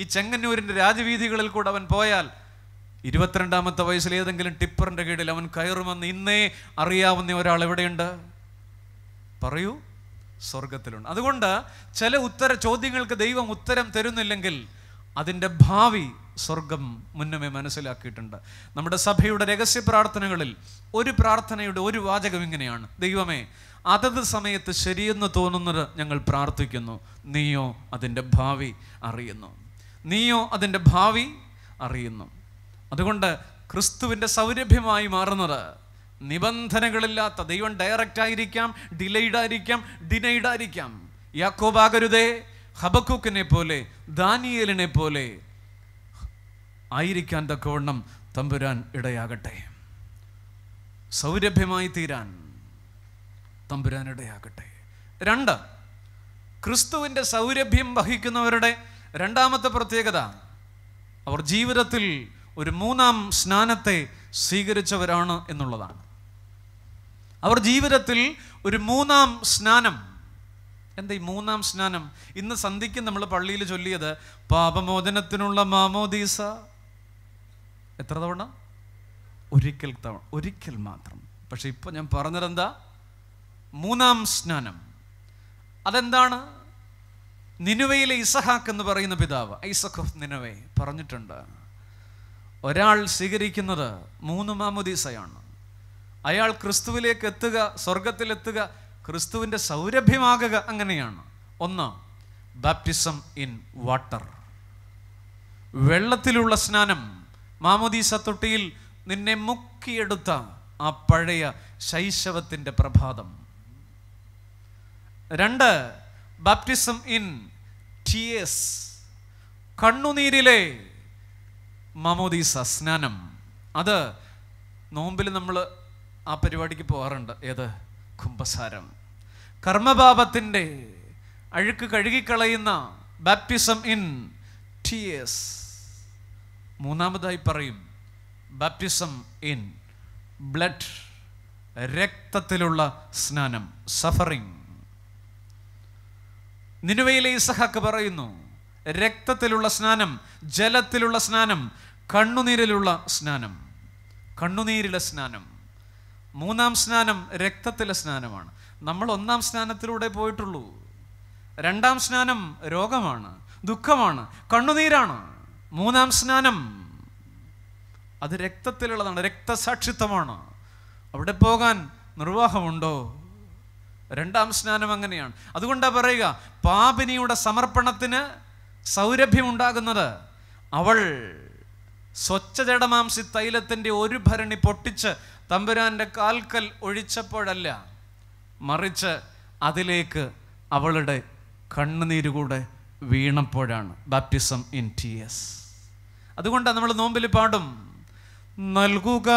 ഈ ചെങ്ങന്നൂരിൻ്റെ രാജവീഥികളിൽ കൂടെ അവൻ പോയാൽ ഇരുപത്തിരണ്ടാമത്തെ വയസ്സിൽ ഏതെങ്കിലും ടിപ്പറിൻ്റെ കീഴിൽ അവൻ കയറുമെന്ന് ഇന്നേ അറിയാവുന്ന ഒരാൾ എവിടെയുണ്ട് പറയൂ സ്വർഗത്തിലുണ്ട് അതുകൊണ്ട് ചില ഉത്തര ചോദ്യങ്ങൾക്ക് ദൈവം ഉത്തരം തരുന്നില്ലെങ്കിൽ അതിൻ്റെ ഭാവി സ്വർഗം മുന്നമേ മനസ്സിലാക്കിയിട്ടുണ്ട് നമ്മുടെ സഭയുടെ രഹസ്യ പ്രാർത്ഥനകളിൽ ഒരു പ്രാർത്ഥനയുടെ ഒരു വാചകം ഇങ്ങനെയാണ് ദൈവമേ അതത് സമയത്ത് ശരിയെന്ന് തോന്നുന്നത് ഞങ്ങൾ പ്രാർത്ഥിക്കുന്നു നീയോ അതിൻ്റെ ഭാവി അറിയുന്നു നീയോ അതിൻ്റെ ഭാവി അറിയുന്നു അതുകൊണ്ട് ക്രിസ്തുവിൻ്റെ സൗരഭ്യമായി മാറുന്നത് നിബന്ധനകളില്ലാത്ത ദൈവം ഡയറക്റ്റ് ആയിരിക്കാം ഡിലേഡ് ആയിരിക്കാം ആയിരിക്കാം യാക്കോബാകരുതേ ഹബക്കൂക്കിനെ പോലെ ദാനിയലിനെ പോലെ ആയിരിക്കാൻ തക്കവണ്ണം തമ്പുരാൻ ഇടയാകട്ടെ സൗരഭ്യമായി തീരാൻ തമ്പുരാൻ ഇടയാകട്ടെ രണ്ട് ക്രിസ്തുവിൻ്റെ സൗരഭ്യം വഹിക്കുന്നവരുടെ രണ്ടാമത്തെ പ്രത്യേകത അവർ ജീവിതത്തിൽ ഒരു മൂന്നാം സ്നാനത്തെ സ്വീകരിച്ചവരാണ് എന്നുള്ളതാണ് അവർ ജീവിതത്തിൽ ഒരു മൂന്നാം സ്നാനം എന്താ ഈ മൂന്നാം സ്നാനം ഇന്ന് സന്ധിക്ക് നമ്മൾ പള്ളിയിൽ ചൊല്ലിയത് പാപമോചനത്തിനുള്ള മാമോദീസ എത്ര തവണ ഒരിക്കൽ തവണ ഒരിക്കൽ മാത്രം പക്ഷെ ഇപ്പൊ ഞാൻ പറഞ്ഞതെന്താ മൂന്നാം സ്നാനം അതെന്താണ് നിനുവയിലെ ഇസഹാക്ക് എന്ന് പറയുന്ന പിതാവ് ഐസഖ് ഓഫ് നിനുവെ പറഞ്ഞിട്ടുണ്ട് ഒരാൾ സ്വീകരിക്കുന്നത് മൂന്ന് മാമുദീസയാണ് അയാൾ ക്രിസ്തുവിലേക്ക് എത്തുക സ്വർഗത്തിലെത്തുക ക്രിസ്തുവിൻ്റെ സൗരഭ്യമാകുക അങ്ങനെയാണ് ഒന്ന് ബാപ്റ്റിസം ഇൻ വാട്ടർ വെള്ളത്തിലുള്ള സ്നാനം മാമോദീസ തൊട്ടിയിൽ നിന്നെ മുക്കിയെടുത്ത ആ പഴയ ശൈശവത്തിൻ്റെ പ്രഭാതം രണ്ട് ബാപ്റ്റിസം ഇൻ ടിയേഴ്സ് കണ്ണുനീരിലെ മാമോദീസ സ്നാനം അത് നോമ്പിൽ നമ്മൾ ആ പരിപാടിക്ക് പോകാറുണ്ട് ഏത് കുംഭസാരം കർമ്മപാപത്തിൻ്റെ അഴുക്ക് കഴുകിക്കളയുന്ന ബാപ്റ്റിസം ഇൻ ടിയേഴ്സ് മൂന്നാമതായി പറയും ബാപ്റ്റിസം ഇൻ ബ്ലഡ് രക്തത്തിലുള്ള സ്നാനം സഫറിങ് നിനുവയിലെ ഇസഹാക്ക് പറയുന്നു രക്തത്തിലുള്ള സ്നാനം ജലത്തിലുള്ള സ്നാനം കണ്ണുനീരിലുള്ള സ്നാനം കണ്ണുനീരിലെ സ്നാനം മൂന്നാം സ്നാനം രക്തത്തിലെ സ്നാനമാണ് നമ്മൾ ഒന്നാം സ്നാനത്തിലൂടെ പോയിട്ടുള്ളൂ രണ്ടാം സ്നാനം രോഗമാണ് ദുഃഖമാണ് കണ്ണുനീരാണ് മൂന്നാം സ്നാനം അത് രക്തത്തിലുള്ളതാണ് രക്തസാക്ഷിത്വമാണ് അവിടെ പോകാൻ നിർവാഹമുണ്ടോ രണ്ടാം സ്നാനം അങ്ങനെയാണ് അതുകൊണ്ടാണ് പറയുക പാപിനിയുടെ സമർപ്പണത്തിന് സൗരഭ്യമുണ്ടാകുന്നത് അവൾ സ്വച്ഛ ജഡമാംസി തൈലത്തിൻ്റെ ഒരു ഭരണി പൊട്ടിച്ച് തമ്പുരാൻ്റെ കാൽക്കൽ ഒഴിച്ചപ്പോഴല്ല മറിച്ച് അതിലേക്ക് അവളുടെ കണ്ണുനീര് കൂടെ വീണപ്പോഴാണ് ബാപ്റ്റിസം ഇൻ ടി എസ് അതുകൊണ്ടാണ് നമ്മൾ നോമ്പിൽ പാടും നൽകുക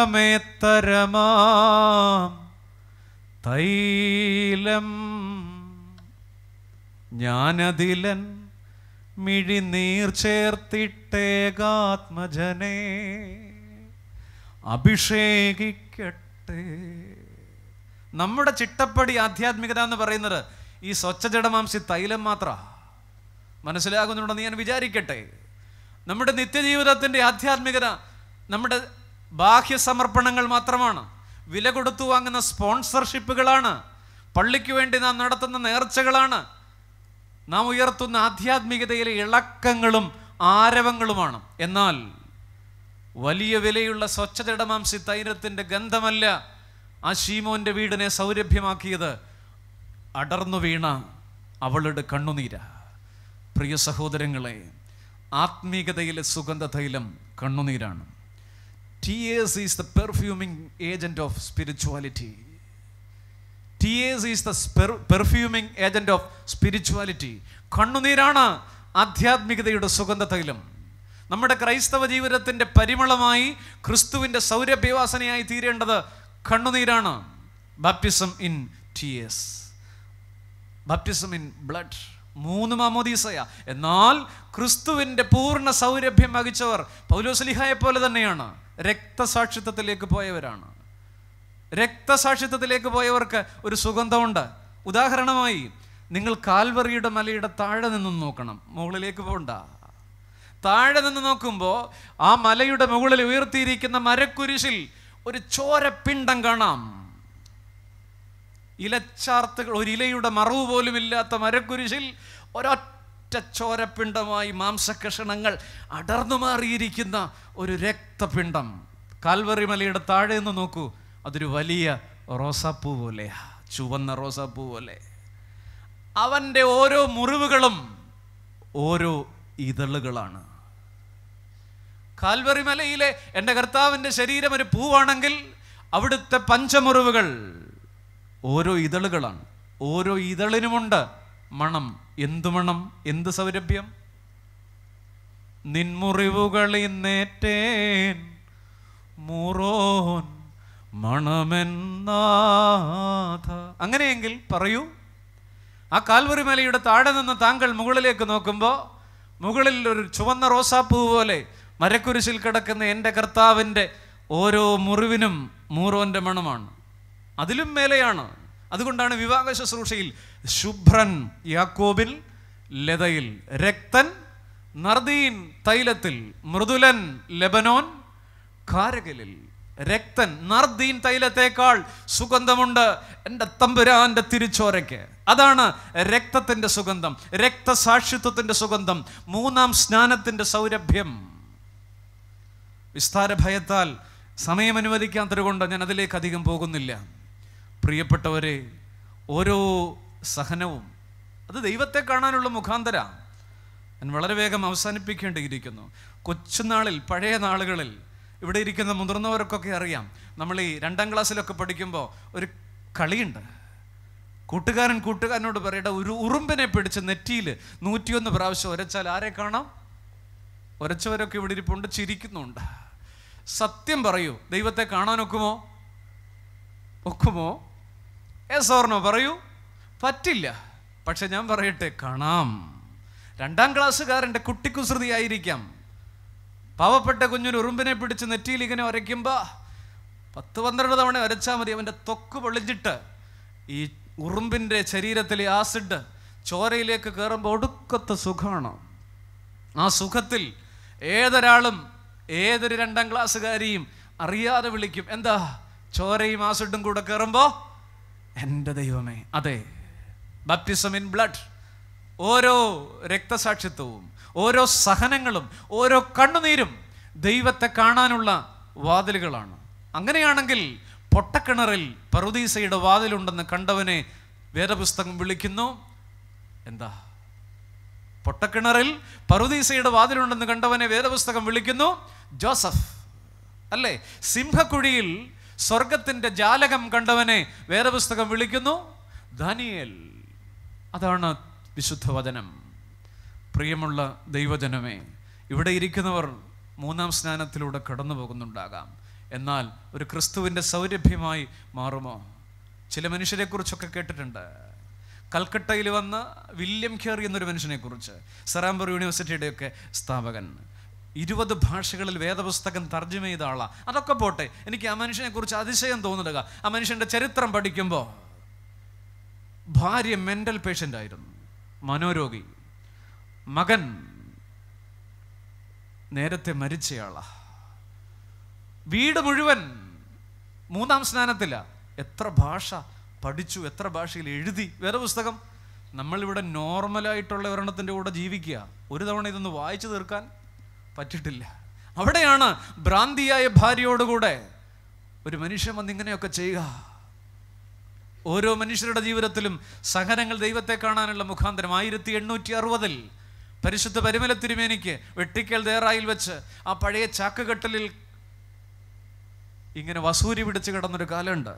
തൈലം ഞാനതിലൻ മിഴിനീർ ചേർത്തിട്ടേകാത്മജനെ അഭിഷേകിക്ക ദുഃഖിക്കട്ടെ നമ്മുടെ ചിട്ടപ്പടി ആധ്യാത്മികത എന്ന് പറയുന്നത് ഈ സ്വച്ഛജടമാംസി തൈലം മാത്ര മനസ്സിലാകുന്നുണ്ടെന്ന് ഞാൻ വിചാരിക്കട്ടെ നമ്മുടെ നിത്യജീവിതത്തിൻ്റെ ആധ്യാത്മികത നമ്മുടെ ബാഹ്യ സമർപ്പണങ്ങൾ മാത്രമാണ് വില കൊടുത്തു വാങ്ങുന്ന സ്പോൺസർഷിപ്പുകളാണ് പള്ളിക്ക് വേണ്ടി നാം നടത്തുന്ന നേർച്ചകളാണ് നാം ഉയർത്തുന്ന ആധ്യാത്മികതയിലെ ഇളക്കങ്ങളും ആരവങ്ങളുമാണ് എന്നാൽ വലിയ വിലയുള്ള സ്വച്ഛതയുടെ മാംസി തൈരത്തിൻ്റെ ഗന്ധമല്ല ആ ഷീമോൻ്റെ വീടിനെ സൗരഭ്യമാക്കിയത് അടർന്നു വീണ അവളുടെ കണ്ണുനീര പ്രിയ സഹോദരങ്ങളെ ആത്മീകതയിലെ സുഗന്ധ തൈലം കണ്ണുനീരാണ് എസ് is the perfuming agent of spirituality എസ് is the perfuming agent of spirituality കണ്ണുനീരാണ് ആധ്യാത്മികതയുടെ സുഗന്ധ തൈലം നമ്മുടെ ക്രൈസ്തവ ജീവിതത്തിൻ്റെ പരിമളമായി ക്രിസ്തുവിൻ്റെ സൗരഭ്യവാസനയായി തീരേണ്ടത് കണ്ണുനീരാണ് baptism in tears baptism in blood മൂന്ന് മാമോദീസയ എന്നാൽ ക്രിസ്തുവിൻ്റെ പൂർണ്ണ സൗരഭ്യം വഹിച്ചവർ പൗലോസ്ലിഹായെ പോലെ തന്നെയാണ് രക്തസാക്ഷിത്വത്തിലേക്ക് പോയവരാണ് രക്തസാക്ഷിത്വത്തിലേക്ക് പോയവർക്ക് ഒരു സുഗന്ധമുണ്ട് ഉദാഹരണമായി നിങ്ങൾ കാൽവറിയുടെ മലയുടെ താഴെ നിന്നും നോക്കണം മുകളിലേക്ക് പോകണ്ട താഴെ നിന്ന് നോക്കുമ്പോൾ ആ മലയുടെ മുകളിൽ ഉയർത്തിയിരിക്കുന്ന മരക്കുരിശിൽ ഒരു ചോരപ്പിണ്ടം കാണാം ഇലച്ചാർത്തുകൾ ഒരു ഇലയുടെ മറവ് പോലുമില്ലാത്ത മരക്കുരിശിൽ ഒരൊറ്റ ചോരപ്പിണ്ടമായി മാംസകഷണങ്ങൾ അടർന്നു മാറിയിരിക്കുന്ന ഒരു രക്തപിണ്ടം കാൽവറി മലയുടെ താഴെ നിന്ന് നോക്കൂ അതൊരു വലിയ റോസാപ്പൂ പോലെയാ ചുവന്ന റോസാപ്പൂ പോലെ അവൻ്റെ ഓരോ മുറിവുകളും ഓരോ ഇതളുകളാണ് കാൽവറി മലയിലെ എൻ്റെ കർത്താവിൻ്റെ ശരീരം ഒരു പൂവാണെങ്കിൽ അവിടുത്തെ പഞ്ചമുറിവുകൾ ഓരോ ഇതളുകളാണ് ഓരോ ഇതളിനുമുണ്ട് മണം എന്തു മണം എന്ത് സൗരഭ്യം നിൻമുറിവുകൾ ഇന്നേറ്റേൻ മൂറോൻ മണമെന്നാഥ അങ്ങനെയെങ്കിൽ പറയൂ ആ കാൽവറി മലയുടെ താഴെ നിന്ന് താങ്കൾ മുകളിലേക്ക് നോക്കുമ്പോൾ മുകളിൽ ഒരു ചുവന്ന റോസാപ്പൂ പോലെ മരക്കുരിശിൽ കിടക്കുന്ന എൻ്റെ കർത്താവിൻ്റെ ഓരോ മുറിവിനും മൂറോൻ്റെ മണമാണ് അതിലും മേലെയാണ് അതുകൊണ്ടാണ് വിവാഹ ശുശ്രൂഷയിൽ ശുഭ്രൻ യാക്കോബിൽ ലതയിൽ രക്തൻ നർദീൻ തൈലത്തിൽ മൃദുലൻ ലെബനോൻ കാരകലിൽ രക്തൻ നർദീൻ തൈലത്തേക്കാൾ സുഗന്ധമുണ്ട് എൻ്റെ തമ്പുരാൻ്റെ തിരിച്ചോരയ്ക്ക് അതാണ് രക്തത്തിൻ്റെ സുഗന്ധം രക്തസാക്ഷിത്വത്തിൻ്റെ സുഗന്ധം മൂന്നാം സ്നാനത്തിൻ്റെ സൗരഭ്യം വിസ്താര ഭയത്താൽ സമയം അനുവദിക്കാത്തതുകൊണ്ട് ഞാൻ അതിലേക്ക് അധികം പോകുന്നില്ല പ്രിയപ്പെട്ടവരെ ഓരോ സഹനവും അത് ദൈവത്തെ കാണാനുള്ള മുഖാന്തര ഞാൻ വളരെ വേഗം അവസാനിപ്പിക്കേണ്ടിയിരിക്കുന്നു കൊച്ചുനാളിൽ പഴയ നാളുകളിൽ ഇവിടെ ഇരിക്കുന്ന മുതിർന്നവർക്കൊക്കെ അറിയാം നമ്മൾ ഈ രണ്ടാം ക്ലാസ്സിലൊക്കെ പഠിക്കുമ്പോൾ ഒരു കളിയുണ്ട് കൂട്ടുകാരൻ കൂട്ടുകാരനോട് പറയട്ടെ ഒരു ഉറുമ്പിനെ പിടിച്ച് നെറ്റിയിൽ നൂറ്റിയൊന്ന് പ്രാവശ്യം ഉരച്ചാൽ ആരെ കാണാം ഒരച്ചവരൊക്കെ ഇവിടെ ഇരിപ്പുണ്ട് ചിരിക്കുന്നുണ്ട് സത്യം പറയൂ ദൈവത്തെ കാണാൻ ഒക്കുമോ ഒക്കുമോ ഏ സോർണോ പറയൂ പറ്റില്ല പക്ഷെ ഞാൻ പറയട്ടെ കാണാം രണ്ടാം ക്ലാസ്സുകാരൻ്റെ കുട്ടിക്കുസൃതിയായിരിക്കാം പാവപ്പെട്ട കുഞ്ഞൊരു ഉറുമ്പിനെ പിടിച്ച് നെറ്റിയിൽ ഇങ്ങനെ വരയ്ക്കുമ്പോൾ പത്ത് പന്ത്രണ്ട് തവണ വരച്ചാൽ മതി അവൻ്റെ തൊക്ക് പൊളിഞ്ഞിട്ട് ഈ ഉറുമ്പിൻ്റെ ശരീരത്തിലെ ആസിഡ് ചോരയിലേക്ക് കയറുമ്പോൾ ഒടുക്കത്തെ സുഖമാണ് ആ സുഖത്തിൽ ഏതൊരാളും ഏതൊരു രണ്ടാം ക്ലാസ്സുകാരിയും അറിയാതെ വിളിക്കും എന്താ ചോരയും ആസിഡും കൂടെ കയറുമ്പോൾ എൻ്റെ ദൈവമേ അതെ ബപ്റ്റിസം ഇൻ ബ്ലഡ് ഓരോ രക്തസാക്ഷിത്വവും ഓരോ സഹനങ്ങളും ഓരോ കണ്ണുനീരും ദൈവത്തെ കാണാനുള്ള വാതിലുകളാണ് അങ്ങനെയാണെങ്കിൽ പൊട്ടക്കിണറിൽ പറുദീസയുടെ വാതിലുണ്ടെന്ന് കണ്ടവനെ വേദപുസ്തകം വിളിക്കുന്നു എന്താ പൊട്ടക്കിണറിൽ പറുദീസയുടെ വാതിലുണ്ടെന്ന് കണ്ടവനെ വേദപുസ്തകം വിളിക്കുന്നു ജോസഫ് അല്ലേ സിംഹക്കുഴിയിൽ സ്വർഗത്തിൻ്റെ ജാലകം കണ്ടവനെ വേദപുസ്തകം വിളിക്കുന്നു ദാനിയേൽ അതാണ് വിശുദ്ധവചനം പ്രിയമുള്ള ദൈവജനമേ ഇവിടെ ഇരിക്കുന്നവർ മൂന്നാം സ്നാനത്തിലൂടെ കടന്നു പോകുന്നുണ്ടാകാം എന്നാൽ ഒരു ക്രിസ്തുവിൻ്റെ സൗരഭ്യമായി മാറുമോ ചില മനുഷ്യരെക്കുറിച്ചൊക്കെ കേട്ടിട്ടുണ്ട് കൽക്കട്ടയിൽ വന്ന വില്യം ഖേറി എന്നൊരു മനുഷ്യനെക്കുറിച്ച് സെറാംബർ യൂണിവേഴ്സിറ്റിയുടെയൊക്കെ സ്ഥാപകൻ ഇരുപത് ഭാഷകളിൽ വേദപുസ്തകം തർജ്ജമ ചെയ്ത ആളാണ് അതൊക്കെ പോട്ടെ എനിക്ക് ആ മനുഷ്യനെക്കുറിച്ച് അതിശയം തോന്നുക ആ മനുഷ്യൻ്റെ ചരിത്രം പഠിക്കുമ്പോൾ ഭാര്യ മെൻ്റൽ പേഷ്യൻ്റ് ആയിരുന്നു മനോരോഗി മകൻ നേരത്തെ മരിച്ചയാളാ വീട് മുഴുവൻ മൂന്നാം സ്നാനത്തില എത്ര ഭാഷ പഠിച്ചു എത്ര ഭാഷയിൽ എഴുതി വേറെ പുസ്തകം നമ്മളിവിടെ നോർമലായിട്ടുള്ള ഒരെണ്ണത്തിൻ്റെ കൂടെ ജീവിക്കുക ഒരു തവണ ഇതൊന്ന് വായിച്ചു തീർക്കാൻ പറ്റിട്ടില്ല അവിടെയാണ് ഭ്രാന്തിയായ ഭാര്യയോടുകൂടെ ഒരു മനുഷ്യൻ വന്ന് ഇങ്ങനെയൊക്കെ ചെയ്യുക ഓരോ മനുഷ്യരുടെ ജീവിതത്തിലും സഹനങ്ങൾ ദൈവത്തെ കാണാനുള്ള മുഖാന്തരം ആയിരത്തി എണ്ണൂറ്റി അറുപതിൽ പരിശുദ്ധ പരിമല തിരുമേനിക്ക് വെട്ടിക്കൽ ദേറായിൽ വെച്ച് ആ പഴയ ചാക്കുകെട്ടലിൽ ഇങ്ങനെ വസൂരി പിടിച്ച് കിടന്നൊരു കാലമുണ്ട്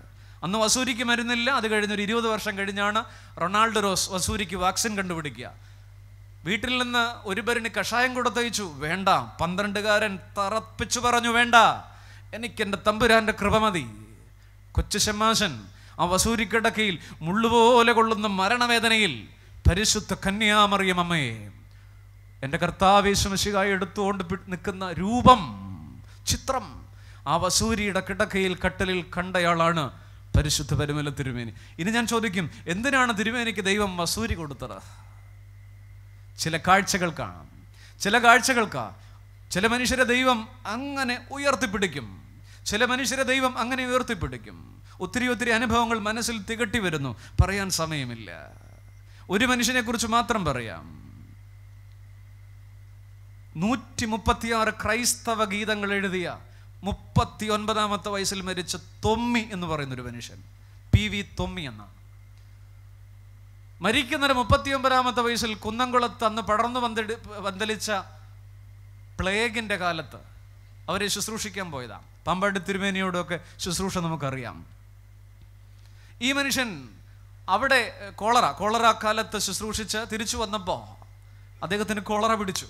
അന്ന് വസൂരിക്ക് മരുന്നില്ല അത് കഴിഞ്ഞ ഒരു ഇരുപത് വർഷം കഴിഞ്ഞാണ് റൊണാൾഡോ റോസ് വസൂരിക്ക് വാക്സിൻ കണ്ടുപിടിക്കുക വീട്ടിൽ നിന്ന് ഒരു ഒരുപരിന് കഷായം കൊടുത്തയച്ചു വേണ്ട പന്ത്രണ്ടുകാരൻ തറപ്പിച്ചു പറഞ്ഞു വേണ്ട എനിക്കെൻ്റെ തമ്പുരാൻ്റെ കൃപ മതി കൊച്ചു ശമാശൻ ആ വസൂരിക്കിടക്കയിൽ മുള്ളുപോലെ കൊള്ളുന്ന മരണവേദനയിൽ പരിശുദ്ധ കന്യാമറിയം അമ്മയെ എൻ്റെ കർത്താവേശമശികായി എടുത്തുകൊണ്ട് നിൽക്കുന്ന രൂപം ചിത്രം ആ വസൂരിയുടെ കിടക്കയിൽ കട്ടലിൽ കണ്ടയാളാണ് പരിശുദ്ധ പരിമല തിരുമേനി ഇനി ഞാൻ ചോദിക്കും എന്തിനാണ് തിരുമേനിക്ക് ദൈവം വസൂരി കൊടുത്തത് ചില കാഴ്ചകൾക്കാണ് ചില കാഴ്ചകൾക്കാ ചില മനുഷ്യരെ ദൈവം അങ്ങനെ ഉയർത്തിപ്പിടിക്കും ചില മനുഷ്യരെ ദൈവം അങ്ങനെ ഉയർത്തിപ്പിടിക്കും ഒത്തിരി ഒത്തിരി അനുഭവങ്ങൾ മനസ്സിൽ തികട്ടി വരുന്നു പറയാൻ സമയമില്ല ഒരു മനുഷ്യനെക്കുറിച്ച് മാത്രം പറയാം നൂറ്റി മുപ്പത്തിയാറ് ക്രൈസ്തവ ഗീതങ്ങൾ എഴുതിയ മുപ്പത്തി ഒൻപതാമത്തെ വയസ്സിൽ മരിച്ച തൊമ്മി എന്ന് പറയുന്ന ഒരു മനുഷ്യൻ പി വി തൊമ്മി എന്നാണ് മരിക്കുന്നൊരു മുപ്പത്തി ഒമ്പതാമത്തെ വയസ്സിൽ കുന്നംകുളത്ത് അന്ന് പടർന്നു വന്തി വന്തലിച്ച പ്ലേഗിൻ്റെ കാലത്ത് അവരെ ശുശ്രൂഷിക്കാൻ പോയതാണ് പമ്പാട്ട് തിരുമേനിയോടൊക്കെ ശുശ്രൂഷ നമുക്കറിയാം ഈ മനുഷ്യൻ അവിടെ കോളറ കോളറ കാലത്ത് ശുശ്രൂഷിച്ച് തിരിച്ചു വന്നപ്പോൾ അദ്ദേഹത്തിന് കോളറ പിടിച്ചു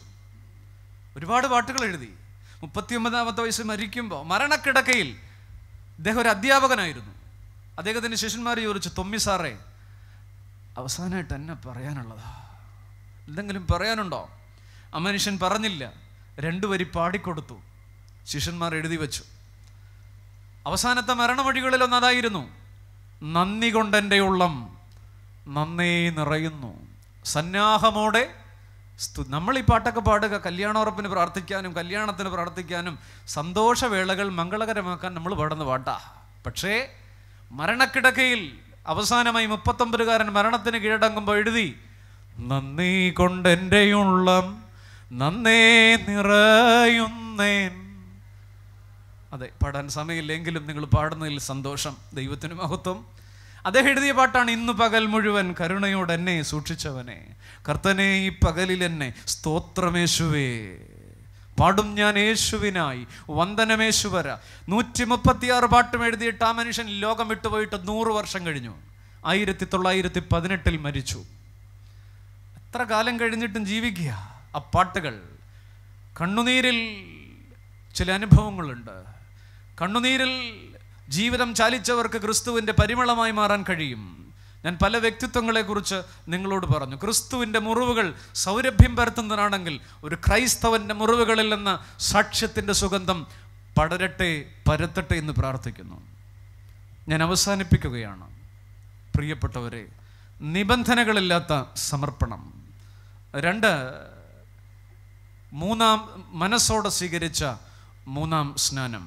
ഒരുപാട് പാട്ടുകൾ എഴുതി മുപ്പത്തിയൊമ്പതാമത്തെ വയസ്സ് മരിക്കുമ്പോൾ മരണക്കിടക്കയിൽ അദ്ദേഹം ഒരു അധ്യാപകനായിരുന്നു അദ്ദേഹത്തിൻ്റെ ശിഷ്യന്മാർ ചോദിച്ചു തൊമ്മി സാറേ അവസാനമായിട്ട് എന്നെ പറയാനുള്ളതാ എന്തെങ്കിലും പറയാനുണ്ടോ ആ മനുഷ്യൻ പറഞ്ഞില്ല രണ്ടു വരി പാടിക്കൊടുത്തു ശിഷ്യന്മാർ എഴുതി വച്ചു അവസാനത്തെ മരണവഴികളിൽ ഒന്നതായിരുന്നു നന്ദി കൊണ്ടെൻ്റെ ഉള്ളം നന്നേ നിറയുന്നു സന്നാഹമോടെ സ്തു നമ്മൾ ഈ പാട്ടൊക്കെ പാടുക കല്യാണോറപ്പിന് പ്രാർത്ഥിക്കാനും കല്യാണത്തിന് പ്രാർത്ഥിക്കാനും സന്തോഷവേളകൾ മംഗളകരമാക്കാൻ നമ്മൾ പാടുന്ന പാട്ടാ പക്ഷേ മരണക്കിടക്കയിൽ അവസാനമായി മുപ്പത്തൊമ്പതുകാരൻ മരണത്തിന് കീഴടങ്ങുമ്പോൾ എഴുതി നന്ദി കൊണ്ടെൻ്റെ ഉള്ളം നന്നേ നിറയുന്നേൻ അതെ പാടാൻ സമയമില്ലെങ്കിലും നിങ്ങൾ പാടുന്നതിൽ സന്തോഷം ദൈവത്തിന് മഹത്വം അദ്ദേഹം എഴുതിയ പാട്ടാണ് ഇന്ന് പകൽ മുഴുവൻ കരുണയോടെ എന്നെ സൂക്ഷിച്ചവനെ കർത്തനെ ഈ പകലിൽ എന്നെ സ്തോത്രമേശുവേ പാടും ഞാൻ യേശുവിനായി വന്ദനമേശുവര നൂറ്റി മുപ്പത്തിയാറ് പാട്ടും എഴുതിയിട്ട് ആ മനുഷ്യൻ ലോകം വിട്ടുപോയിട്ട് നൂറ് വർഷം കഴിഞ്ഞു ആയിരത്തി തൊള്ളായിരത്തി പതിനെട്ടിൽ മരിച്ചു എത്ര കാലം കഴിഞ്ഞിട്ടും ജീവിക്കുക ആ പാട്ടുകൾ കണ്ണുനീരിൽ ചില അനുഭവങ്ങളുണ്ട് കണ്ണുനീരിൽ ജീവിതം ചാലിച്ചവർക്ക് ക്രിസ്തുവിൻ്റെ പരിമളമായി മാറാൻ കഴിയും ഞാൻ പല വ്യക്തിത്വങ്ങളെക്കുറിച്ച് നിങ്ങളോട് പറഞ്ഞു ക്രിസ്തുവിൻ്റെ മുറിവുകൾ സൗരഭ്യം പരത്തുന്നതാണെങ്കിൽ ഒരു ക്രൈസ്തവൻ്റെ മുറിവുകളിൽ നിന്ന് സാക്ഷ്യത്തിൻ്റെ സുഗന്ധം പടരട്ടെ പരത്തട്ടെ എന്ന് പ്രാർത്ഥിക്കുന്നു ഞാൻ അവസാനിപ്പിക്കുകയാണ് പ്രിയപ്പെട്ടവരെ നിബന്ധനകളില്ലാത്ത സമർപ്പണം രണ്ട് മൂന്നാം മനസ്സോടെ സ്വീകരിച്ച മൂന്നാം സ്നാനം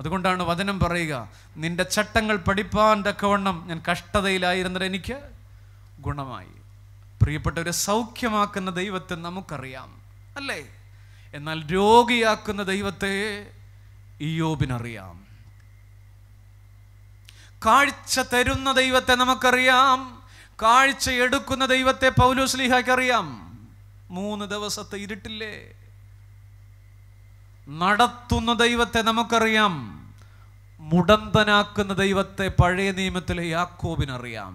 അതുകൊണ്ടാണ് വചനം പറയുക നിന്റെ ചട്ടങ്ങൾ പഠിപ്പാൻ തക്കവണ്ണം ഞാൻ കഷ്ടതയിലായിരുന്നത് എനിക്ക് ഗുണമായി പ്രിയപ്പെട്ട ഒരു സൗഖ്യമാക്കുന്ന ദൈവത്തെ നമുക്കറിയാം അല്ലേ എന്നാൽ രോഗിയാക്കുന്ന ദൈവത്തെ ഇയോബിനറിയാം കാഴ്ച തരുന്ന ദൈവത്തെ നമുക്കറിയാം കാഴ്ച എടുക്കുന്ന ദൈവത്തെ പൗലോസ് മൂന്ന് ദിവസത്തെ ഇരുട്ടില്ലേ നടത്തുന്ന ദൈവത്തെ നമുക്കറിയാം മുടന്തനാക്കുന്ന ദൈവത്തെ പഴയ നിയമത്തിലെ യാക്കോബിനറിയാം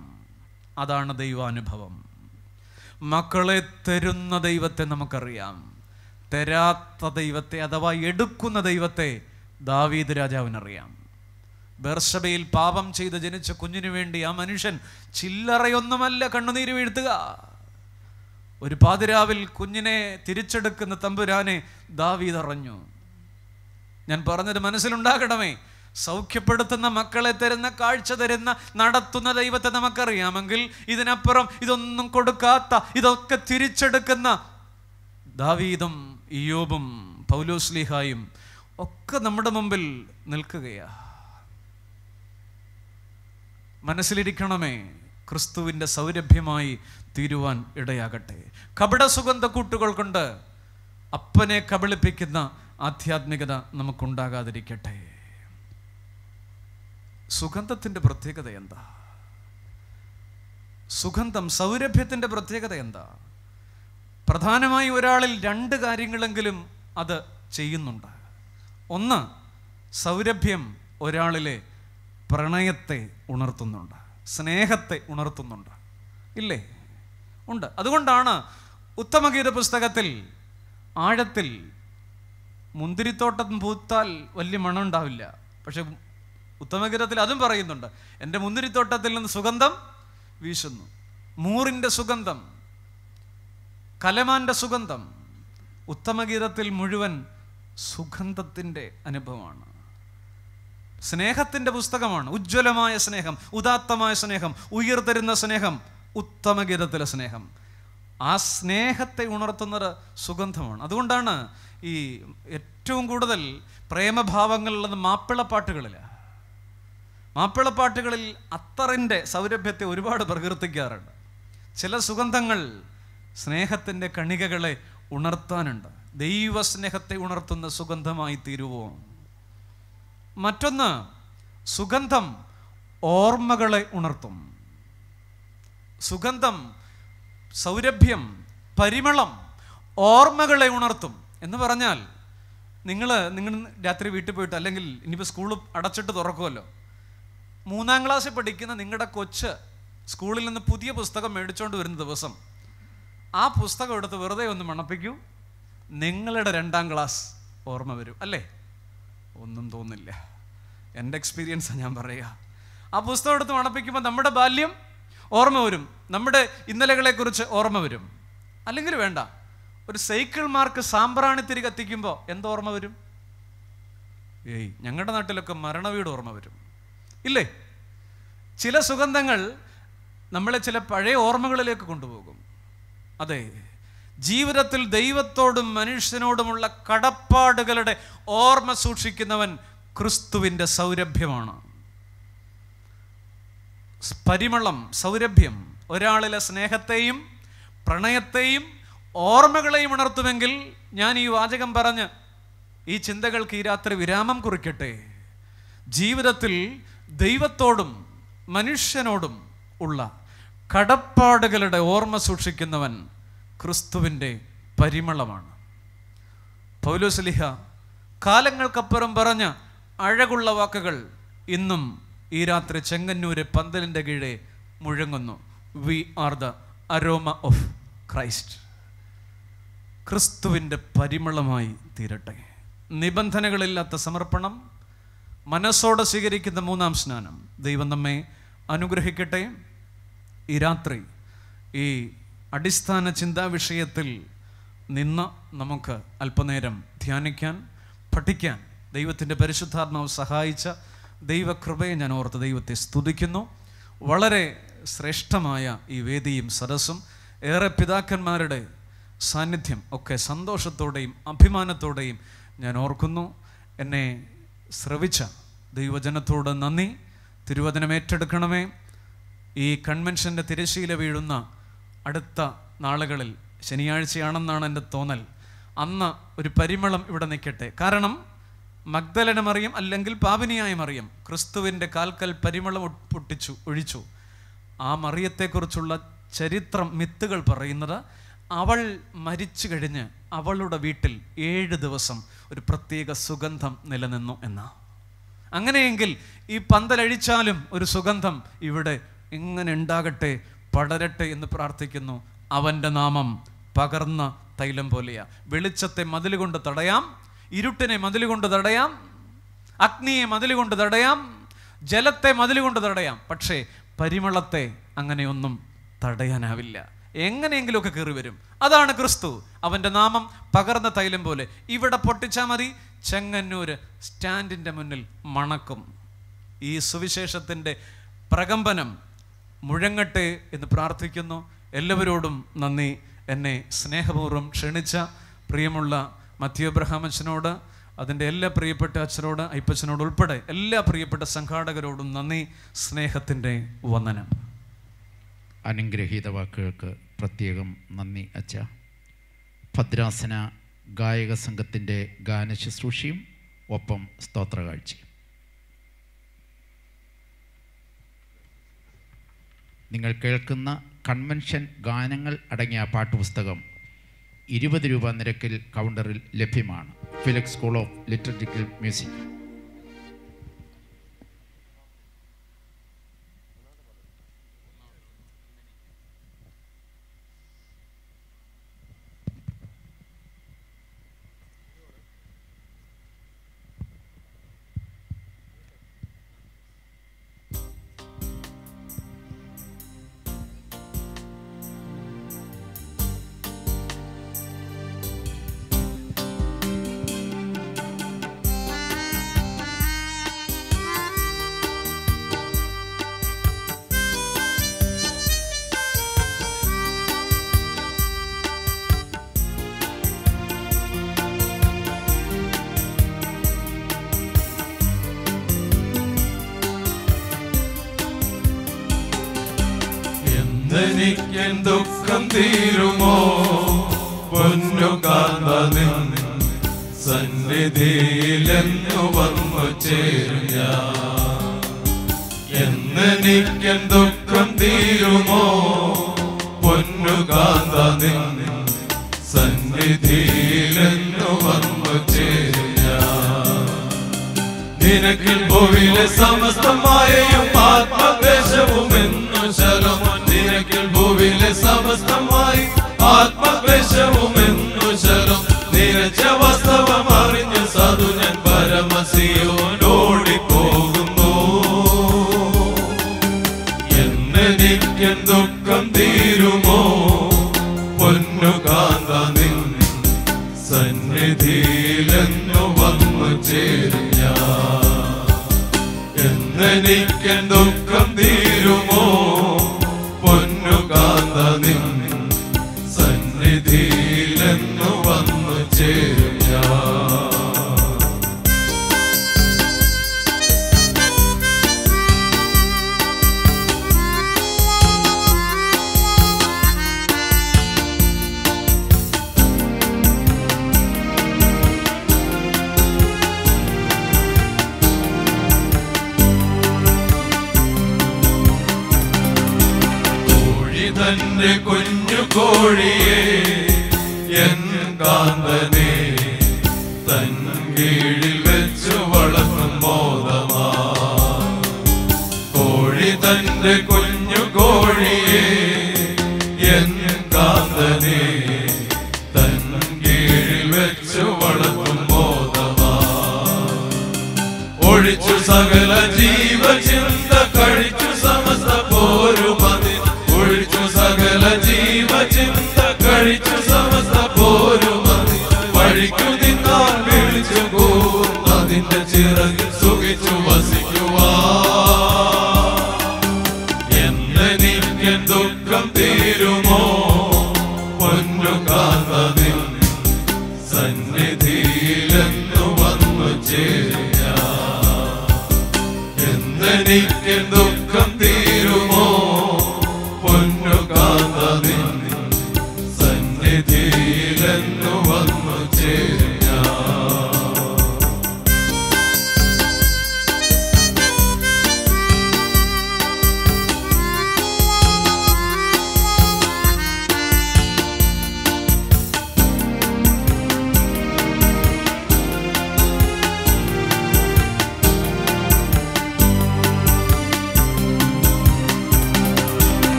അതാണ് ദൈവാനുഭവം മക്കളെ തരുന്ന ദൈവത്തെ നമുക്കറിയാം തരാത്ത ദൈവത്തെ അഥവാ എടുക്കുന്ന ദൈവത്തെ ദാവീദ് രാജാവിനറിയാം ബർഷബയിൽ പാപം ചെയ്ത് ജനിച്ച കുഞ്ഞിനു വേണ്ടി ആ മനുഷ്യൻ ചില്ലറയൊന്നുമല്ല കണ്ണുനീര് വീഴ്ത്തുക ഒരു പാതിരാവിൽ കുഞ്ഞിനെ തിരിച്ചെടുക്കുന്ന തമ്പുരാനെ ദാവീദ് അറിഞ്ഞു ഞാൻ പറഞ്ഞത് മനസ്സിലുണ്ടാകണമേ സൗഖ്യപ്പെടുത്തുന്ന മക്കളെ തരുന്ന കാഴ്ച തരുന്ന നടത്തുന്ന ദൈവത്തെ നമുക്കറിയാമെങ്കിൽ ഇതിനപ്പുറം ഇതൊന്നും കൊടുക്കാത്ത ഇതൊക്കെ തിരിച്ചെടുക്കുന്ന ദാവീദും ഇയോബും പൗലോസ്ലിഹായും ഒക്കെ നമ്മുടെ മുമ്പിൽ നിൽക്കുകയാ മനസ്സിലിരിക്കണമേ ക്രിസ്തുവിൻ്റെ സൗരഭ്യമായി തീരുവാൻ ഇടയാകട്ടെ കപട സുഗന്ധ കൂട്ടുകൾ കൊണ്ട് അപ്പനെ കബളിപ്പിക്കുന്ന ആധ്യാത്മികത നമുക്കുണ്ടാകാതിരിക്കട്ടെ സുഗന്ധത്തിൻ്റെ പ്രത്യേകത എന്താ സുഗന്ധം സൗരഭ്യത്തിൻ്റെ പ്രത്യേകത എന്താ പ്രധാനമായി ഒരാളിൽ രണ്ട് കാര്യങ്ങളെങ്കിലും അത് ചെയ്യുന്നുണ്ട് ഒന്ന് സൗരഭ്യം ഒരാളിലെ പ്രണയത്തെ ഉണർത്തുന്നുണ്ട് സ്നേഹത്തെ ഉണർത്തുന്നുണ്ട് ഇല്ലേ ഉണ്ട് അതുകൊണ്ടാണ് ഉത്തമഗീത പുസ്തകത്തിൽ ആഴത്തിൽ മുന്തിരിത്തോട്ടം പൂത്താൽ വലിയ മണം ഉണ്ടാവില്ല പക്ഷെ ഉത്തമഗീതത്തിൽ അതും പറയുന്നുണ്ട് എൻ്റെ മുന്തിരിത്തോട്ടത്തിൽ നിന്ന് സുഗന്ധം വീശുന്നു മൂറിൻ്റെ സുഗന്ധം കലമാൻ്റെ സുഗന്ധം ഉത്തമഗീതത്തിൽ മുഴുവൻ സുഗന്ധത്തിൻ്റെ അനുഭവമാണ് സ്നേഹത്തിൻ്റെ പുസ്തകമാണ് ഉജ്ജ്വലമായ സ്നേഹം ഉദാത്തമായ സ്നേഹം ഉയർത്തരുന്ന സ്നേഹം ഉത്തമഗീതത്തിലെ സ്നേഹം ആ സ്നേഹത്തെ ഉണർത്തുന്നത് സുഗന്ധമാണ് അതുകൊണ്ടാണ് ഈ ഏറ്റവും കൂടുതൽ പ്രേമഭാവങ്ങളുള്ളത് മാപ്പിളപ്പാട്ടുകളിലാണ് മാപ്പിളപ്പാട്ടുകളിൽ അത്തറിൻ്റെ സൗരഭ്യത്തെ ഒരുപാട് പ്രകീർത്തിക്കാറുണ്ട് ചില സുഗന്ധങ്ങൾ സ്നേഹത്തിൻ്റെ കണികകളെ ഉണർത്താനുണ്ട് ദൈവസ്നേഹത്തെ ഉണർത്തുന്ന സുഗന്ധമായി തീരുവോ മറ്റൊന്ന് സുഗന്ധം ഓർമ്മകളെ ഉണർത്തും സുഗന്ധം സൗരഭ്യം പരിമളം ഓർമ്മകളെ ഉണർത്തും എന്ന് പറഞ്ഞാൽ നിങ്ങൾ നിങ്ങൾ രാത്രി വീട്ടിൽ പോയിട്ട് അല്ലെങ്കിൽ ഇനിയിപ്പോൾ സ്കൂൾ അടച്ചിട്ട് തുറക്കുമല്ലോ മൂന്നാം ക്ലാസ്സിൽ പഠിക്കുന്ന നിങ്ങളുടെ കൊച്ച് സ്കൂളിൽ നിന്ന് പുതിയ പുസ്തകം മേടിച്ചുകൊണ്ട് വരുന്ന ദിവസം ആ പുസ്തകം എടുത്ത് വെറുതെ ഒന്ന് മണപ്പിക്കൂ നിങ്ങളുടെ രണ്ടാം ക്ലാസ് ഓർമ്മ വരും അല്ലേ ഒന്നും തോന്നില്ല എൻ്റെ എക്സ്പീരിയൻസാണ് ഞാൻ പറയുക ആ പുസ്തകം എടുത്ത് മണപ്പിക്കുമ്പോൾ നമ്മുടെ ബാല്യം ഓർമ്മ വരും നമ്മുടെ ഇന്നലകളെക്കുറിച്ച് ഓർമ്മ വരും അല്ലെങ്കിൽ വേണ്ട ഒരു സൈക്കിൾ മാർക്ക് സാമ്പ്രാണിത്തിരി കത്തിക്കുമ്പോൾ എന്തോർമ്മ വരും ഏയ് ഞങ്ങളുടെ നാട്ടിലൊക്കെ മരണവീട് ഓർമ്മ വരും ഇല്ലേ ചില സുഗന്ധങ്ങൾ നമ്മളെ ചില പഴയ ഓർമ്മകളിലേക്ക് കൊണ്ടുപോകും അതെ ജീവിതത്തിൽ ദൈവത്തോടും മനുഷ്യനോടുമുള്ള കടപ്പാടുകളുടെ ഓർമ്മ സൂക്ഷിക്കുന്നവൻ ക്രിസ്തുവിൻ്റെ സൗരഭ്യമാണ് പരിമളം സൗരഭ്യം ഒരാളിലെ സ്നേഹത്തെയും പ്രണയത്തെയും ഓർമ്മകളെയും ഉണർത്തുമെങ്കിൽ ഞാൻ ഈ വാചകം പറഞ്ഞ് ഈ ചിന്തകൾക്ക് ഈ രാത്രി വിരാമം കുറിക്കട്ടെ ജീവിതത്തിൽ ദൈവത്തോടും മനുഷ്യനോടും ഉള്ള കടപ്പാടുകളുടെ ഓർമ്മ സൂക്ഷിക്കുന്നവൻ ക്രിസ്തുവിൻ്റെ പരിമളമാണ് പൗലോസ്ലിഹ കാലങ്ങൾക്കപ്പുറം പറഞ്ഞ അഴകുള്ള വാക്കുകൾ ഇന്നും ഈ രാത്രി ചെങ്ങന്നൂര് പന്തലിൻ്റെ കീഴെ മുഴങ്ങുന്നു we are the aroma of Christ ക്രിസ്തുവിൻ്റെ പരിമളമായി തീരട്ടെ നിബന്ധനകളില്ലാത്ത സമർപ്പണം മനസ്സോടെ സ്വീകരിക്കുന്ന മൂന്നാം സ്നാനം ദൈവം നമ്മെ അനുഗ്രഹിക്കട്ടെ ഈ രാത്രി ഈ അടിസ്ഥാന ചിന്താ വിഷയത്തിൽ നിന്ന് നമുക്ക് അല്പനേരം ധ്യാനിക്കാൻ പഠിക്കാൻ ദൈവത്തിൻ്റെ പരിശുദ്ധാത്മാവ് സഹായിച്ച ദൈവകൃപയെ ഞാൻ ഓർത്ത് ദൈവത്തെ സ്തുതിക്കുന്നു വളരെ ശ്രേഷ്ഠമായ ഈ വേദിയും സദസ്സും ഏറെ പിതാക്കന്മാരുടെ സാന്നിധ്യം ഒക്കെ സന്തോഷത്തോടെയും അഭിമാനത്തോടെയും ഞാൻ ഓർക്കുന്നു എന്നെ ശ്രവിച്ച ദൈവജനത്തോട് നന്ദി തിരുവചനം ഏറ്റെടുക്കണമേ ഈ കൺവെൻഷൻ്റെ തിരശ്ശീല വീഴുന്ന അടുത്ത നാളുകളിൽ ശനിയാഴ്ചയാണെന്നാണ് എൻ്റെ തോന്നൽ അന്ന് ഒരു പരിമളം ഇവിടെ നിൽക്കട്ടെ കാരണം മഗ്ദലന മറിയം അല്ലെങ്കിൽ പാപിനിയായ മറിയം ക്രിസ്തുവിൻ്റെ കാൽക്കൽ പരിമളം പൊട്ടിച്ചു ഒഴിച്ചു ആ മറിയത്തെക്കുറിച്ചുള്ള ചരിത്രം മിത്തുകൾ പറയുന്നത് അവൾ മരിച്ചു കഴിഞ്ഞ് അവളുടെ വീട്ടിൽ ഏഴ് ദിവസം ഒരു പ്രത്യേക സുഗന്ധം നിലനിന്നു എന്ന അങ്ങനെയെങ്കിൽ ഈ പന്തലഴിച്ചാലും ഒരു സുഗന്ധം ഇവിടെ ഇങ്ങനെ ഉണ്ടാകട്ടെ പടരട്ടെ എന്ന് പ്രാർത്ഥിക്കുന്നു അവൻ്റെ നാമം പകർന്ന തൈലം പോലെയാ വെളിച്ചത്തെ മതിലുകൊണ്ട് തടയാം ഇരുട്ടിനെ മതിലുകൊണ്ട് തടയാം അഗ്നിയെ മതിലുകൊണ്ട് തടയാം ജലത്തെ മതിലുകൊണ്ട് തടയാം പക്ഷേ പരിമളത്തെ അങ്ങനെയൊന്നും തടയാനാവില്ല എങ്ങനെയെങ്കിലുമൊക്കെ കയറി വരും അതാണ് ക്രിസ്തു അവൻ്റെ നാമം പകർന്ന തൈലം പോലെ ഇവിടെ പൊട്ടിച്ചാൽ മതി ചെങ്ങന്നൂർ സ്റ്റാൻഡിൻ്റെ മുന്നിൽ മണക്കും ഈ സുവിശേഷത്തിൻ്റെ പ്രകമ്പനം മുഴങ്ങട്ടെ എന്ന് പ്രാർത്ഥിക്കുന്നു എല്ലാവരോടും നന്ദി എന്നെ സ്നേഹപൂർവ്വം ക്ഷണിച്ച പ്രിയമുള്ള മത്യു അബ്രഹാമച്ചനോട് അതിൻ്റെ എല്ലാ പ്രിയപ്പെട്ട അച്ഛനോട് അയ്പ്പച്ചനോട് ഉൾപ്പെടെ എല്ലാ പ്രിയപ്പെട്ട സംഘാടകരോടും നന്ദി സ്നേഹത്തിൻ്റെ വന്ദനം അനുഗ്രഹീത വാക്കുകൾക്ക് പ്രത്യേകം നന്ദി അച്ഛ ഭദ്രാസന ഗായക സംഘത്തിൻ്റെ ഗാനശുശ്രൂഷയും ഒപ്പം സ്തോത്രകാഴ്ചയും നിങ്ങൾ കേൾക്കുന്ന കൺവെൻഷൻ ഗാനങ്ങൾ അടങ്ങിയ പാട്ടുപുസ്തകം ഇരുപത് രൂപ നിരക്കിൽ കൗണ്ടറിൽ ലഭ്യമാണ് Felix school of liturgical music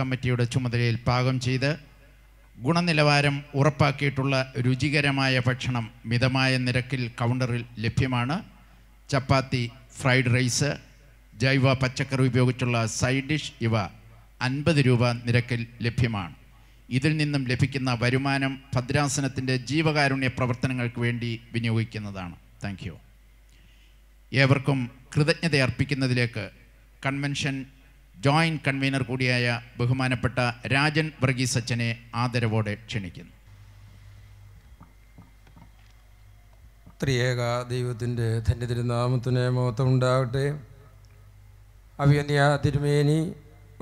കമ്മിറ്റിയുടെ ചുമതലയിൽ പാകം ചെയ്ത് ഗുണനിലവാരം ഉറപ്പാക്കിയിട്ടുള്ള രുചികരമായ ഭക്ഷണം മിതമായ നിരക്കിൽ കൗണ്ടറിൽ ലഭ്യമാണ് ചപ്പാത്തി ഫ്രൈഡ് റൈസ് ജൈവ പച്ചക്കറി ഉപയോഗിച്ചുള്ള സൈഡ് ഡിഷ് ഇവ അൻപത് രൂപ നിരക്കിൽ ലഭ്യമാണ് ഇതിൽ നിന്നും ലഭിക്കുന്ന വരുമാനം ഭദ്രാസനത്തിൻ്റെ ജീവകാരുണ്യ പ്രവർത്തനങ്ങൾക്ക് വേണ്ടി വിനിയോഗിക്കുന്നതാണ് താങ്ക് യു ഏവർക്കും കൃതജ്ഞത അർപ്പിക്കുന്നതിലേക്ക് കൺവെൻഷൻ ജോയിൻറ്റ് കൺവീനർ കൂടിയായ ബഹുമാനപ്പെട്ട രാജൻ വർഗീസ് അച്ഛനെ ആദരവോടെ ക്ഷണിക്കുന്നു ത്രിയേക ദൈവത്തിൻ്റെ തൻ്റെ തിരുനാമത്തിന് മഹത്വം അഭിയന്യ തിരുമേനി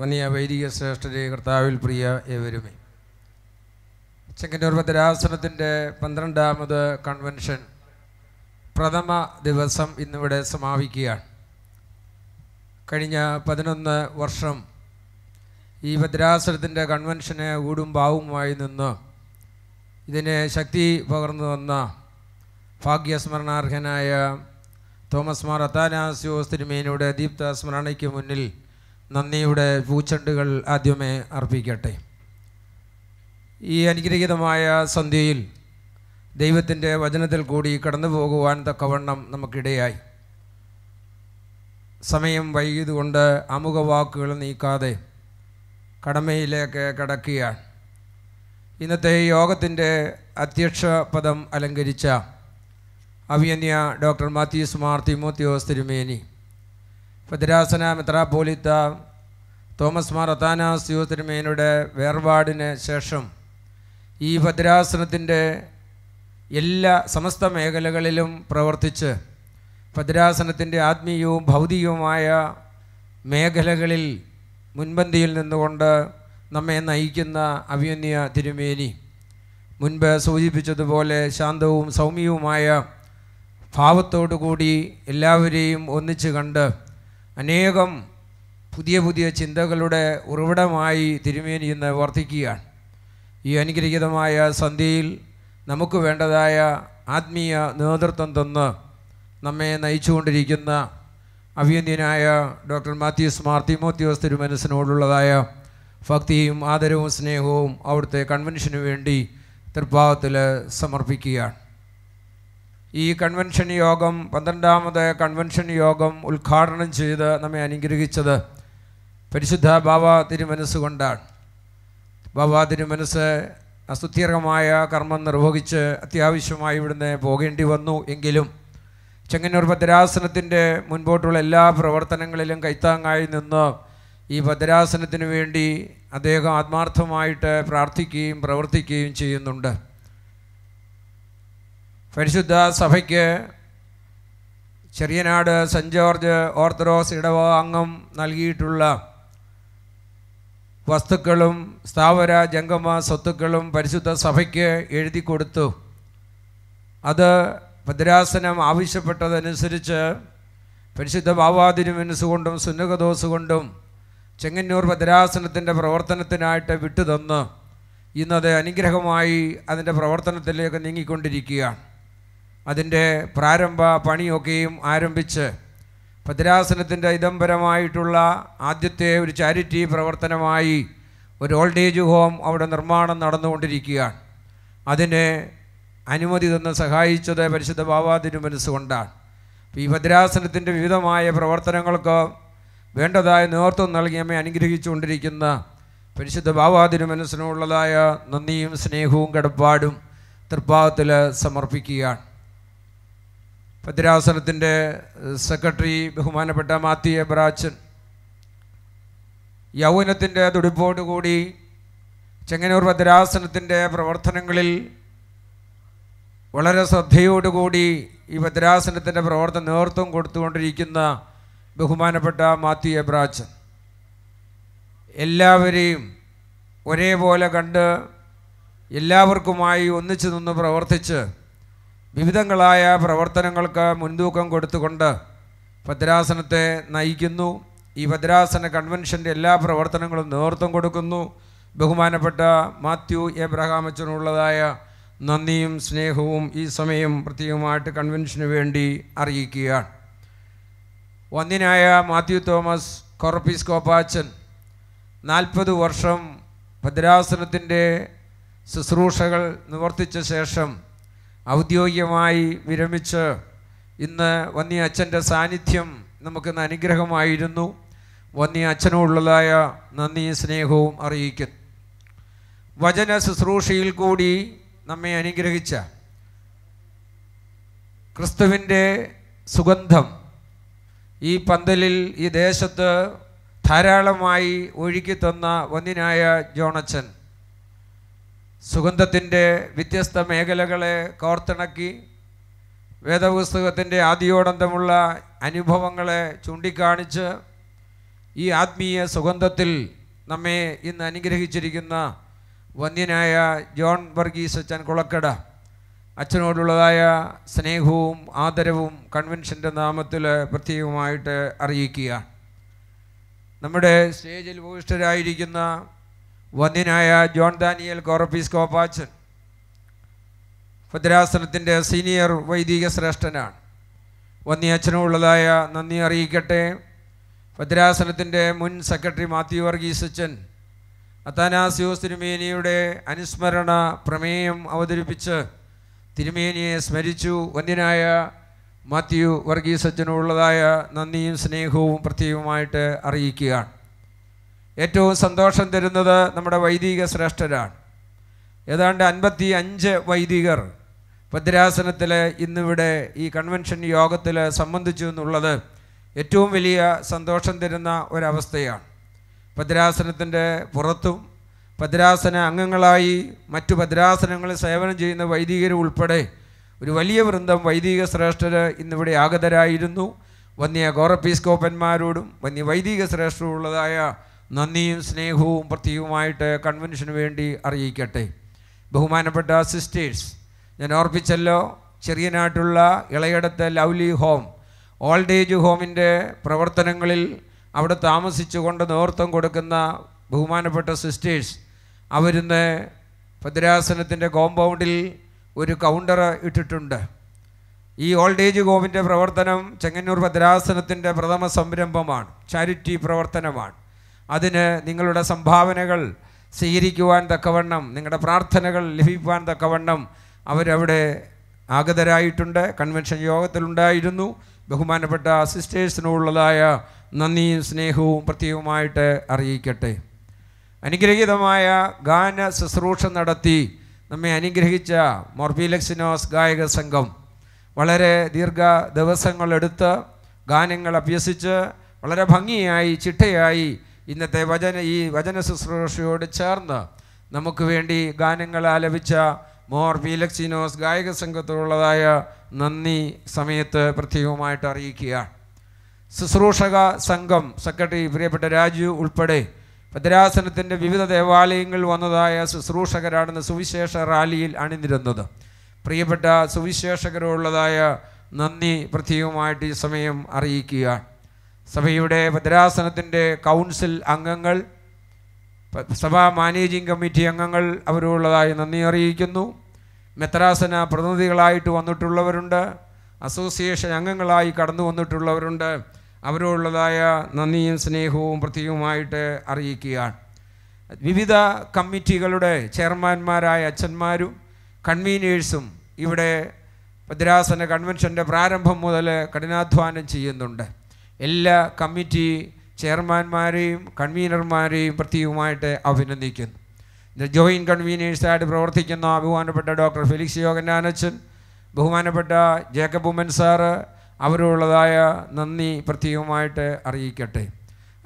വനിയ വൈദിക ശ്രേഷ്ഠരെ കർത്താവിൽ പ്രിയ ഏവരുമേ ചെങ്കന്നൂർ ഭദ്രാസനത്തിൻ്റെ പന്ത്രണ്ടാമത് കൺവെൻഷൻ പ്രഥമ ദിവസം ഇന്നിവിടെ സമാപിക്കുകയാണ് കഴിഞ്ഞ പതിനൊന്ന് വർഷം ഈ ഭദ്രാസനത്തിൻ്റെ കൺവെൻഷന് ഊടും പാവുമായി നിന്ന് ഇതിന് ശക്തി പകർന്നു വന്ന ഭാഗ്യസ്മരണാർഹനായ തോമസ് മാർ അത്താനാസ്യോസ് തിരുമേനിയുടെ ദീപ്ത സ്മരണയ്ക്ക് മുന്നിൽ നന്ദിയുടെ പൂച്ചണ്ടുകൾ ആദ്യമേ അർപ്പിക്കട്ടെ ഈ അനുഗ്രഹീതമായ സന്ധ്യയിൽ ദൈവത്തിൻ്റെ വചനത്തിൽ കൂടി കടന്നു പോകുവാൻ തക്കവണ്ണം നമുക്കിടയായി സമയം വൈകിയതുകൊണ്ട് അമുഖവാക്കുകൾ നീക്കാതെ കടമയിലേക്ക് കടക്കുകയാണ് ഇന്നത്തെ യോഗത്തിൻ്റെ അധ്യക്ഷ പദം അലങ്കരിച്ച അവിയന്യ ഡോക്ടർ മാത്യൂസ് മാർ തിമോത്യോസ് തിരുമേനി ഭദ്രാസന മെത്രാപോലിത്ത തോമസ് മാർ അത്താനാസ്യോ തിരുമേനിയുടെ വേർപാടിന് ശേഷം ഈ ഭദ്രാസനത്തിൻ്റെ എല്ലാ സമസ്ത മേഖലകളിലും പ്രവർത്തിച്ച് ഭദ്രാസനത്തിൻ്റെ ആത്മീയവും ഭൗതികവുമായ മേഖലകളിൽ മുൻപന്തിയിൽ നിന്നുകൊണ്ട് നമ്മെ നയിക്കുന്ന അഭിമന്യ തിരുമേനി മുൻപ് സൂചിപ്പിച്ചതുപോലെ ശാന്തവും സൗമ്യവുമായ ഭാവത്തോടുകൂടി എല്ലാവരെയും ഒന്നിച്ചു കണ്ട് അനേകം പുതിയ പുതിയ ചിന്തകളുടെ ഉറവിടമായി തിരുമേനി ഇന്ന് വർദ്ധിക്കുകയാണ് ഈ അനുഗ്രഹീതമായ സന്ധ്യയിൽ നമുക്ക് വേണ്ടതായ ആത്മീയ നേതൃത്വം തന്ന് നമ്മെ നയിച്ചുകൊണ്ടിരിക്കുന്ന അഭിയന്യനായ ഡോക്ടർ മാത്യൂസ് മാർ തിമോത്യോസ് തിരുമനസിനോടുള്ളതായ ഭക്തിയും ആദരവും സ്നേഹവും അവിടുത്തെ കൺവെൻഷന് വേണ്ടി തൃപ്പാവത്തിൽ സമർപ്പിക്കുകയാണ് ഈ കൺവെൻഷൻ യോഗം പന്ത്രണ്ടാമത് കൺവെൻഷൻ യോഗം ഉദ്ഘാടനം ചെയ്ത് നമ്മെ അനുഗ്രഹിച്ചത് പരിശുദ്ധ ബാബ തിരുമനസ്സുകൊണ്ടാണ് ബാബ തിരുമനസ് അസുത്യർഹമായ കർമ്മം നിർവഹിച്ച് അത്യാവശ്യമായി ഇവിടുന്ന് പോകേണ്ടി വന്നു എങ്കിലും ചെങ്ങന്നൂർ ഭദ്രാസനത്തിൻ്റെ മുൻപോട്ടുള്ള എല്ലാ പ്രവർത്തനങ്ങളിലും കൈത്താങ്ങായി നിന്ന് ഈ ഭദ്രാസനത്തിന് വേണ്ടി അദ്ദേഹം ആത്മാർത്ഥമായിട്ട് പ്രാർത്ഥിക്കുകയും പ്രവർത്തിക്കുകയും ചെയ്യുന്നുണ്ട് പരിശുദ്ധ സഭയ്ക്ക് ചെറിയനാട് സെൻറ്റ് ജോർജ് ഓർത്തഡോക്സ് ഇടവ അംഗം നൽകിയിട്ടുള്ള വസ്തുക്കളും സ്ഥാവര ജംഗമ സ്വത്തുക്കളും പരിശുദ്ധ സഭയ്ക്ക് എഴുതി കൊടുത്തു അത് ഭദ്രാസനം ആവശ്യപ്പെട്ടതനുസരിച്ച് പരിശുദ്ധ ഭാവാതിരുമെൻസ് കൊണ്ടും സുന്നകദോസ് കൊണ്ടും ചെങ്ങന്നൂർ ഭദ്രാസനത്തിൻ്റെ പ്രവർത്തനത്തിനായിട്ട് വിട്ടുതന്ന് ഇന്നത് അനുഗ്രഹമായി അതിൻ്റെ പ്രവർത്തനത്തിലേക്ക് നീങ്ങിക്കൊണ്ടിരിക്കുകയാണ് അതിൻ്റെ പ്രാരംഭ പണിയൊക്കെയും ആരംഭിച്ച് ഭദ്രാസനത്തിൻ്റെ ഇതംബരമായിട്ടുള്ള ആദ്യത്തെ ഒരു ചാരിറ്റി പ്രവർത്തനമായി ഒരു ഓൾഡ് ഏജ് ഹോം അവിടെ നിർമ്മാണം നടന്നുകൊണ്ടിരിക്കുകയാണ് അതിന് അനുമതി തന്ന് സഹായിച്ചത് പരിശുദ്ധ ബാബാ തിരുമനസ് ഈ ഭദ്രാസനത്തിൻ്റെ വിവിധമായ പ്രവർത്തനങ്ങൾക്ക് വേണ്ടതായ നേതൃത്വം നൽകി നമ്മെ അനുഗ്രഹിച്ചുകൊണ്ടിരിക്കുന്ന പരിശുദ്ധ ബാബാ മനസ്സിനുള്ളതായ നന്ദിയും സ്നേഹവും കടപ്പാടും തൃപ്പാകത്തിൽ സമർപ്പിക്കുകയാണ് ഭദ്രാസനത്തിൻ്റെ സെക്രട്ടറി ബഹുമാനപ്പെട്ട മാത്തിയ എബ്രാച്ചൻ യൗവനത്തിൻ്റെ തുടിപ്പോടുകൂടി ചെങ്ങന്നൂർ ഭദ്രാസനത്തിൻ്റെ പ്രവർത്തനങ്ങളിൽ വളരെ ശ്രദ്ധയോടുകൂടി ഈ ഭദ്രാസനത്തിൻ്റെ പ്രവർത്തനം നേതൃത്വം കൊടുത്തുകൊണ്ടിരിക്കുന്ന ബഹുമാനപ്പെട്ട മാത്യു എബ്രാച്ചൻ എല്ലാവരെയും ഒരേപോലെ കണ്ട് എല്ലാവർക്കുമായി ഒന്നിച്ചു നിന്ന് പ്രവർത്തിച്ച് വിവിധങ്ങളായ പ്രവർത്തനങ്ങൾക്ക് മുൻതൂക്കം കൊടുത്തുകൊണ്ട് ഭദ്രാസനത്തെ നയിക്കുന്നു ഈ ഭദ്രാസന കൺവെൻഷൻ്റെ എല്ലാ പ്രവർത്തനങ്ങളും നേതൃത്വം കൊടുക്കുന്നു ബഹുമാനപ്പെട്ട മാത്യു എബ്രഹാമച്ചനുള്ളതായ നന്ദിയും സ്നേഹവും ഈ സമയം പ്രത്യേകമായിട്ട് കൺവെൻഷന് വേണ്ടി അറിയിക്കുകയാണ് ഒന്നിനായ മാത്യു തോമസ് കൊറപ്പീസ് കോപ്പാച്ചൻ നാൽപ്പത് വർഷം ഭദ്രാസനത്തിൻ്റെ ശുശ്രൂഷകൾ നിവർത്തിച്ച ശേഷം ഔദ്യോഗികമായി വിരമിച്ച് ഇന്ന് വന്നി അച്ഛൻ്റെ സാന്നിധ്യം നമുക്കിന്ന് അനുഗ്രഹമായിരുന്നു വന്നി അച്ഛനോടുള്ളതായ നന്ദി സ്നേഹവും അറിയിക്കുന്നു വചന ശുശ്രൂഷയിൽ കൂടി നമ്മെ അനുഗ്രഹിച്ച ക്രിസ്തുവിൻ്റെ സുഗന്ധം ഈ പന്തലിൽ ഈ ദേശത്ത് ധാരാളമായി ഒഴുകി തന്ന ഒന്നിനായ ജോണച്ചൻ സുഗന്ധത്തിൻ്റെ വ്യത്യസ്ത മേഖലകളെ കോർത്തിണക്കി വേദപുസ്തകത്തിൻ്റെ ആദ്യോടന്തമുള്ള അനുഭവങ്ങളെ ചൂണ്ടിക്കാണിച്ച് ഈ ആത്മീയ സുഗന്ധത്തിൽ നമ്മെ ഇന്ന് അനുഗ്രഹിച്ചിരിക്കുന്ന വന്യനായ ജോൺ വർഗീസ് അച്ഛൻ കുളക്കട അച്ഛനോടുള്ളതായ സ്നേഹവും ആദരവും കൺവെൻഷൻ്റെ നാമത്തിൽ പ്രത്യേകമായിട്ട് അറിയിക്കുക നമ്മുടെ സ്റ്റേജിൽ ഉപവിഷ്ടരായിരിക്കുന്ന വന്യനായ ജോൺ ദാനിയൽ കോറപ്പീസ് കോപ്പാച്ചൻ ഭദ്രാസനത്തിൻ്റെ സീനിയർ വൈദിക ശ്രേഷ്ഠനാണ് വന്നി അച്ഛനുള്ളതായ നന്ദി അറിയിക്കട്ടെ ഭദ്രാസനത്തിൻ്റെ മുൻ സെക്രട്ടറി മാത്യു വർഗീസ് അച്ഛൻ അത്താനാസിയോസ് തിരുമേനിയുടെ അനുസ്മരണ പ്രമേയം അവതരിപ്പിച്ച് തിരുമേനിയെ സ്മരിച്ചു വന്യനായ മാത്യു വർഗീസ് അച്ഛനുള്ളതായ നന്ദിയും സ്നേഹവും പ്രത്യേകമായിട്ട് അറിയിക്കുകയാണ് ഏറ്റവും സന്തോഷം തരുന്നത് നമ്മുടെ വൈദിക ശ്രേഷ്ഠരാണ് ഏതാണ്ട് അൻപത്തി അഞ്ച് വൈദികർ ഭദ്രാസനത്തിൽ ഇന്നിവിടെ ഈ കൺവെൻഷൻ യോഗത്തിൽ സംബന്ധിച്ചു എന്നുള്ളത് ഏറ്റവും വലിയ സന്തോഷം തരുന്ന ഒരവസ്ഥയാണ് ഭദ്രാസനത്തിൻ്റെ പുറത്തും ഭദ്രാസന അംഗങ്ങളായി മറ്റു ഭദ്രാസനങ്ങളിൽ സേവനം ചെയ്യുന്ന വൈദികരുൾപ്പെടെ ഒരു വലിയ വൃന്ദം വൈദിക ശ്രേഷ്ഠര് ഇന്നിവിടെ ആഗതരായിരുന്നു വന്നിയ ഗോറപ്പീസ്കോപ്പന്മാരോടും വന്യ വൈദിക ശ്രേഷ്ഠരുള്ളതായ നന്ദിയും സ്നേഹവും പ്രത്യേകവുമായിട്ട് കൺവെൻഷന് വേണ്ടി അറിയിക്കട്ടെ ബഹുമാനപ്പെട്ട സിസ്റ്റേഴ്സ് ഞാൻ ഓർപ്പിച്ചല്ലോ ചെറിയ നാട്ടുള്ള ഇളയടത്തെ ലവ്ലി ഹോം ഓൾഡ് ഏജ് ഹോമിൻ്റെ പ്രവർത്തനങ്ങളിൽ അവിടെ താമസിച്ചുകൊണ്ട് നേതൃത്വം കൊടുക്കുന്ന ബഹുമാനപ്പെട്ട സിസ്റ്റേഴ്സ് അവരിന്ന് ഭദ്രാസനത്തിൻ്റെ കോമ്പൗണ്ടിൽ ഒരു കൗണ്ടർ ഇട്ടിട്ടുണ്ട് ഈ ഓൾഡ് ഏജ് ഹോമിൻ്റെ പ്രവർത്തനം ചെങ്ങന്നൂർ ഭദ്രാസനത്തിൻ്റെ പ്രഥമ സംരംഭമാണ് ചാരിറ്റി പ്രവർത്തനമാണ് അതിന് നിങ്ങളുടെ സംഭാവനകൾ സ്വീകരിക്കുവാൻ തക്കവണ്ണം നിങ്ങളുടെ പ്രാർത്ഥനകൾ ലഭിക്കുവാൻ തക്കവണ്ണം അവരവിടെ ആഗതരായിട്ടുണ്ട് കൺവെൻഷൻ യോഗത്തിലുണ്ടായിരുന്നു ബഹുമാനപ്പെട്ട സിസ്റ്റേഴ്സിനുള്ളതായ നന്ദിയും സ്നേഹവും പ്രത്യേകമായിട്ട് അറിയിക്കട്ടെ അനുഗ്രഹീതമായ ഗാന ശുശ്രൂഷ നടത്തി നമ്മെ അനുഗ്രഹിച്ച മൊർബിലക്സിനോസ് ഗായക സംഘം വളരെ ദീർഘ ദിവസങ്ങളെടുത്ത് ഗാനങ്ങൾ അഭ്യസിച്ച് വളരെ ഭംഗിയായി ചിട്ടയായി ഇന്നത്തെ വചന ഈ വചന ശുശ്രൂഷയോട് ചേർന്ന് നമുക്ക് വേണ്ടി ഗാനങ്ങൾ ആലപിച്ച മോർ ബീലക്സിനോസ് ഗായക സംഘത്തോടുള്ളതായ നന്ദി സമയത്ത് പ്രത്യേകമായിട്ട് അറിയിക്കുകയാണ് ശുശ്രൂഷക സംഘം സെക്രട്ടറി പ്രിയപ്പെട്ട രാജു ഉൾപ്പെടെ ഭദ്രാസനത്തിൻ്റെ വിവിധ ദേവാലയങ്ങൾ വന്നതായ ശുശ്രൂഷകരാണെന്ന് സുവിശേഷ റാലിയിൽ അണിനിരുന്നത് പ്രിയപ്പെട്ട സുവിശേഷകരുള്ളതായ നന്ദി പ്രത്യേകമായിട്ട് ഈ സമയം അറിയിക്കുക സഭയുടെ ഭദ്രാസനത്തിൻ്റെ കൗൺസിൽ അംഗങ്ങൾ സഭാ മാനേജിംഗ് കമ്മിറ്റി അംഗങ്ങൾ അവരുള്ളതായി നന്ദി അറിയിക്കുന്നു മെത്രാസന പ്രതിനിധികളായിട്ട് വന്നിട്ടുള്ളവരുണ്ട് അസോസിയേഷൻ അംഗങ്ങളായി കടന്നു വന്നിട്ടുള്ളവരുണ്ട് അവരോടുള്ളതായ നന്ദിയും സ്നേഹവും പ്രത്യേകമായിട്ട് അറിയിക്കുകയാണ് വിവിധ കമ്മിറ്റികളുടെ ചെയർമാന്മാരായ അച്ഛന്മാരും കൺവീനേഴ്സും ഇവിടെ ഭദ്രാസന കൺവെൻഷൻ്റെ പ്രാരംഭം മുതൽ കഠിനാധ്വാനം ചെയ്യുന്നുണ്ട് എല്ലാ കമ്മിറ്റി ചെയർമാന്മാരെയും കൺവീനർമാരെയും പ്രത്യേകമായിട്ട് അഭിനന്ദിക്കുന്നു ജോയിൻറ്റ് കൺവീനേഴ്സായിട്ട് പ്രവർത്തിക്കുന്ന ബഹുമാനപ്പെട്ട ഡോക്ടർ ഫെലിക്സ് യോഗനാനച്ചൻ ബഹുമാനപ്പെട്ട ജേക്കബ് ഉമ്മൻ സാറ് അവരുള്ളതായ നന്ദി പ്രത്യേകമായിട്ട് അറിയിക്കട്ടെ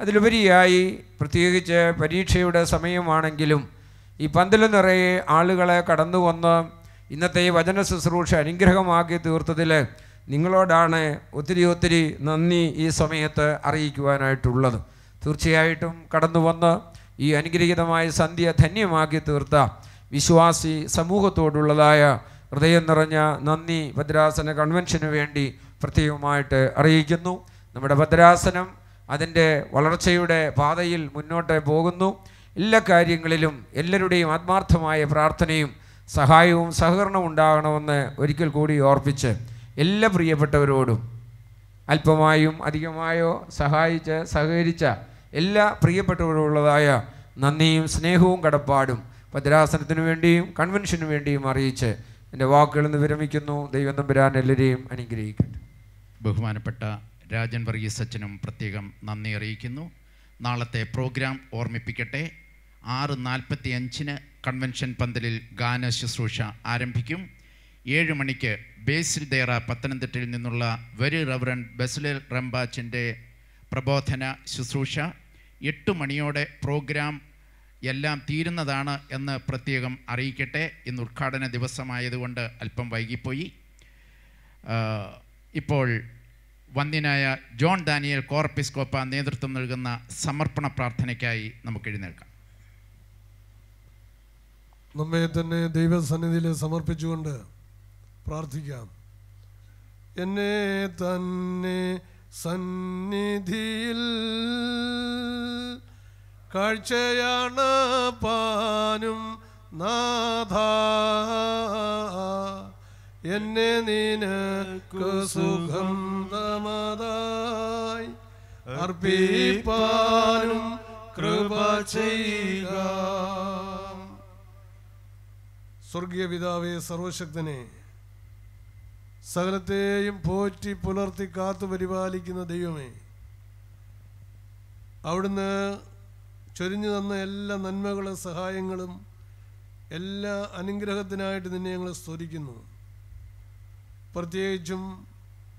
അതിലുപരിയായി പ്രത്യേകിച്ച് പരീക്ഷയുടെ സമയമാണെങ്കിലും ഈ പന്തൽ നിറയെ ആളുകളെ കടന്നു വന്ന് ഇന്നത്തെ ഈ വചന ശുശ്രൂഷ അനുഗ്രഹമാക്കി തീർത്തതിൽ നിങ്ങളോടാണ് ഒത്തിരി ഒത്തിരി നന്ദി ഈ സമയത്ത് അറിയിക്കുവാനായിട്ടുള്ളത് തീർച്ചയായിട്ടും കടന്നു വന്ന് ഈ അനുഗ്രഹീതമായ സന്ധ്യ ധന്യമാക്കി തീർത്ത വിശ്വാസി സമൂഹത്തോടുള്ളതായ ഹൃദയം നിറഞ്ഞ നന്ദി ഭദ്രാസന കൺവെൻഷന് വേണ്ടി പ്രത്യേകമായിട്ട് അറിയിക്കുന്നു നമ്മുടെ ഭദ്രാസനം അതിൻ്റെ വളർച്ചയുടെ പാതയിൽ മുന്നോട്ട് പോകുന്നു എല്ലാ കാര്യങ്ങളിലും എല്ലാവരുടെയും ആത്മാർത്ഥമായ പ്രാർത്ഥനയും സഹായവും സഹകരണവും ഉണ്ടാകണമെന്ന് ഒരിക്കൽ കൂടി ഓർപ്പിച്ച് എല്ലാ പ്രിയപ്പെട്ടവരോടും അല്പമായും അധികമായോ സഹായിച്ച് സഹകരിച്ച എല്ലാ പ്രിയപ്പെട്ടവരോടുള്ളതായ നന്ദിയും സ്നേഹവും കടപ്പാടും ഭദ്രാസനത്തിനു വേണ്ടിയും കൺവെൻഷനു വേണ്ടിയും അറിയിച്ച് എൻ്റെ വാക്കുകളിൽ നിന്ന് വിരമിക്കുന്നു ദൈവം തമ്പുരാൻ എല്ലാവരെയും അനുഗ്രഹിക്കട്ടെ ബഹുമാനപ്പെട്ട രാജൻ വർഗീസ് അച്ഛനും പ്രത്യേകം നന്ദി അറിയിക്കുന്നു നാളത്തെ പ്രോഗ്രാം ഓർമ്മിപ്പിക്കട്ടെ ആറ് നാൽപ്പത്തി അഞ്ചിന് കൺവെൻഷൻ പന്തലിൽ ഗാന ശുശ്രൂഷ ആരംഭിക്കും ഏഴ് മണിക്ക് ബേസിൽ ദേറ പത്തനംതിട്ടയിൽ നിന്നുള്ള വെരി റവറൻ ബെസിലിൽ റംബാച്ചിൻ്റെ പ്രബോധന ശുശ്രൂഷ എട്ട് മണിയോടെ പ്രോഗ്രാം എല്ലാം തീരുന്നതാണ് എന്ന് പ്രത്യേകം അറിയിക്കട്ടെ ഇന്ന് ഉദ്ഘാടന ദിവസമായതുകൊണ്ട് അല്പം വൈകിപ്പോയി ഇപ്പോൾ വന്ദ്യനായ ജോൺ ഡാനിയൽ കോർപ്പിസ്കോപ്പ നേതൃത്വം നൽകുന്ന സമർപ്പണ പ്രാർത്ഥനയ്ക്കായി നമുക്ക് എഴുന്നേൽക്കാം നമ്മെ തന്നെ ദൈവസന്നിധിയിൽ സമർപ്പിച്ചുകൊണ്ട് പ്രാർത്ഥിക്കാം എന്നെ തന്നെ സന്നിധിയിൽ കാഴ്ചയാണ് പാനും നാഥ എന്നെ നിനക്കു സുഖം തമതായി അർപ്പിപ്പാനും കൃപ ചെയ്യുക സ്വർഗീയ പിതാവേ സർവശക്തനെ സകലത്തെയും പോറ്റി പുലർത്തി കാത്തു പരിപാലിക്കുന്ന ദൈവമേ അവിടുന്ന് ചൊരിഞ്ഞു തന്ന എല്ലാ നന്മകളും സഹായങ്ങളും എല്ലാ അനുഗ്രഹത്തിനായിട്ട് നിന്നെ ഞങ്ങൾ സ്തുതിക്കുന്നു പ്രത്യേകിച്ചും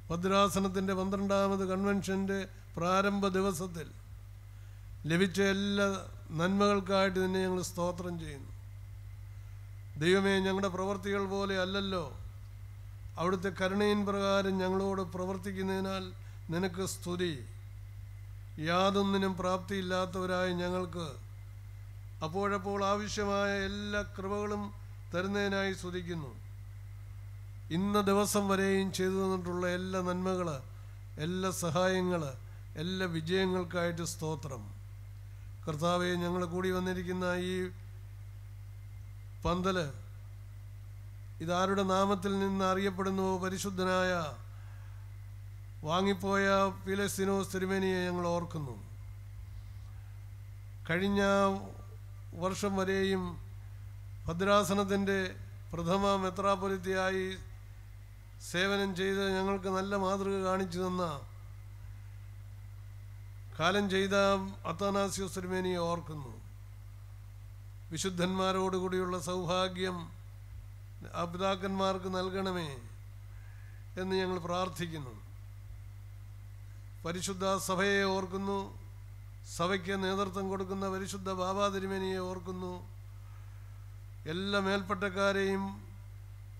ഭദ്രാസനത്തിൻ്റെ പന്ത്രണ്ടാമത് കൺവെൻഷൻ്റെ പ്രാരംഭ ദിവസത്തിൽ ലഭിച്ച എല്ലാ നന്മകൾക്കായിട്ട് തന്നെ ഞങ്ങൾ സ്തോത്രം ചെയ്യുന്നു ദൈവമേ ഞങ്ങളുടെ പ്രവർത്തികൾ പോലെ അല്ലല്ലോ അവിടുത്തെ കരുണയിൻ പ്രകാരം ഞങ്ങളോട് പ്രവർത്തിക്കുന്നതിനാൽ നിനക്ക് സ്തുതി യാതൊന്നിനും പ്രാപ്തിയില്ലാത്തവരായി ഞങ്ങൾക്ക് അപ്പോഴപ്പോൾ ആവശ്യമായ എല്ലാ കൃപകളും തരുന്നതിനായി സ്തുതിക്കുന്നു ഇന്ന ദിവസം വരെയും ചെയ്തു തന്നിട്ടുള്ള എല്ലാ നന്മകൾ എല്ലാ സഹായങ്ങൾ എല്ലാ വിജയങ്ങൾക്കായിട്ട് സ്തോത്രം കർത്താവെ ഞങ്ങൾ കൂടി വന്നിരിക്കുന്ന ഈ പന്തല് ഇതാരുടെ നാമത്തിൽ നിന്ന് അറിയപ്പെടുന്നുവോ പരിശുദ്ധനായ വാങ്ങിപ്പോയ ഫിലസിനോസ് സ്ഥിരമേനിയെ ഞങ്ങൾ ഓർക്കുന്നു കഴിഞ്ഞ വർഷം വരെയും ഭദ്രാസനത്തിൻ്റെ പ്രഥമ മെത്രാപൊലിത്തിയായി സേവനം ചെയ്ത് ഞങ്ങൾക്ക് നല്ല മാതൃക കാണിച്ചു തന്ന കാലം ചെയ്ത അത്താനാസ്യ സിരുമേനിയെ ഓർക്കുന്നു വിശുദ്ധന്മാരോടുകൂടിയുള്ള സൗഭാഗ്യം അപിതാക്കന്മാർക്ക് നൽകണമേ എന്ന് ഞങ്ങൾ പ്രാർത്ഥിക്കുന്നു പരിശുദ്ധ സഭയെ ഓർക്കുന്നു സഭയ്ക്ക് നേതൃത്വം കൊടുക്കുന്ന പരിശുദ്ധ ബാബാ തിരുമേനിയെ ഓർക്കുന്നു എല്ലാ മേൽപ്പെട്ടക്കാരെയും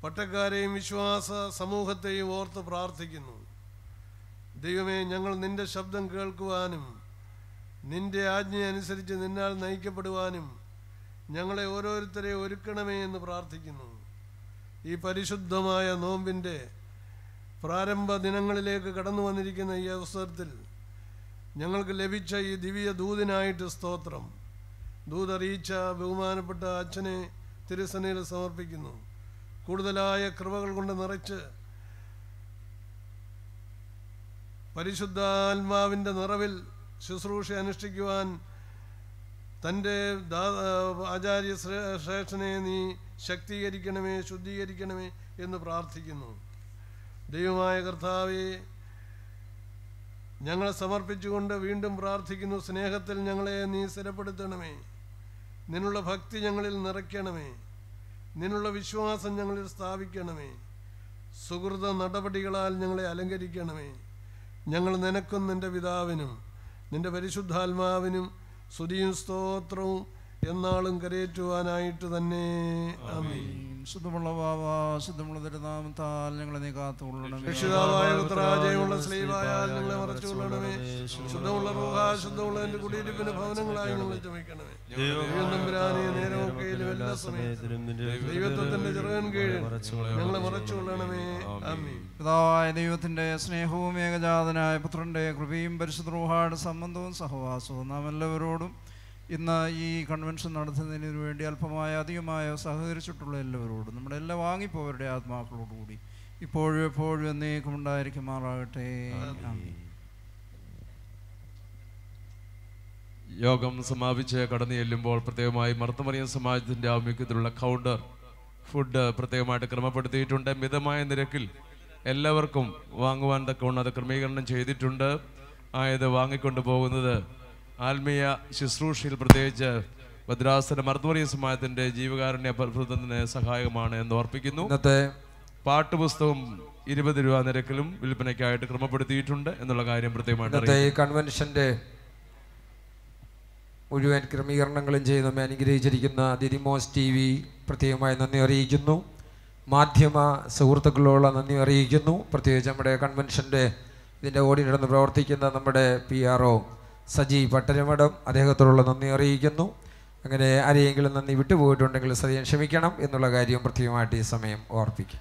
പട്ടക്കാരെയും വിശ്വാസ സമൂഹത്തെയും ഓർത്ത് പ്രാർത്ഥിക്കുന്നു ദൈവമേ ഞങ്ങൾ നിന്റെ ശബ്ദം കേൾക്കുവാനും നിന്റെ ആജ്ഞ അനുസരിച്ച് നിന്നാൽ നയിക്കപ്പെടുവാനും ഞങ്ങളെ ഓരോരുത്തരെ ഒരുക്കണമേ എന്ന് പ്രാർത്ഥിക്കുന്നു ഈ പരിശുദ്ധമായ നോമ്പിൻ്റെ പ്രാരംഭ ദിനങ്ങളിലേക്ക് കടന്നു വന്നിരിക്കുന്ന ഈ അവസരത്തിൽ ഞങ്ങൾക്ക് ലഭിച്ച ഈ ദിവ്യ ദൂതിനായിട്ട് സ്തോത്രം ദൂതറിയിച്ച ബഹുമാനപ്പെട്ട അച്ഛനെ തിരുസനയിൽ സമർപ്പിക്കുന്നു കൂടുതലായ കൃപകൾ കൊണ്ട് നിറച്ച് പരിശുദ്ധാത്മാവിൻ്റെ നിറവിൽ ശുശ്രൂഷ അനുഷ്ഠിക്കുവാൻ തൻ്റെ ആചാര്യ ശ്രേഷ്ഠനെ നീ ശക്തീകരിക്കണമേ ശുദ്ധീകരിക്കണമേ എന്ന് പ്രാർത്ഥിക്കുന്നു ദൈവമായ കർത്താവെ ഞങ്ങളെ സമർപ്പിച്ചുകൊണ്ട് വീണ്ടും പ്രാർത്ഥിക്കുന്നു സ്നേഹത്തിൽ ഞങ്ങളെ നീ സ്ഥിരപ്പെടുത്തണമേ നിന്നുള്ള ഭക്തി ഞങ്ങളിൽ നിറയ്ക്കണമേ നിന്നുള്ള വിശ്വാസം ഞങ്ങളിൽ സ്ഥാപിക്കണമേ സുഹൃത നടപടികളാൽ ഞങ്ങളെ അലങ്കരിക്കണമേ ഞങ്ങൾ നിനക്കും നിൻ്റെ പിതാവിനും നിൻ്റെ പരിശുദ്ധാത്മാവിനും സ്തുതിയും സ്തോത്രവും എന്നാളും കരയേറ്റുവാനായിട്ട് തന്നെ ശുദ്ധമുള്ള ബാബ ശുദ്ധമുള്ള തിരുനാമത്താൽ ഞങ്ങളെ നീ കാത്തുകൊള്ളണമേ ഉത്തരാജയമുള്ള സ്ലീവായാൽ ഞങ്ങളെ മറച്ചുകൊള്ളണമേ ശുദ്ധമുള്ള റൂഹ ശുദ്ധമുള്ള എന്റെ കുടിയിരിപ്പിന് ഭവനങ്ങളായി ഞങ്ങൾ ചുമക്കണമേ സമയത്തിലും പിതാവായ ദൈവത്തിന്റെ സ്നേഹവും ഏകജാതനായ പുത്രന്റെ കൃപയും പരിശുദ്ധ റൂഹാട് സംബന്ധവും സഹവാസവും നാം എല്ലാവരോടും ഇന്ന് ഈ കൺവെൻഷൻ നടത്തുന്നതിന് വേണ്ടി അല്പമായ അധികമായ സഹകരിച്ചിട്ടുള്ള എല്ലാവരോടും നമ്മുടെ എല്ലാ വാങ്ങിപ്പോവരുടെ ആത്മാക്കളോടുകൂടി ഇപ്പോഴും എപ്പോഴും എന്നേക്കും ഉണ്ടായിരിക്കുമാറാകട്ടെ യോഗം സമാപിച്ച് കടന്നു ചെല്ലുമ്പോൾ പ്രത്യേകമായി മർത്തമറിയ സമാജത്തിൻ്റെ ആഭിമുഖ്യത്തിലുള്ള കൗണ്ടർ ഫുഡ് പ്രത്യേകമായിട്ട് ക്രമപ്പെടുത്തിയിട്ടുണ്ട് മിതമായ നിരക്കിൽ എല്ലാവർക്കും വാങ്ങുവാൻ തക്കവണ്ണം അത് ക്രമീകരണം ചെയ്തിട്ടുണ്ട് ആയത് വാങ്ങിക്കൊണ്ടു പോകുന്നത് ആത്മീയ ശുശ്രൂഷയിൽ പ്രത്യേകിച്ച് ഭദ്രാസന മർദ്ദമറിയ സമയത്തിന്റെ ജീവകാരുണ്യ പ്രഭുത്വത്തിന് സഹായകമാണ് എന്ന് ഓർപ്പിക്കുന്നു ഇന്നത്തെ പാട്ടുപുസ്തകം ഇരുപത് രൂപ നിരക്കിലും വിൽപ്പനയ്ക്കായിട്ട് ക്രമപ്പെടുത്തിയിട്ടുണ്ട് എന്നുള്ള കാര്യം പ്രത്യേകമായിട്ട് ഈ കൺവെൻഷന്റെ മുഴുവൻ ക്രമീകരണങ്ങളും ചെയ്യുന്ന അനുഗ്രഹിച്ചിരിക്കുന്ന ദിദിമോസ് ടി വി പ്രത്യേകമായി നന്ദി അറിയിക്കുന്നു മാധ്യമ സുഹൃത്തുക്കളോട് നന്ദി അറിയിക്കുന്നു പ്രത്യേകിച്ച് നമ്മുടെ കൺവെൻഷൻ്റെ ഇതിൻ്റെ ഓടി നടന്ന് പ്രവർത്തിക്കുന്ന നമ്മുടെ പി ആർ സജി പട്ടരമഠം അദ്ദേഹത്തോടുള്ള നന്ദി അറിയിക്കുന്നു അങ്ങനെ ആരെയെങ്കിലും നന്ദി വിട്ടുപോയിട്ടുണ്ടെങ്കിൽ സജയൻ ക്ഷമിക്കണം എന്നുള്ള കാര്യം പ്രത്യേകമായിട്ട് ഈ സമയം ഓർപ്പിക്കും